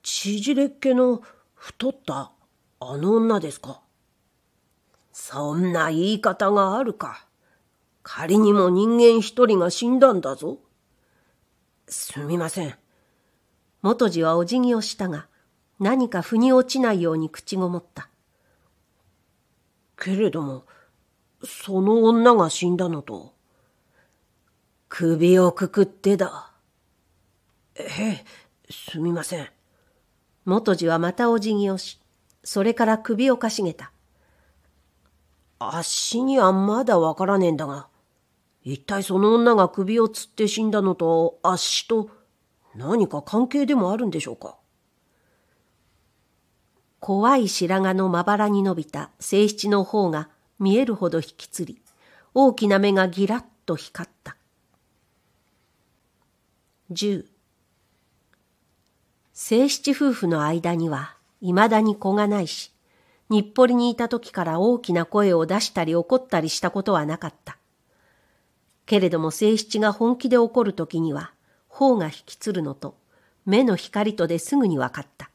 縮れっ気の太ったあの女ですかそんな言い方があるか。仮にも人間一人が死んだんだぞ。すみません。元次はお辞儀をしたが、何か腑に落ちないように口ごもった。けれども、その女が死んだのと、首をくくってだ。ええ、すみません。元次はまたお辞儀をし、それから首をかしげた。あっしにはまだわからねえんだが、一体その女が首をつって死んだのと、あっしと何か関係でもあるんでしょうか怖い白髪のまばらに伸びた静七の方が見えるほど引きつり、大きな目がぎらっと光った。10正七夫婦の間には未だに子がないし、日暮里にいた時から大きな声を出したり怒ったりしたことはなかった。けれども正七が本気で怒る時には、頬が引きつるのと、目の光とですぐに分かった。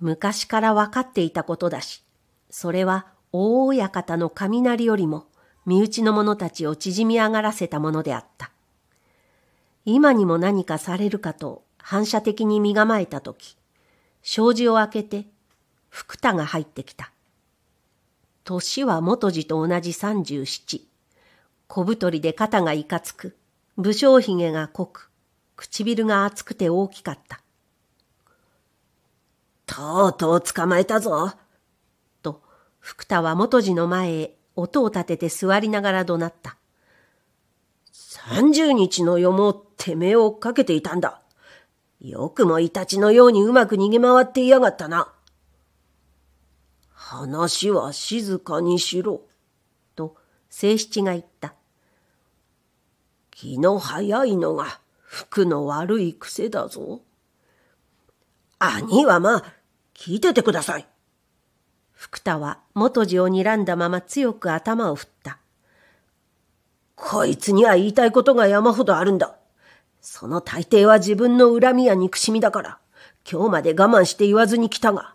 昔から分かっていたことだし、それは大親方の雷よりも身内の者たちを縮み上がらせたものであった。今にも何かされるかと反射的に身構えたとき、障子を開けて、福田が入ってきた。年は元次と同じ三十七。小太りで肩がいかつく、武将髭が濃く、唇が厚くて大きかった。とうとう捕まえたぞ。と、福田は元次の前へ音を立てて座りながら怒鳴った。30日の夜もてめえをかけていたんだ。よくもイタチのようにうまく逃げ回っていやがったな。話は静かにしろ。と、清七が言った。気の早いのが、服の悪い癖だぞ。兄はまあ、聞いててください。福田は元次を睨んだまま強く頭を振った。こいつには言いたいことが山ほどあるんだ。その大抵は自分の恨みや憎しみだから、今日まで我慢して言わずに来たが、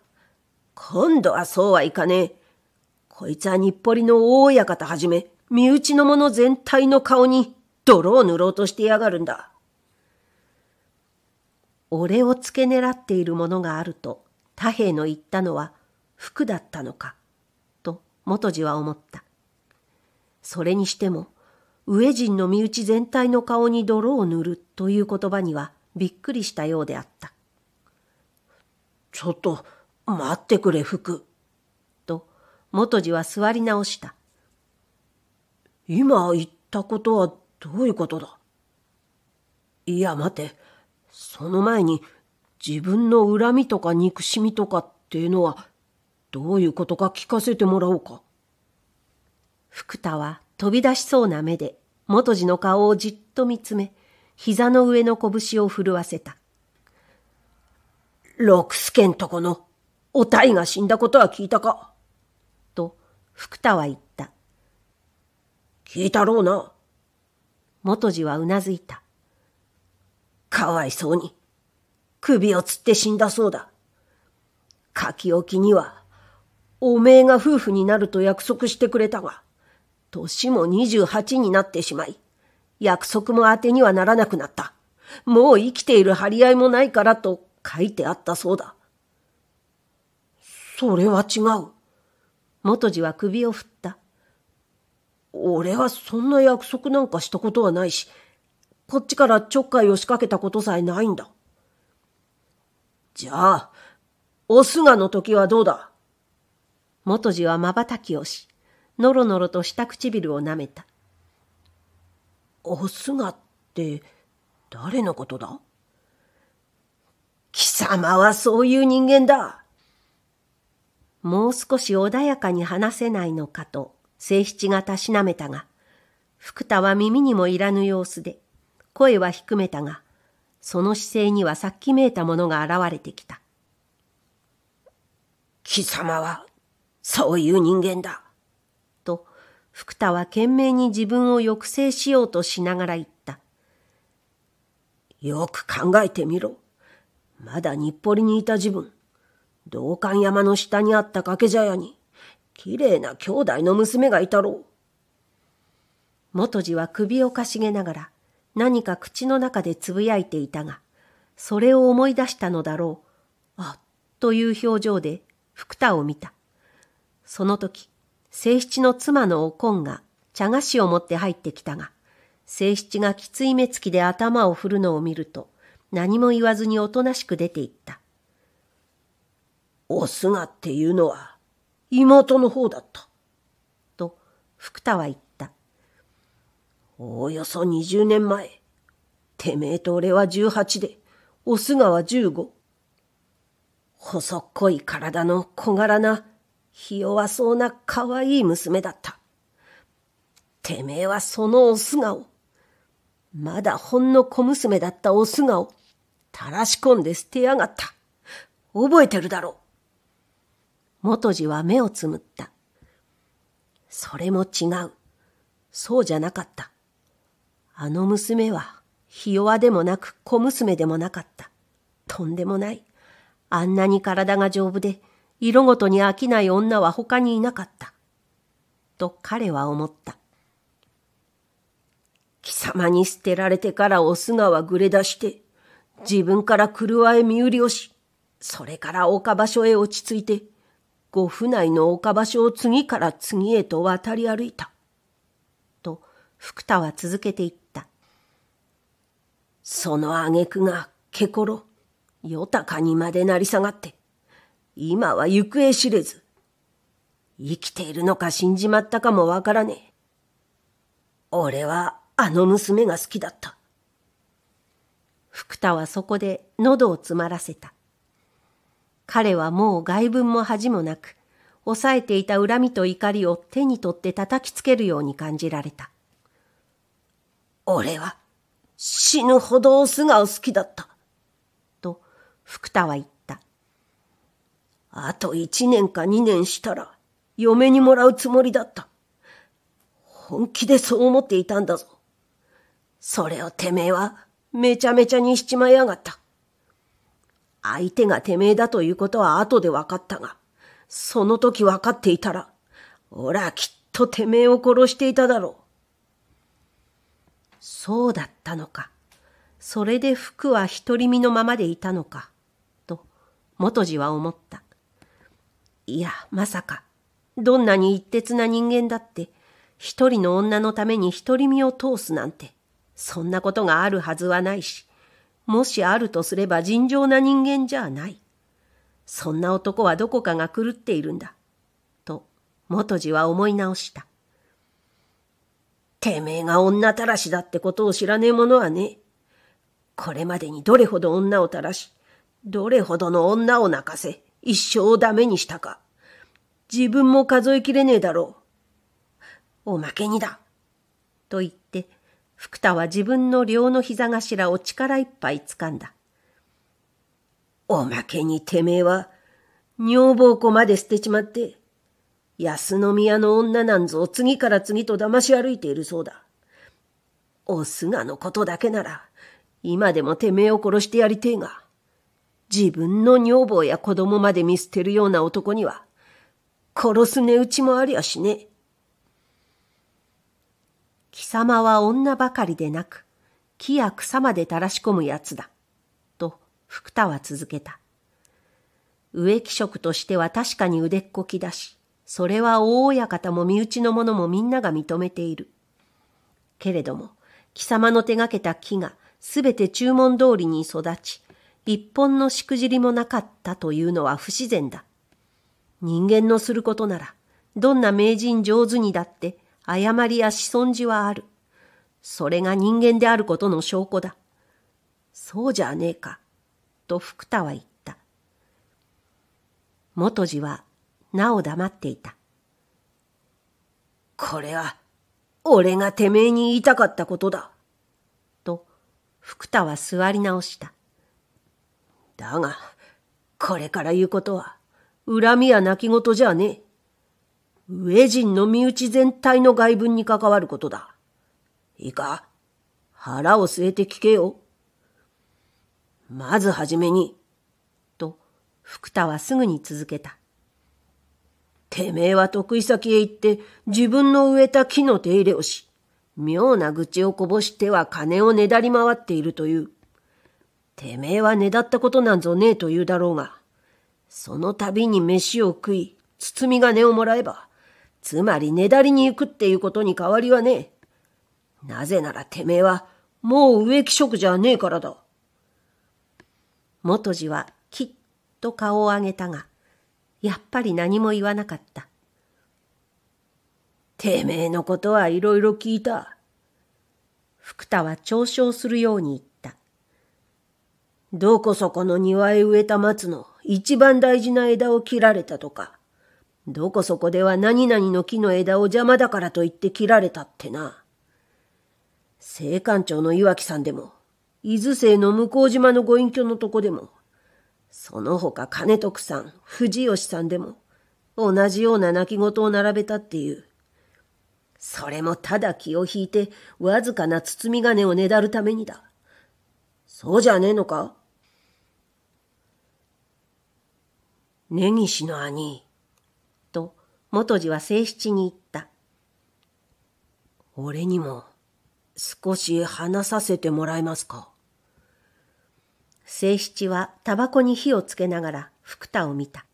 今度はそうはいかねえ。こいつは日暮里の大親方はじめ、身内の者全体の顔に泥を塗ろうとしてやがるんだ。俺を付け狙っているものがあると、太平の言ったのは服だったのか、と元次は思った。それにしても、上人の身内全体の顔に泥を塗るという言葉にはびっくりしたようであった。ちょっと待ってくれ、福。と、元次は座り直した。今言ったことはどういうことだいや、待て。その前に、自分の恨みとか憎しみとかっていうのは、どういうことか聞かせてもらおうか。福田は飛び出しそうな目で元次の顔をじっと見つめ、膝の上の拳を震わせた。六助んとこの、おたいが死んだことは聞いたかと、福田は言った。聞いたろうな。元次はうなずいた。かわいそうに、首をつって死んだそうだ。書き置きには、おめえが夫婦になると約束してくれたが、年も28になってしまい、約束も当てにはならなくなった。もう生きている張り合いもないからと書いてあったそうだ。それは違う。元次は首を振った。俺はそんな約束なんかしたことはないし、こっちからちょっかいを仕掛けたことさえないんだ。じゃあ、お菅の時はどうだ元次は瞬きをし、のろのろと下唇をなめた。おがって誰のことだ貴様はそういう人間だもう少し穏やかに話せないのかと清七がたしなめたが、福田は耳にもいらぬ様子で、声は低めたが、その姿勢にはさっきめいたものが現れてきた。貴様は、そういう人間だ。福田は懸命に自分を抑制しようとしながら言った。よく考えてみろ。まだ日暮里にいた自分、道館山の下にあった掛け茶屋に、綺麗な兄弟の娘がいたろう。元次は首をかしげながら、何か口の中でつぶやいていたが、それを思い出したのだろう。あ、という表情で福田を見た。その時、清七の妻のおこんが茶菓子を持って入ってきたが、清七がきつい目つきで頭を振るのを見ると、何も言わずにおとなしく出て行った。おがっていうのは、妹の方だった。と、福田は言った。おおよそ二十年前、てめえと俺は十八で、おがは十五。細っこい体の小柄なひ弱そうな可愛い娘だった。てめえはそのお素顔、まだほんの小娘だったお素顔、垂らし込んで捨てやがった。覚えてるだろう。元次は目をつむった。それも違う。そうじゃなかった。あの娘は、ひ弱でもなく小娘でもなかった。とんでもない。あんなに体が丈夫で、色ごとに飽きない女は他にいなかった。と彼は思った。貴様に捨てられてからお素はぐれ出して、自分からわへ身売りをし、それから岡場所へ落ち着いて、ご府内の岡場所を次から次へと渡り歩いた。と、福田は続けていった。その挙句が、けころ、豊かにまで成り下がって、今は行方知れず。生きているのか死んじまったかもわからねえ。俺はあの娘が好きだった。福田はそこで喉を詰まらせた。彼はもう外分も恥もなく、抑えていた恨みと怒りを手に取って叩きつけるように感じられた。俺は死ぬほどお素顔好きだった。と、福田は言った。あと一年か二年したら、嫁にもらうつもりだった。本気でそう思っていたんだぞ。それをてめえは、めちゃめちゃにしちまいやがった。相手がてめえだということは後で分かったが、その時分かっていたら、俺はきっとてめえを殺していただろう。そうだったのか。それで服は独り身のままでいたのか。と、元次は思った。いや、まさか。どんなに一徹な人間だって、一人の女のために独り身を通すなんて、そんなことがあるはずはないし、もしあるとすれば尋常な人間じゃない。そんな男はどこかが狂っているんだ。と、元次は思い直した。てめえが女たらしだってことを知らねえ者はね。これまでにどれほど女をたらし、どれほどの女を泣かせ、一生ダメにしたか。自分も数えきれねえだろう。おまけにだ。と言って、福田は自分の両の膝頭を力いっぱい掴んだ。おまけにてめえは、女房子まで捨てちまって、安宮の女なんぞ次から次と騙し歩いているそうだ。お菅のことだけなら、今でもてめえを殺してやりてえが。自分の女房や子供まで見捨てるような男には、殺す値打ちもありゃしね。貴様は女ばかりでなく、木や草まで垂らし込む奴だ。と、福田は続けた。植木職としては確かに腕っこきだし、それは大親方も身内の者もみんなが認めている。けれども、貴様の手がけた木がすべて注文通りに育ち、一本のしくじりもなかったというのは不自然だ。人間のすることなら、どんな名人上手にだって、誤りや子孫じはある。それが人間であることの証拠だ。そうじゃねえか、と福田は言った。元次は、なお黙っていた。これは、俺がてめえに言いたかったことだ。と、福田は座り直した。だが、これから言うことは、恨みや泣き言じゃねえ。上人の身内全体の外分に関わることだ。いいか、腹を据えて聞けよ。まずはじめに、と、福田はすぐに続けた。てめえは得意先へ行って自分の植えた木の手入れをし、妙な愚痴をこぼしては金をねだり回っているという。てめえはねだったことなんぞねえと言うだろうが、その度に飯を食い、包み金をもらえば、つまりねだりに行くっていうことに変わりはねえ。なぜならてめえは、もう植木職じゃねえからだ。元次はきっと顔を上げたが、やっぱり何も言わなかった。てめえのことはいろいろ聞いた。福田は嘲笑するように言っどこそこの庭へ植えた松の一番大事な枝を切られたとか、どこそこでは何々の木の枝を邪魔だからと言って切られたってな。青館長の岩木さんでも、伊豆勢の向島のご隠居のとこでも、その他金徳さん、藤吉さんでも、同じような泣き言を並べたっていう。それもただ気を引いて、わずかな包み金をねだるためにだ。そうじゃねえのか根岸の兄。と、元次は正七に言った。俺にも、少し話させてもらえますか。正七はタバコに火をつけながら福田を見た。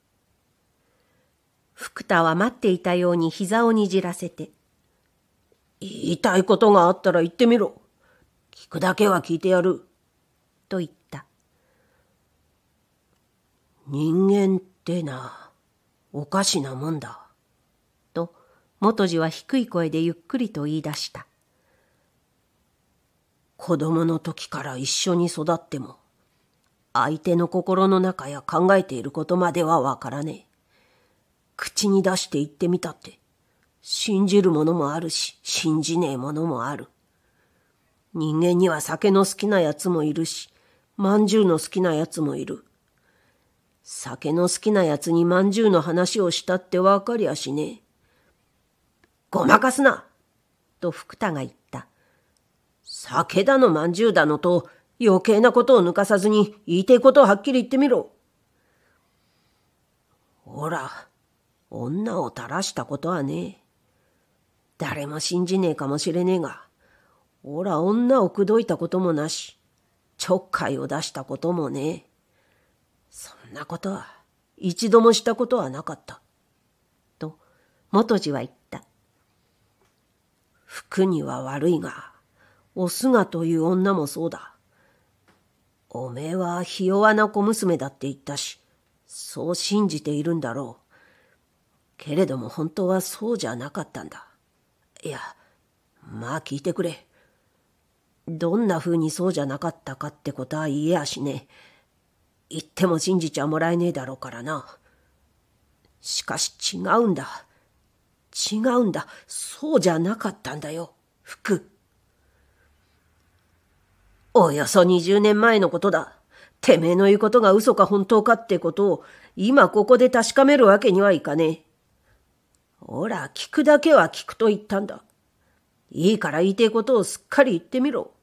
福田は待っていたように膝をにじらせて、言いたいことがあったら言ってみろ。聞くだけは聞いてやる。と言った。人間っでなおかしなもんだ」と元次は低い声でゆっくりと言い出した子供の時から一緒に育っても相手の心の中や考えていることまではわからねえ口に出して言ってみたって信じるものもあるし信じねえものもある人間には酒の好きな奴もいるしまんじゅうの好きな奴もいる酒の好きな奴にまんじゅうの話をしたってわかりゃしねえ。ごまかすなと福田が言った。酒だのまんじゅうだのと余計なことを抜かさずに言いてえことをはっきり言ってみろ。ほら、女を垂らしたことはねえ。誰も信じねえかもしれねえが、おら女を口説いたこともなし、ちょっかいを出したこともねえ。なことは一度もしたことはなかった。と、元次は言った。服には悪いが、お菅という女もそうだ。おめえはひ弱な小娘だって言ったし、そう信じているんだろう。けれども本当はそうじゃなかったんだ。いや、まあ聞いてくれ。どんな風にそうじゃなかったかってことは言えやしねえ。言っても信じちゃもらえねえだろうからな。しかし違うんだ。違うんだ。そうじゃなかったんだよ、服。およそ20年前のことだ。てめえの言うことが嘘か本当かってことを、今ここで確かめるわけにはいかねえ。ほら、聞くだけは聞くと言ったんだ。いいから言いてえことをすっかり言ってみろ。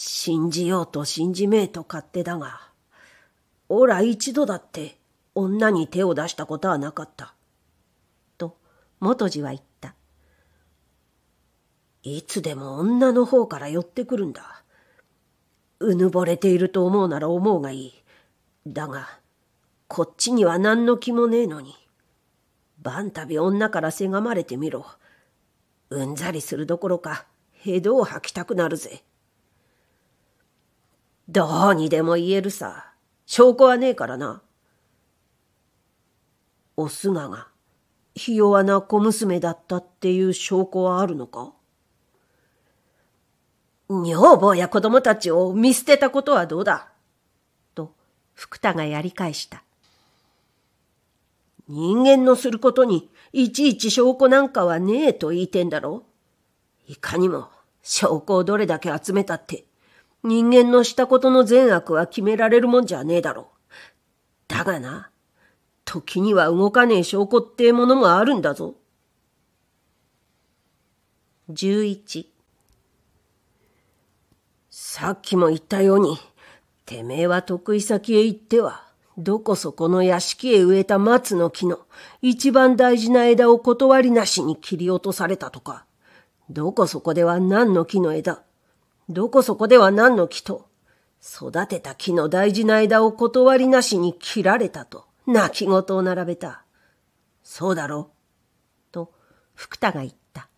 信じようと信じめえと勝手だが、おら一度だって女に手を出したことはなかった。と、元次は言った。いつでも女の方から寄ってくるんだ。うぬぼれていると思うなら思うがいい。だが、こっちには何の気もねえのに。晩たび女からせがまれてみろ。うんざりするどころか、ヘドを吐きたくなるぜ。どうにでも言えるさ。証拠はねえからな。おがが、ひ弱な小娘だったっていう証拠はあるのか女房や子供たちを見捨てたことはどうだと、福田がやり返した。人間のすることに、いちいち証拠なんかはねえと言いてんだろいかにも、証拠をどれだけ集めたって、人間のしたことの善悪は決められるもんじゃねえだろう。だがな、時には動かねえ証拠ってものもあるんだぞ。11さっきも言ったように、てめえは得意先へ行っては、どこそこの屋敷へ植えた松の木の一番大事な枝を断りなしに切り落とされたとか、どこそこでは何の木の枝、どこそこでは何の木と、育てた木の大事な枝を断りなしに切られたと、泣き言を並べた。そうだろう、と福田が言った。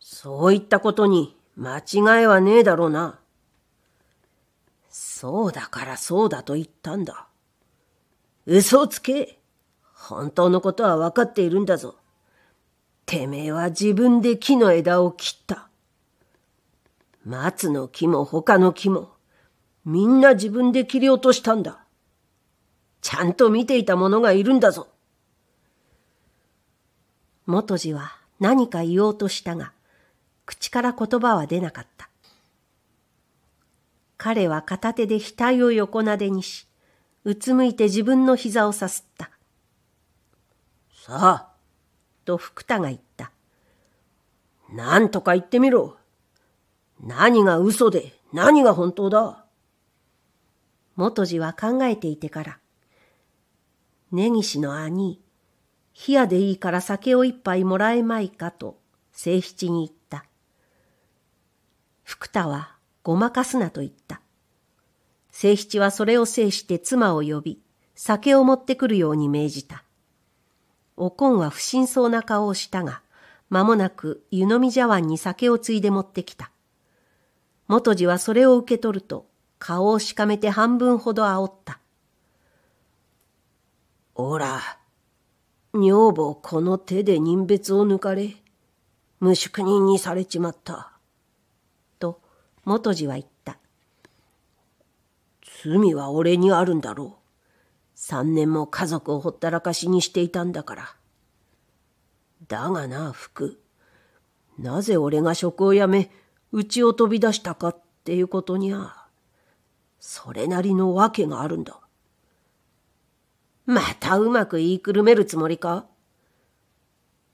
そういったことに間違いはねえだろうな。そうだからそうだと言ったんだ。嘘をつけ。本当のことは分かっているんだぞ。てめえは自分で木の枝を切った。松の木も他の木も、みんな自分で切り落としたんだ。ちゃんと見ていた者がいるんだぞ。元次は何か言おうとしたが、口から言葉は出なかった。彼は片手で額を横なでにし、うつむいて自分の膝をさすった。さあ、と福田が言った。なんとか言ってみろ。何が嘘で何が本当だ元次は考えていてから、根岸の兄、冷やでいいから酒を一杯もらえまいかと、清七に言った。福田はごまかすなと言った。清七はそれを制して妻を呼び、酒を持ってくるように命じた。おこんは不審そうな顔をしたが、間もなく湯飲み茶碗に酒を継いで持ってきた。元次はそれを受け取ると、顔をしかめて半分ほど煽った。おら、女房この手で人別を抜かれ、無宿人にされちまった。と、元次は言った。罪は俺にあるんだろう。三年も家族をほったらかしにしていたんだから。だがな、福。なぜ俺が職を辞め、家を飛び出したかっていうことには、それなりの訳があるんだ。またうまく言いくるめるつもりか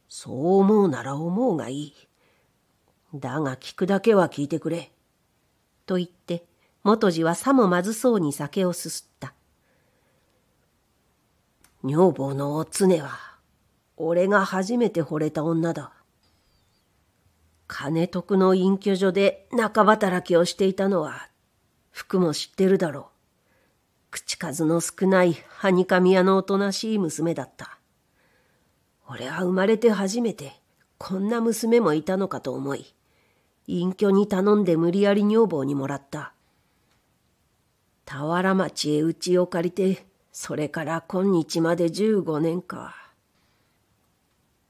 そう思うなら思うがいい。だが聞くだけは聞いてくれ。と言って、元次はさもまずそうに酒をすすった。女房のお常は、俺が初めて惚れた女だ。金徳の隠居所で仲働きをしていたのは、服も知ってるだろう。口数の少ないはにかみ屋のおとなしい娘だった。俺は生まれて初めて、こんな娘もいたのかと思い、隠居に頼んで無理やり女房にもらった。田原町へ家を借りて、それから今日まで15年か。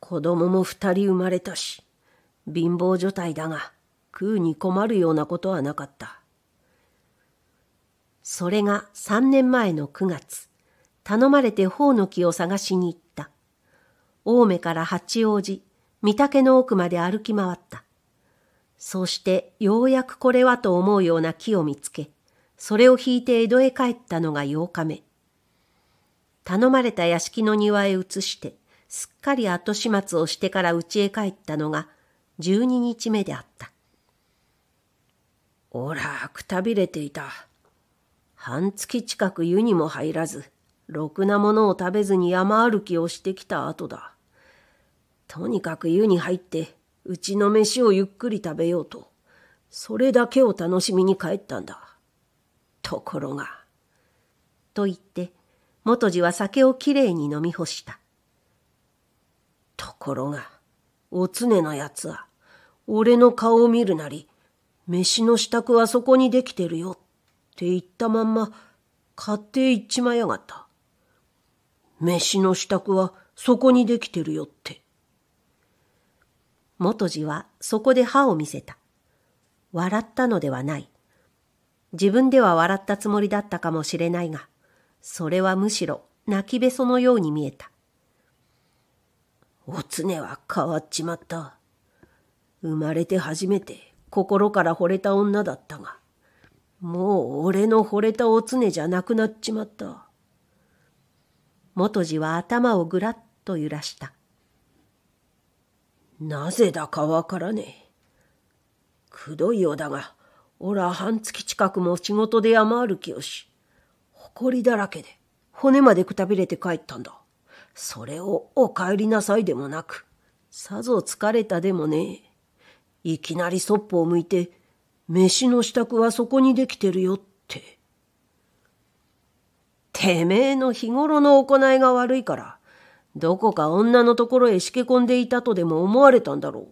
子供も二人生まれたし、貧乏女体だが、食うに困るようなことはなかった。それが3年前の9月、頼まれて頬の木を探しに行った。青梅から八王子、御岳の奥まで歩き回った。そうしてようやくこれはと思うような木を見つけ、それを引いて江戸へ帰ったのが8日目。頼まれた屋敷の庭へ移して、すっかり後始末をしてから家へ帰ったのが12日目であった。おら、くたびれていた。半月近く湯にも入らず、ろくなものを食べずに山歩きをしてきた後だ。とにかく湯に入って、うちの飯をゆっくり食べようと、それだけを楽しみに帰ったんだ。ところが。と言って、元次は酒をきれいに飲み干した。ところが、お常のやつは、俺の顔を見るなり、飯の支度はそこにできてるよって言ったまんま、買って行っちまいやがった。飯の支度はそこにできてるよって。元次はそこで歯を見せた。笑ったのではない。自分では笑ったつもりだったかもしれないが、それはむしろ泣きべそのように見えた。おつねは変わっちまった。生まれて初めて心から惚れた女だったが、もう俺の惚れたおつねじゃなくなっちまった。元次は頭をぐらっと揺らした。なぜだかわからねえ。くどいようだが、俺は半月近くも仕事で山歩きをし、埃だらけで骨までくたびれて帰ったんだ。それをお帰りなさいでもなく、さぞ疲れたでもねえ。いきなりそっぽを向いて、飯の支度はそこにできてるよって。てめえの日頃の行いが悪いから、どこか女のところへしけ込んでいたとでも思われたんだろ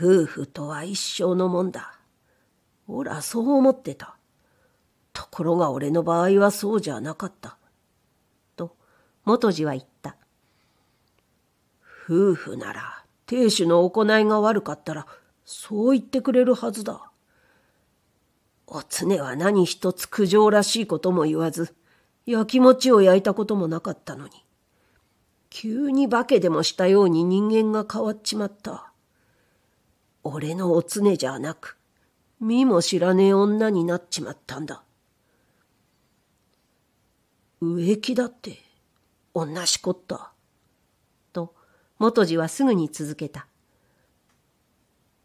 う。夫婦とは一生のもんだ。俺はそう思ってた。ところが俺の場合はそうじゃなかった。と、元次は言った。夫婦なら、亭主の行いが悪かったら、そう言ってくれるはずだ。お常は何一つ苦情らしいことも言わず、焼き餅を焼いたこともなかったのに、急に化けでもしたように人間が変わっちまった。俺のお常じゃなく、身も知らねえ女になっちまったんだ。植木だって、女しこった。元次はすぐに続けた。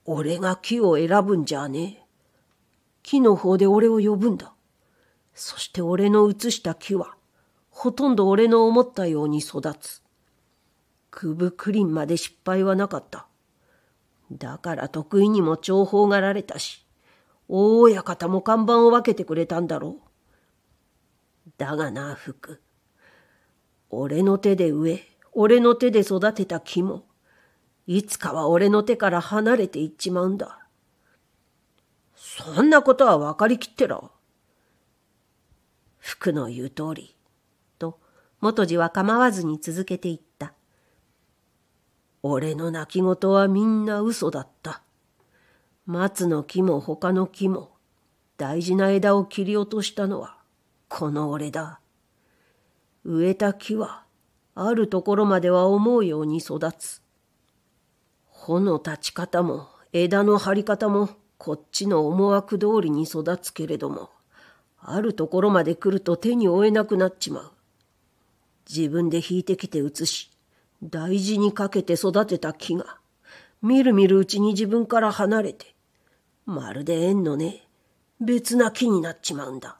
俺が木を選ぶんじゃねえ。木の方で俺を呼ぶんだ。そして俺の写した木は、ほとんど俺の思ったように育つ。くぶくりんまで失敗はなかった。だから得意にも重宝がられたし、大親方も看板を分けてくれたんだろう。だがな、福。俺の手で植え、俺の手で育てた木も、いつかは俺の手から離れていっちまうんだ。そんなことは分かりきってろ。服の言う通り、と、元次は構わずに続けていった。俺の泣き言はみんな嘘だった。松の木も他の木も、大事な枝を切り落としたのは、この俺だ。植えた木は、あるところまでは思うように育つ。穂の立ち方も枝の張り方もこっちの思惑通りに育つけれども、あるところまで来ると手に負えなくなっちまう。自分で引いてきて移し、大事にかけて育てた木が、みるみるうちに自分から離れて、まるで縁のね、別な木になっちまうんだ。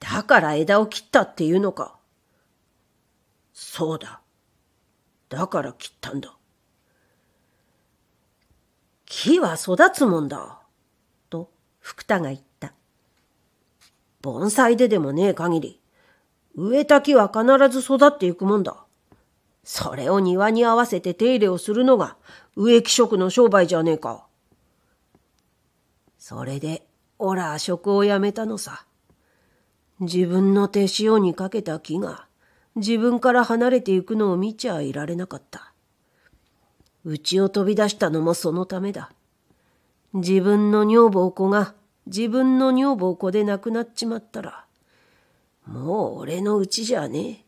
だから枝を切ったっていうのか。そうだ。だから切ったんだ。木は育つもんだ。と、福田が言った。盆栽ででもねえ限り、植えた木は必ず育っていくもんだ。それを庭に合わせて手入れをするのが植木職の商売じゃねえか。それで、ラら、職を辞めたのさ。自分の手塩にかけた木が、自分から離れていくのを見ちゃいられなかった。うちを飛び出したのもそのためだ。自分の女房子が自分の女房子で亡くなっちまったら、もう俺のうちじゃねえ。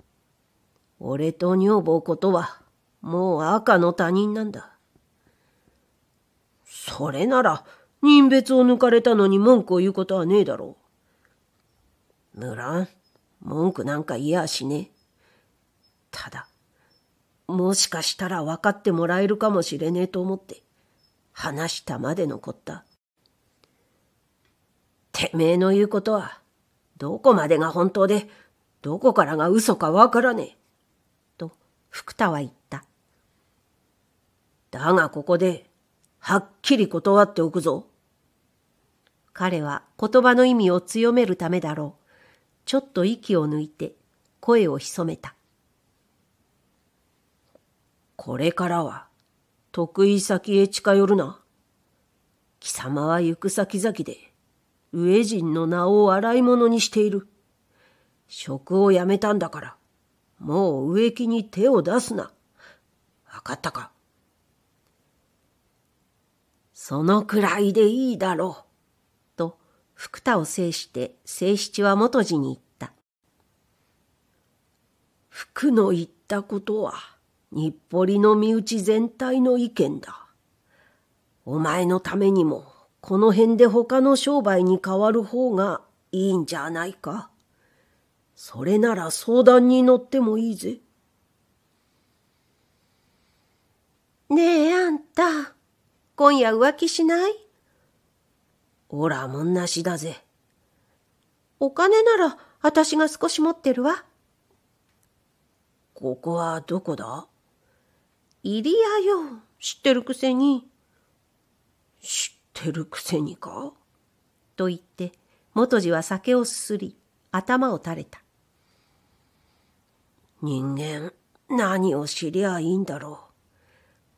俺と女房子とは、もう赤の他人なんだ。それなら、人別を抜かれたのに文句を言うことはねえだろう。無ん文句なんか言やしねえ。ただ、もしかしたら分かってもらえるかもしれねえと思って、話したまで残った。てめえの言うことは、どこまでが本当で、どこからが嘘かわからねえ。と、福田は言った。だがここで、はっきり断っておくぞ。彼は言葉の意味を強めるためだろう。ちょっと息を抜いて、声を潜めた。これからは、得意先へ近寄るな。貴様は行く先々で、上人の名を洗い物にしている。職を辞めたんだから、もう植木に手を出すな。わかったかそのくらいでいいだろう。と、福田を制して正七は元次に言った。福の言ったことは、日暮里の身内全体の意見だ。お前のためにも、この辺で他の商売に変わる方がいいんじゃないか。それなら相談に乗ってもいいぜ。ねえ、あんた、今夜浮気しないおら、もんなしだぜ。お金なら、私が少し持ってるわ。ここはどこだ入り屋よ。知ってるくせに。知ってるくせにかと言って、元次は酒をすすり、頭を垂れた。人間、何を知りゃいいんだろ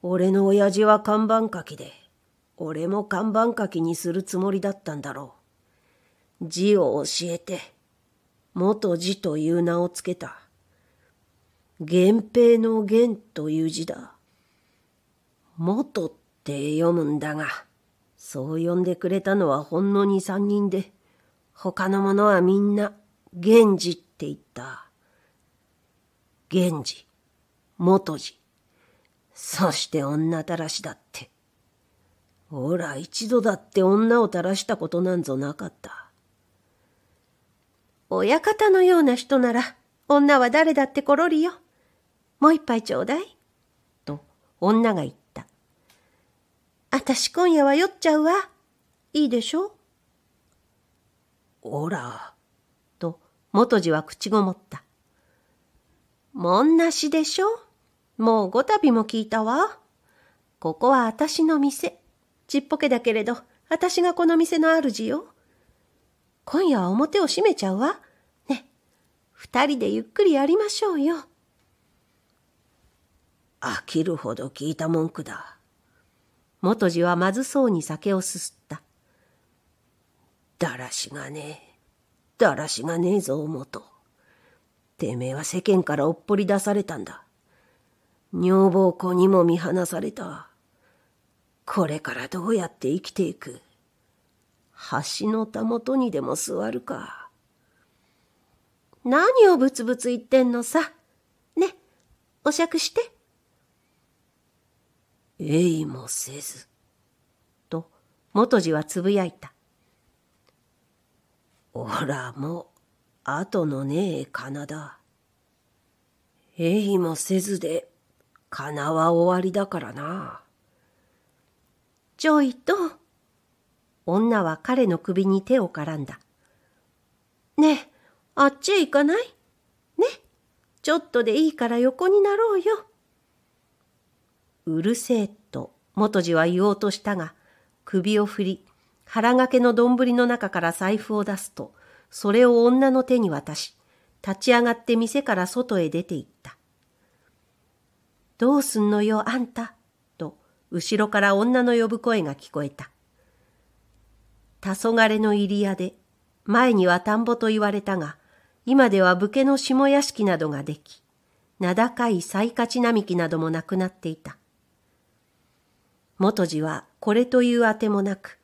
う。俺の親父は看板書きで、俺も看板書きにするつもりだったんだろう。字を教えて、元字という名をつけた。源平の源という字だ。元って読むんだが、そう呼んでくれたのはほんの二三人で、他の者はみんな、源氏って言った。源氏、元氏、そして女たらしだって。ほら、一度だって女をたらしたことなんぞなかった。親方のような人なら、女は誰だってころりよ。もう一杯ちょうだい。と、女が言った。私今夜は酔っちゃうわ。いいでしょおら、と、元次は口ごもった。もんなしでしょもうごたびも聞いたわ。ここは私の店。ちっぽけだけれど、私がこの店の主よ。今夜は表を閉めちゃうわ。ね、二人でゆっくりやりましょうよ。飽きるほど聞いた文句だ。元次はまずそうに酒をすすった。だらしがねえ。だらしがねえぞ、元。てめえは世間からおっぽり出されたんだ。女房子にも見放された。これからどうやって生きていく橋のたもとにでも座るか。何をブツブツ言ってんのさ。ね、お酌して。えいもせず。と、元次はつぶやいた。おらも、後のねえかなだ。えいもせずで、かなは終わりだからな。ちょいと、女は彼の首に手を絡んだ。ねえ、あっちへ行かないね、ちょっとでいいから横になろうよ。うるせえと、元次は言おうとしたが、首を振り、腹掛けの丼の中から財布を出すと、それを女の手に渡し、立ち上がって店から外へ出て行った。どうすんのよ、あんた。と、後ろから女の呼ぶ声が聞こえた。黄昏の入り屋で、前には田んぼと言われたが、今では武家の下屋敷などができ、名高い西勝並木などもなくなっていた。元次はこれというあてもなく、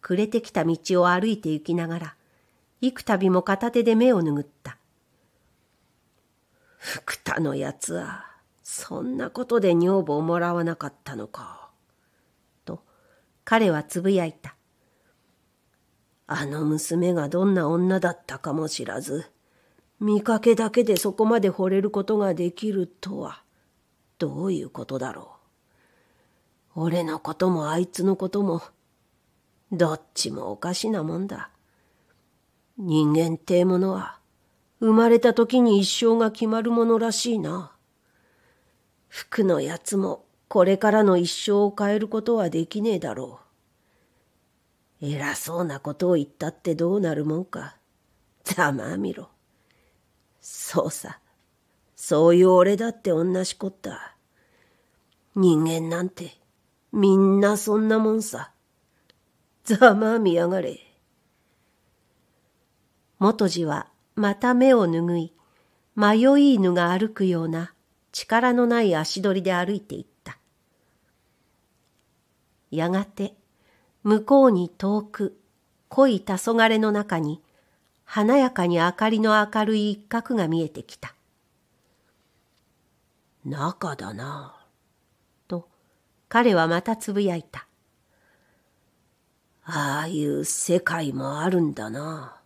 暮れてきた道を歩いて行きながら、幾度も片手で目を拭った。福田のやつは、そんなことで女房をもらわなかったのか。と、彼はつぶやいた。あの娘がどんな女だったかも知らず、見かけだけでそこまで惚れることができるとは、どういうことだろう。俺のこともあいつのことも、どっちもおかしなもんだ。人間ってものは、生まれた時に一生が決まるものらしいな。服のやつもこれからの一生を変えることはできねえだろう。偉そうなことを言ったってどうなるもんか。ざまあみろ。そうさ。そういう俺だって同じこった。人間なんてみんなそんなもんさ。ざまあみやがれ。元次はまた目を拭い、迷い犬が歩くような力のない足取りで歩いていった。やがて、向こうに遠く、濃い黄昏の中に、華やかに明かりの明るい一角が見えてきた。中だな。彼はまたつぶやいた。ああいう世界もあるんだな。